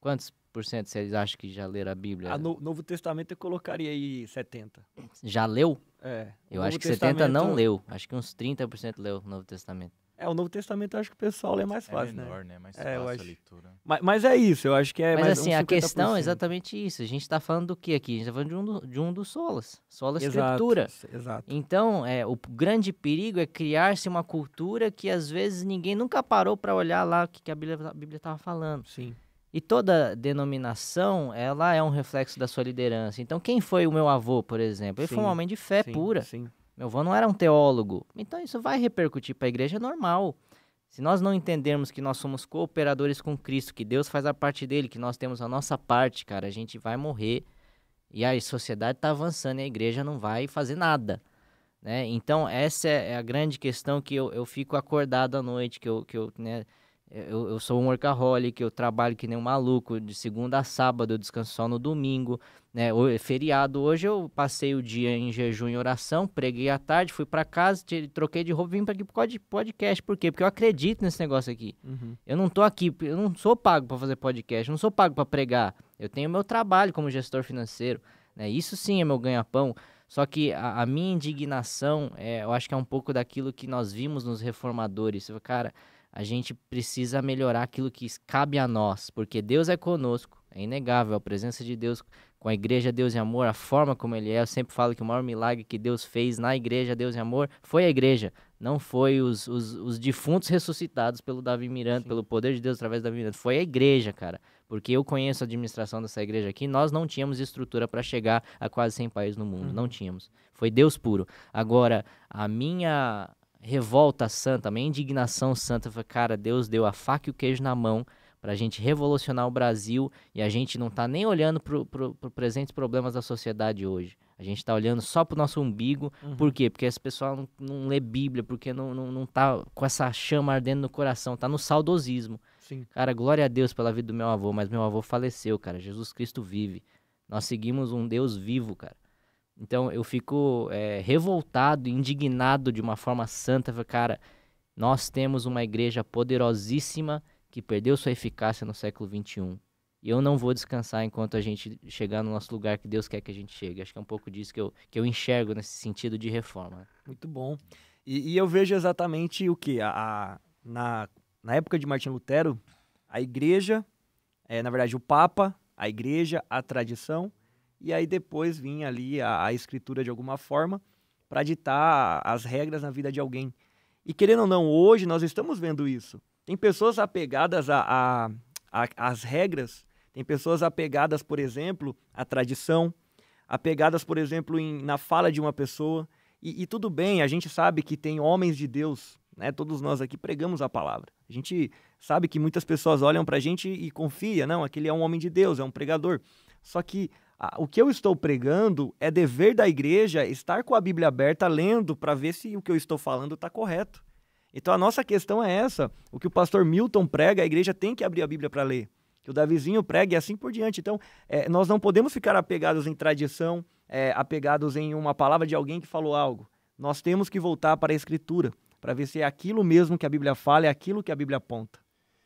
Quantos por cento vocês acham que já leram a Bíblia? Ah, no Novo Testamento eu colocaria aí 70. Já leu? É. Eu acho que Testamento... 70 não leu, acho que uns 30% leu o Novo Testamento. É, o Novo Testamento eu acho que o pessoal lê mais é fácil, é menor, né? né? Mais é, fácil acho... a leitura. Mas, mas, é isso, eu acho que é Mas assim, a questão é exatamente isso. A gente está falando do que aqui? A gente está falando de um, do, de um dos solas, sola escritura. Exato. Então, é, o grande perigo é criar-se uma cultura que às vezes ninguém nunca parou para olhar lá o que, que a Bíblia estava falando. Sim. E toda denominação, ela é um reflexo da sua liderança. Então, quem foi o meu avô, por exemplo? Ele sim, foi um homem de fé sim, pura. Sim. Meu avô não era um teólogo. Então isso vai repercutir para a igreja é normal. Se nós não entendermos que nós somos cooperadores com Cristo, que Deus faz a parte dele, que nós temos a nossa parte, cara, a gente vai morrer e a sociedade está avançando e a igreja não vai fazer nada. Né? Então, essa é, é a grande questão que eu, eu fico acordado à noite, que eu, que eu né, eu, eu, sou um workaholic, eu trabalho que nem um maluco, de segunda a sábado, eu descanso só no domingo, né? É feriado hoje eu passei o dia em jejum e oração, preguei à tarde, fui para casa, troquei de roupa e vim para aqui pro podcast. Por quê? Porque eu acredito nesse negócio aqui. Uhum. Eu não tô aqui, eu não sou pago para fazer podcast, eu não sou pago para pregar. Eu tenho meu trabalho como gestor financeiro, né? Isso sim é meu ganha-pão. Só que a, a minha indignação, é, eu acho que é um pouco daquilo que nós vimos nos reformadores. Cara, a gente precisa melhorar aquilo que cabe a nós, porque Deus é conosco, é inegável a presença de Deus com a igreja Deus e Amor, a forma como ele é. Eu sempre falo que o maior milagre que Deus fez na igreja Deus e Amor foi a igreja. Não foi os, os, os defuntos ressuscitados pelo Davi Miranda, Sim. pelo poder de Deus através do Davi Miranda. Foi a igreja, cara. Porque eu conheço a administração dessa igreja aqui. Nós não tínhamos estrutura para chegar a quase 100 países no mundo. Uhum. Não tínhamos. Foi Deus puro. Agora, a minha revolta santa, a minha indignação santa foi, cara, Deus deu a faca e o queijo na mão para a gente revolucionar o Brasil e a gente não está nem olhando para pro, pro presentes problemas da sociedade hoje. A gente está olhando só para o nosso umbigo. Uhum. Por quê? Porque esse pessoal não, não lê Bíblia, porque não, não, não tá com essa chama ardendo no coração, tá no saudosismo. Sim. Cara, glória a Deus pela vida do meu avô, mas meu avô faleceu, cara. Jesus Cristo vive. Nós seguimos um Deus vivo, cara. Então eu fico é, revoltado, indignado de uma forma santa. Cara, nós temos uma igreja poderosíssima que perdeu sua eficácia no século XXI. E eu não vou descansar enquanto a gente chegar no nosso lugar que Deus quer que a gente chegue. Acho que é um pouco disso que eu, que eu enxergo nesse sentido de reforma. Né? Muito bom. E, e eu vejo exatamente o que? A, a, na, na época de Martim Lutero, a igreja, é, na verdade o Papa, a igreja, a tradição, e aí depois vinha ali a, a escritura de alguma forma para ditar as regras na vida de alguém. E querendo ou não, hoje nós estamos vendo isso. Tem pessoas apegadas às regras em pessoas apegadas, por exemplo, à tradição, apegadas, por exemplo, em, na fala de uma pessoa. E, e, tudo bem, a gente sabe que tem homens de Deus, né? Todos nós aqui pregamos a palavra. A gente sabe que muitas pessoas olham para a gente e confia, não, aquele é um homem de Deus, é um pregador. Só que a, o que eu estou pregando é dever da igreja estar com a Bíblia aberta, lendo para ver se o que eu estou falando está correto. Então a nossa questão é essa: o que o pastor Milton prega, a igreja tem que abrir a Bíblia para ler que o Davizinho pregue e assim por diante. Então, é, nós não podemos ficar apegados em tradição, é, apegados em uma palavra de alguém que falou algo. Nós temos que voltar para a Escritura, para ver se é aquilo mesmo que a Bíblia fala, é aquilo que a Bíblia aponta.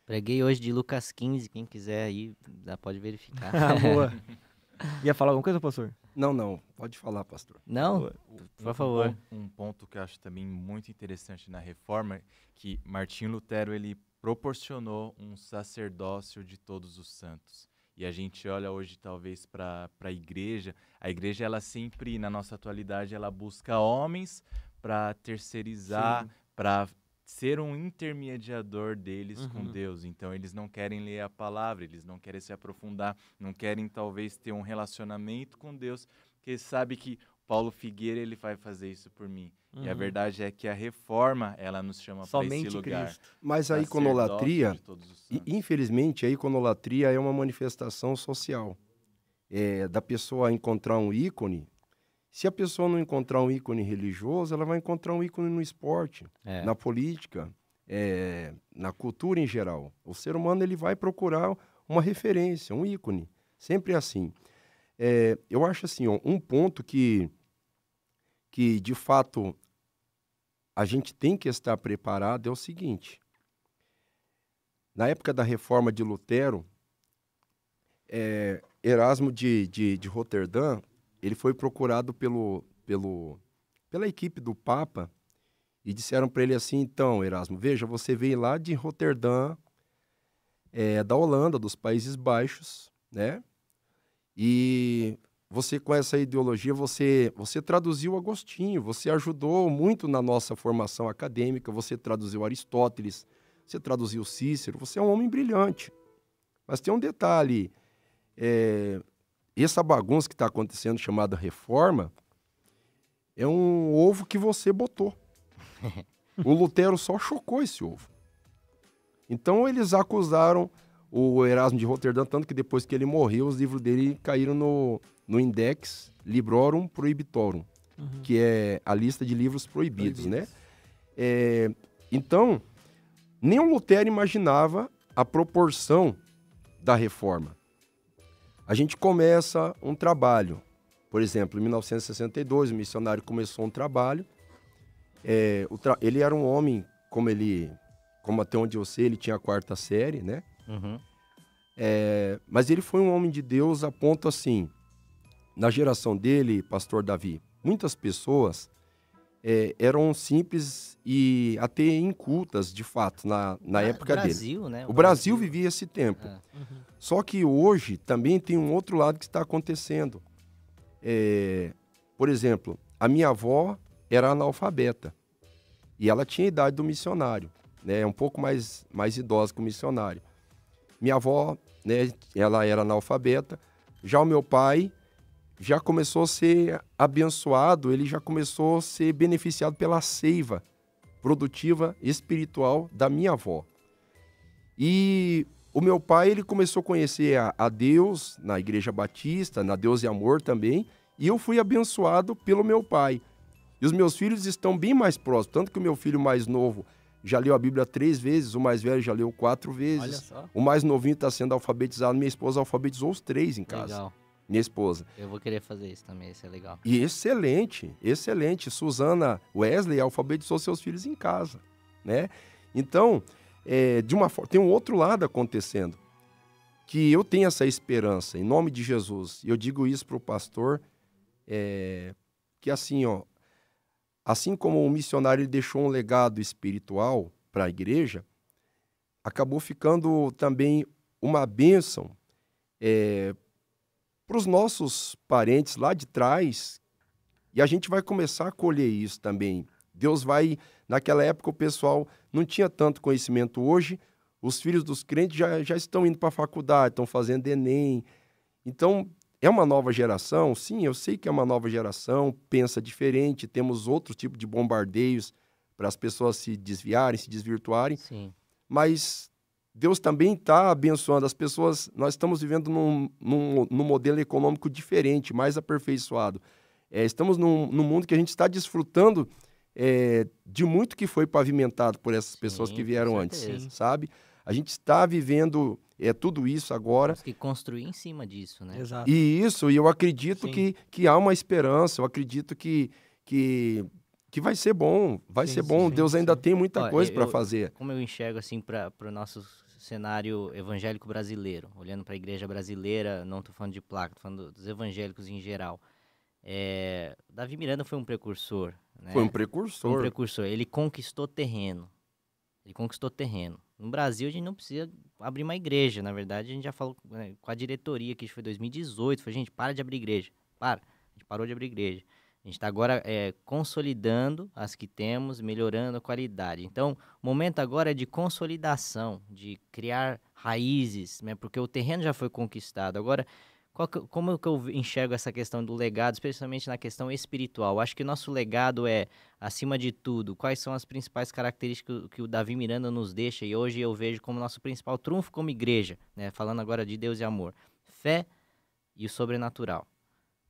Preguei hoje de Lucas 15, quem quiser aí, já pode verificar. Ah, boa. Ia falar alguma coisa, pastor? Não, não. Pode falar, pastor. Não? Por, por favor. Um, um ponto que eu acho também muito interessante na reforma, que Martim Lutero, ele proporcionou um sacerdócio de todos os santos. E a gente olha hoje talvez para a igreja, a igreja ela sempre na nossa atualidade ela busca homens para terceirizar, para ser um intermediador deles uhum. com Deus. Então eles não querem ler a palavra, eles não querem se aprofundar, não querem talvez ter um relacionamento com Deus, porque sabe que Paulo Figueira ele vai fazer isso por mim. Uhum. E a uhum. verdade é que a reforma, ela nos chama para esse lugar. Cristo. Mas a iconolatria, infelizmente, a iconolatria é uma manifestação social. É, da pessoa encontrar um ícone, se a pessoa não encontrar um ícone religioso, ela vai encontrar um ícone no esporte, é. na política, é, na cultura em geral. O ser humano ele vai procurar uma referência, um ícone, sempre assim. É, eu acho assim, ó, um ponto que que de fato a gente tem que estar preparado é o seguinte. Na época da reforma de Lutero, é, Erasmo de, de, de Roterdã, ele foi procurado pelo, pelo, pela equipe do Papa e disseram para ele assim, então, Erasmo, veja, você veio lá de Roterdã, é, da Holanda, dos Países Baixos, né? E você com essa ideologia, você, você traduziu Agostinho, você ajudou muito na nossa formação acadêmica, você traduziu Aristóteles, você traduziu Cícero, você é um homem brilhante. Mas tem um detalhe, é, essa bagunça que está acontecendo chamada reforma é um ovo que você botou. o Lutero só chocou esse ovo. Então eles acusaram o Erasmo de Roterdã, tanto que depois que ele morreu, os livros dele caíram no, no Index Librorum Prohibitorum, uhum. que é a lista de livros proibidos, né? proibidos. né? É, então, nenhum Lutero imaginava a proporção da reforma. A gente começa um trabalho. Por exemplo, em 1962, o missionário começou um trabalho. É, tra ele era um homem, como ele, como até onde eu sei, ele tinha a quarta série, né? Uhum. É, mas ele foi um homem de Deus a ponto assim, na geração dele, pastor Davi, muitas pessoas é, eram simples e até incultas, de fato, na, na ah, época Brasil, dele. Né? O, o Brasil, Brasil, vivia esse tempo. Ah. Uhum. Só que hoje também tem um outro lado que está acontecendo. É, por exemplo, a minha avó era analfabeta e ela tinha a idade do missionário, né? É um pouco mais, mais idosa que o missionário. Minha avó, né, ela era analfabeta. Já o meu pai já começou a ser abençoado, ele já começou a ser beneficiado pela seiva produtiva espiritual da minha avó. E o meu pai, ele começou a conhecer a, a Deus na Igreja Batista, na Deus e Amor também, e eu fui abençoado pelo meu pai. E os meus filhos estão bem mais próximos, tanto que o meu filho mais novo já leu a Bíblia três vezes, o mais velho já leu quatro vezes. O mais novinho está sendo alfabetizado. Minha esposa alfabetizou os três em casa. Legal. Minha esposa. Eu vou querer fazer isso também, isso é legal. E excelente, excelente. Suzana Wesley alfabetizou seus filhos em casa, né? Então, é, de uma forma, tem um outro lado acontecendo. Que eu tenho essa esperança, em nome de Jesus. E eu digo isso para o pastor, é, que assim, ó, Assim como o missionário deixou um legado espiritual para a igreja, acabou ficando também uma bênção é, para os nossos parentes lá de trás. E a gente vai começar a colher isso também. Deus vai. Naquela época, o pessoal não tinha tanto conhecimento. Hoje, os filhos dos crentes já, já estão indo para a faculdade, estão fazendo Enem. Então, é uma nova geração? Sim, eu sei que é uma nova geração, pensa diferente, temos outro tipo de bombardeios para as pessoas se desviarem, se desvirtuarem. Sim. Mas Deus também está abençoando as pessoas. Nós estamos vivendo num, num, num modelo econômico diferente, mais aperfeiçoado. É, estamos num, num, mundo que a gente está desfrutando é, de muito que foi pavimentado por essas Sim, pessoas que vieram antes, sabe? A gente está vivendo é tudo isso agora. Temos que construir em cima disso, né? Exato. E isso, e eu acredito que, que há uma esperança, eu acredito que, que que vai ser bom, vai sim, ser bom. Sim, Deus ainda sim. tem muita Olha, coisa para fazer. Como eu enxergo assim para o nosso cenário evangélico brasileiro, olhando para a igreja brasileira, não estou falando de placa, estou falando dos evangélicos em geral. É, Davi Miranda foi um precursor. Né? Foi um precursor. Um precursor. Ele conquistou terreno. Ele conquistou terreno. No Brasil, a gente não precisa abrir uma igreja. Na verdade, a gente já falou né, com a diretoria, que isso foi 2018, foi, gente, para de abrir igreja. Para. A gente parou de abrir igreja. A gente está agora é, consolidando as que temos, melhorando a qualidade. Então, o momento agora é de consolidação, de criar raízes, né? porque o terreno já foi conquistado. Agora, que, como é que eu enxergo essa questão do legado, especialmente na questão espiritual? Acho que o nosso legado é, acima de tudo, quais são as principais características que o Davi Miranda nos deixa e hoje eu vejo como nosso principal trunfo como igreja, né? falando agora de Deus e amor: fé e o sobrenatural.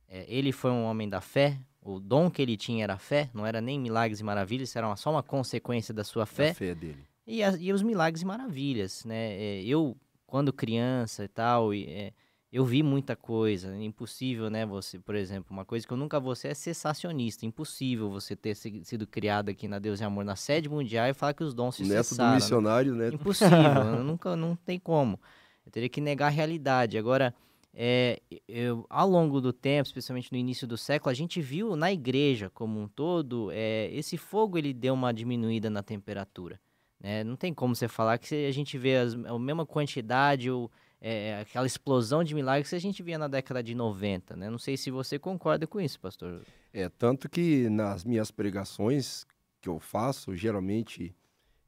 É, ele foi um homem da fé, o dom que ele tinha era fé, não era nem milagres e maravilhas, era só uma consequência da sua fé. A fé dele. E, a, e os milagres e maravilhas, né? É, eu, quando criança e tal, e, é, eu vi muita coisa. É impossível, né? Você, por exemplo, uma coisa que eu nunca vou ser é cessacionista, Impossível você ter sido criado aqui na Deus e Amor, na sede mundial, e falar que os dons se Neto cessaram. do né? missionário, né? Impossível, nunca, não tem como. Eu teria que negar a realidade. Agora, é, eu, ao longo do tempo, especialmente no início do século, a gente viu na igreja como um todo, é, esse fogo ele deu uma diminuída na temperatura. Né? Não tem como você falar que a gente vê as, a mesma quantidade ou é, aquela explosão de milagres que a gente via na década de 90, né? Não sei se você concorda com isso, pastor. É, tanto que nas minhas pregações que eu faço, geralmente,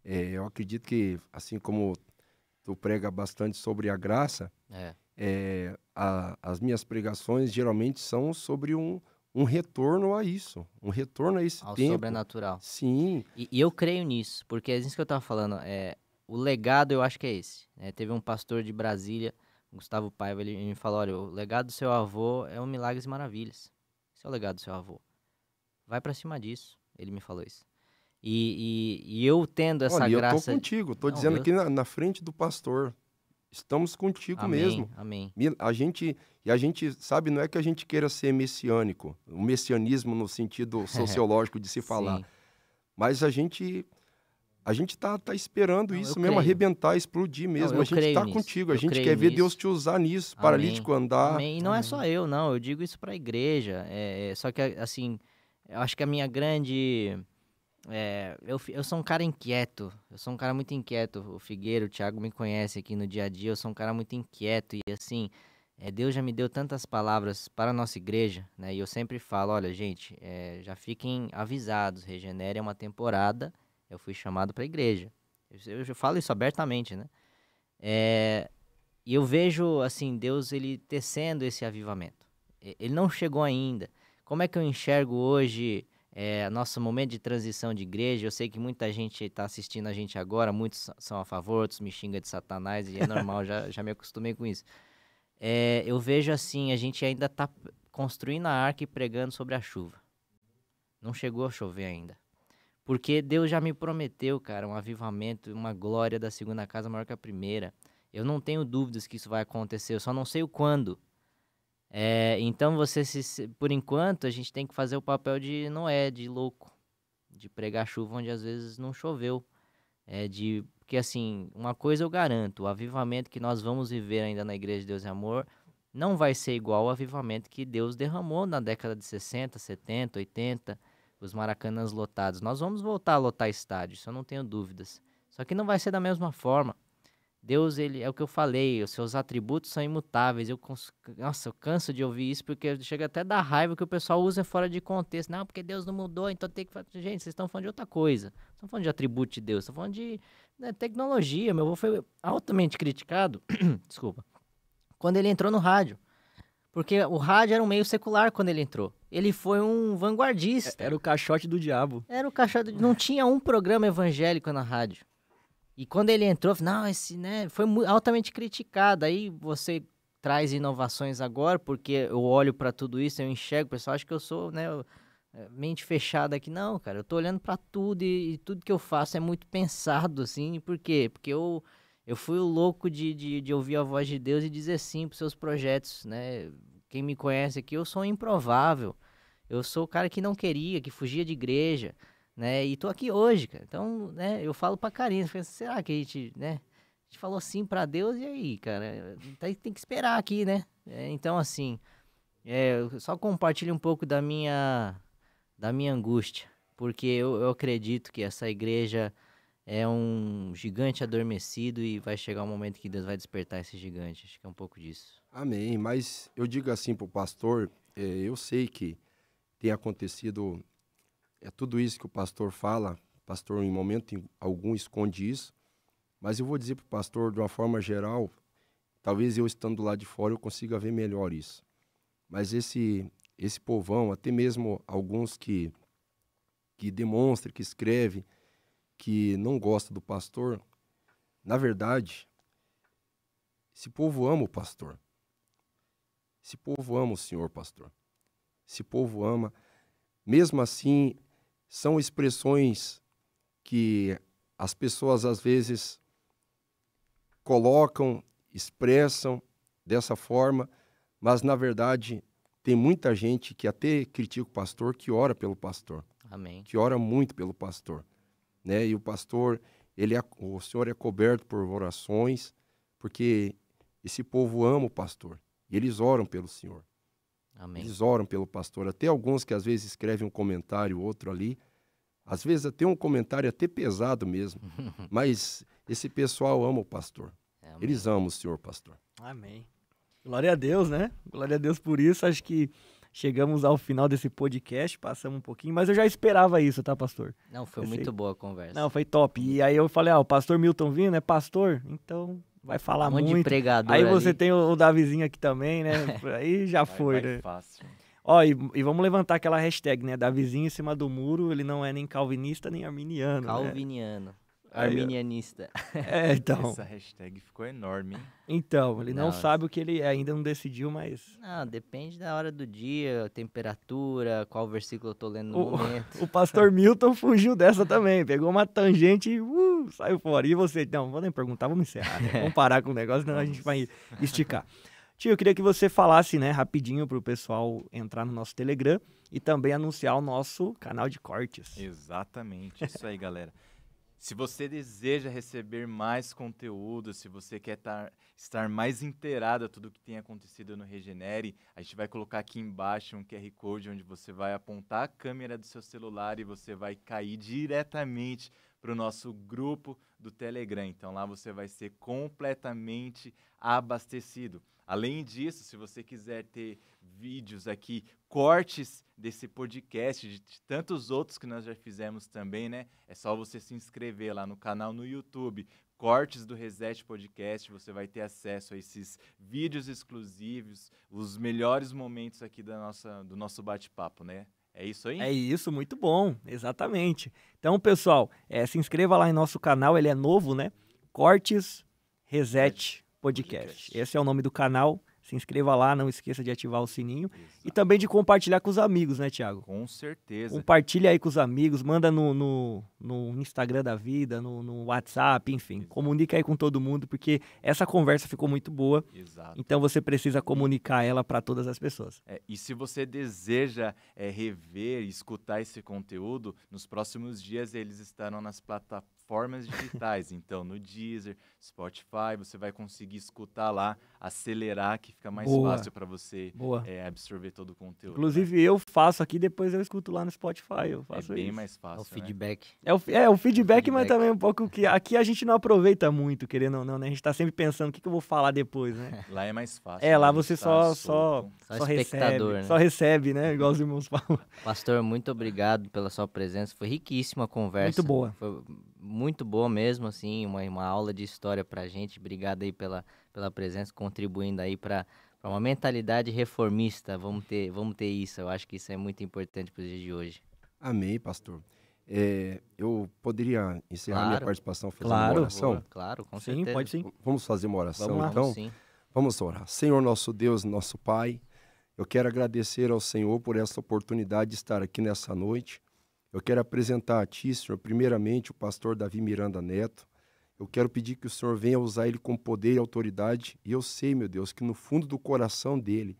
é, eu acredito que, assim como tu prega bastante sobre a graça, é. É, a, as minhas pregações geralmente são sobre um, um retorno a isso, um retorno a esse Ao tempo. sobrenatural. Sim. E, e, eu creio nisso, porque é isso que eu estava falando, é, o legado eu acho que é esse. Né? teve um pastor de Brasília, Gustavo Paiva, ele me falou: olha, o legado do seu avô é um milagres e maravilhas. Esse é o legado do seu avô. Vai para cima disso. Ele me falou isso. E, e, e eu tendo essa olha, graça. Eu tô contigo, tô Não, dizendo eu... aqui na, na, frente do pastor. Estamos contigo amém, mesmo. Amém. A gente, e a gente, sabe, não é que a gente queira ser messiânico, o messianismo no sentido sociológico de se falar, mas a gente a gente tá, tá esperando não, isso mesmo, creio. arrebentar, explodir mesmo. Não, a gente tá nisso. contigo, a eu gente quer ver Deus te usar nisso, Amém. paralítico andar. Amém. E não Amém. é só eu, não, eu digo isso para a igreja. É, é, só que, assim, eu acho que a minha grande. É, eu, eu sou um cara inquieto, eu sou um cara muito inquieto. O Figueiro, o Thiago me conhece aqui no dia a dia, eu sou um cara muito inquieto. E assim, é, Deus já me deu tantas palavras para a nossa igreja, né? E eu sempre falo: olha, gente, é, já fiquem avisados, Regenere é uma temporada eu fui chamado para a igreja. Eu, eu, falo isso abertamente, né? É, e eu vejo, assim, Deus, ele tecendo esse avivamento. Ele não chegou ainda. Como é que eu enxergo hoje é, nosso momento de transição de igreja? Eu sei que muita gente está assistindo a gente agora, muitos são a favor, outros me xingam de satanás, e é normal, já, já me acostumei com isso. É, eu vejo assim, a gente ainda está construindo a arca e pregando sobre a chuva. Não chegou a chover ainda. Porque Deus já me prometeu, cara, um avivamento, uma glória da segunda casa maior que a primeira. Eu não tenho dúvidas que isso vai acontecer, eu só não sei o quando. É, então você se, por enquanto a gente tem que fazer o papel de Noé, de louco, de pregar chuva onde às vezes não choveu, é, de porque assim uma coisa eu garanto, o avivamento que nós vamos viver ainda na Igreja de Deus e Amor não vai ser igual ao avivamento que Deus derramou na década de 60, 70, 80 os maracanãs lotados. Nós vamos voltar a lotar estádios, eu não tenho dúvidas. Só que não vai ser da mesma forma. Deus, ele é o que eu falei, os seus atributos são imutáveis. Eu nossa, eu canso de ouvir isso porque chega até da raiva que o pessoal usa fora de contexto. Não, porque Deus não mudou, então tem que fazer. Gente, vocês estão falando de outra coisa. Estão falando de atributo de Deus, estão falando de né, tecnologia. Meu avô foi altamente criticado, desculpa, quando ele entrou no rádio. Porque o rádio era um meio secular quando ele entrou. Ele foi um vanguardista. Era o caixote do diabo. Era o caixote. Do... Não tinha um programa evangélico na rádio. E quando ele entrou, não, esse, né, foi altamente criticado. Aí você traz inovações agora, porque eu olho para tudo isso, eu enxergo, o pessoal acha que eu sou, né, é, mente fechada aqui. Não, cara, eu tô olhando para tudo e, e, tudo que eu faço é muito pensado, assim. Por quê? Porque eu eu fui o louco de, de, de ouvir a voz de Deus e dizer sim para seus projetos, né? Quem me conhece aqui, eu sou um improvável. Eu sou o cara que não queria, que fugia de igreja, né? E tô aqui hoje, cara. Então, né, eu falo pra Karina, assim, será que a gente, né? A gente falou sim para Deus e aí, cara, tem que esperar aqui, né? É, então, assim, é, eu só compartilho um pouco da minha, da minha angústia, porque eu, eu acredito que essa igreja é um gigante adormecido e vai chegar um momento que Deus vai despertar esse gigante. Acho que é um pouco disso. Amém. Mas eu digo assim para o pastor: é, eu sei que tem acontecido é tudo isso que o pastor fala. Pastor, em momento algum, esconde isso. Mas eu vou dizer para o pastor, de uma forma geral, talvez eu estando lá de fora eu consiga ver melhor isso. Mas esse esse povão, até mesmo alguns que que demonstra, que escreve, que não gosta do pastor, na verdade, esse povo ama o pastor. Esse povo ama o senhor pastor. Esse povo ama. Mesmo assim, são expressões que as pessoas às vezes colocam, expressam dessa forma, mas na verdade tem muita gente que até critica o pastor que ora pelo pastor. Amém. Que ora muito pelo pastor né? E o pastor, ele é, o Senhor é coberto por orações, porque esse povo ama o pastor e eles oram pelo Senhor. Amém. Eles oram pelo pastor. Até alguns que às vezes escrevem um comentário, outro ali, às vezes até um comentário até pesado mesmo, mas esse pessoal ama o pastor. É, amém. Eles amam o Senhor pastor. Amém. Glória a Deus, né? Glória a Deus por isso. Acho que Chegamos ao final desse podcast, passamos um pouquinho, mas eu já esperava isso, tá, pastor? Não, foi eu muito sei. boa a conversa. Não, foi top. E aí eu falei, ah, o pastor Milton vindo é pastor, então vai falar um monte muito. De pregador aí ali. você tem o, o Davizinho aqui também, né? aí já vai, foi, vai né? Fácil. Ó, e, e, vamos levantar aquela hashtag, né? Davizinho em cima do muro, ele não é nem calvinista nem arminiano. Né? Calviniano. Né? Arminianista. É, então. Essa hashtag ficou enorme, hein? Então, ele não, não sabe o que ele é, ainda não decidiu, mas. Não, depende da hora do dia, temperatura, qual versículo eu tô lendo no o, momento. O pastor Milton fugiu dessa também. Pegou uma tangente e uh, saiu fora. E você? Não, vou nem perguntar, vamos encerrar. Né? Vamos parar com o negócio, senão a gente vai esticar. Tio, eu queria que você falasse, né, rapidinho para o pessoal entrar no nosso Telegram e também anunciar o nosso canal de cortes. Exatamente, isso aí, galera. Se você deseja receber mais conteúdo, se você quer tar, estar mais inteirado a tudo que tem acontecido no Regenere, a gente vai colocar aqui embaixo um QR Code onde você vai apontar a câmera do seu celular e você vai cair diretamente para o nosso grupo do Telegram. Então lá você vai ser completamente abastecido. Além disso, se você quiser ter vídeos aqui, cortes desse podcast, de tantos outros que nós já fizemos também, né? É só você se inscrever lá no canal no YouTube, cortes do Reset Podcast, você vai ter acesso a esses vídeos exclusivos, os melhores momentos aqui da nossa, do nosso bate-papo, né? É isso aí? É isso, muito bom, exatamente. Então, pessoal, é, se inscreva lá em nosso canal, ele é novo, né? Cortes Reset. É. Podcast. Esse é o nome do canal. Se inscreva lá, não esqueça de ativar o sininho Exato. e também de compartilhar com os amigos, né, Thiago? Com certeza. Compartilha aí com os amigos, manda no, no, no Instagram da vida, no, no WhatsApp, enfim. Exato. Comunica aí com todo mundo, porque essa conversa ficou muito boa. Exato. Então você precisa comunicar ela para todas as pessoas. É, e se você deseja é, rever e escutar esse conteúdo, nos próximos dias eles estarão nas plataformas plataformas digitais. então, no Deezer, Spotify, você vai conseguir escutar lá, acelerar, que fica mais Boa. fácil para você é, absorver todo o conteúdo. Né? Inclusive, né? eu faço aqui, depois eu escuto lá no Spotify. Eu faço é bem isso. mais fácil. É o né? feedback. Né? É, o, é, o feedback, é mas também um pouco que aqui a gente não aproveita muito, querendo ou não, né? A gente está sempre pensando o que, que eu vou falar depois, né? Lá é mais fácil. É, né? lá você tá só, só, só, só recebe, né? só recebe, né? Igual os irmãos falam. Pastor, muito obrigado pela sua presença. Foi riquíssima a conversa. Muito boa. Foi muito boa mesmo, assim, uma, uma aula de história pra gente. Obrigado aí pela, pela presença, contribuindo aí para uma mentalidade reformista. Vamos ter, vamos ter isso. Eu acho que isso é muito importante para os dias de hoje. Amém, pastor. É, eu poderia encerrar claro. minha participação fazendo claro. uma oração? Claro, com certeza. Sim, pode sim. Vamos fazer uma oração, vamos lá. então? Sim. Vamos orar. Senhor nosso Deus, nosso Pai, eu quero agradecer ao Senhor por essa oportunidade de estar aqui nessa noite eu quero apresentar a Ti, Senhor, primeiramente o pastor Davi Miranda Neto. Eu quero pedir que o Senhor venha usar ele com poder e autoridade. E eu sei, meu Deus, que no fundo do coração dele,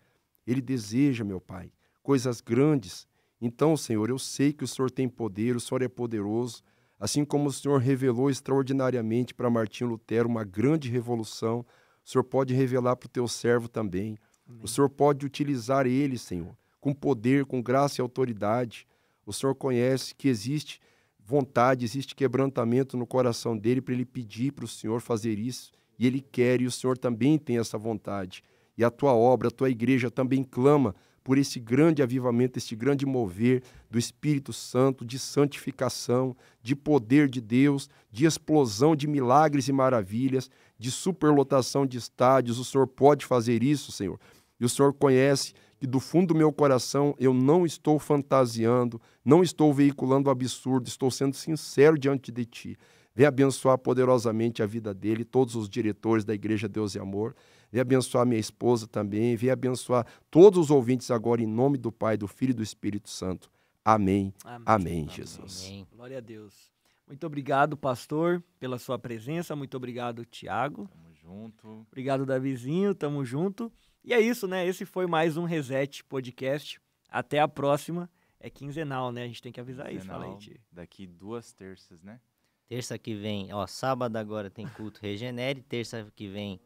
ele deseja, meu Pai, coisas grandes. Então, Senhor, eu sei que o Senhor tem poder, o Senhor é poderoso. Assim como o Senhor revelou extraordinariamente para Martinho Lutero uma grande revolução, o Senhor pode revelar para o teu servo também. Amém. O Senhor pode utilizar ele, Senhor, com poder, com graça e autoridade. O Senhor conhece que existe vontade, existe quebrantamento no coração dele para ele pedir para o Senhor fazer isso, e ele quer, e o Senhor também tem essa vontade. E a tua obra, a tua igreja também clama por esse grande avivamento, esse grande mover do Espírito Santo, de santificação, de poder de Deus, de explosão de milagres e maravilhas, de superlotação de estádios. O Senhor pode fazer isso, Senhor. E o Senhor conhece e do fundo do meu coração eu não estou fantasiando, não estou veiculando absurdo, estou sendo sincero diante de ti. Vem abençoar poderosamente a vida dele, todos os diretores da Igreja Deus e Amor. Vem abençoar minha esposa também. Vem abençoar todos os ouvintes agora, em nome do Pai, do Filho e do Espírito Santo. Amém. Amém, Amém Jesus. Amém. Glória a Deus. Muito obrigado, pastor, pela sua presença. Muito obrigado, Tiago. Tamo junto. Obrigado, Davizinho. Tamo junto. E é isso, né? Esse foi mais um Reset Podcast. Até a próxima. É quinzenal, né? A gente tem que avisar quinzenal, isso, falei. Daqui duas terças, né? Terça que vem, ó, sábado agora tem culto Regenere, terça que vem,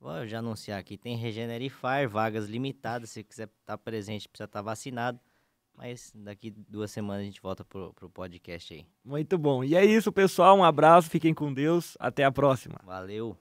vou já anunciar aqui, tem Regenere Fire, vagas limitadas, se quiser estar tá presente, precisa estar tá vacinado. Mas daqui duas semanas a gente volta pro, pro podcast aí. Muito bom. E é isso, pessoal. Um abraço, fiquem com Deus. Até a próxima. Valeu.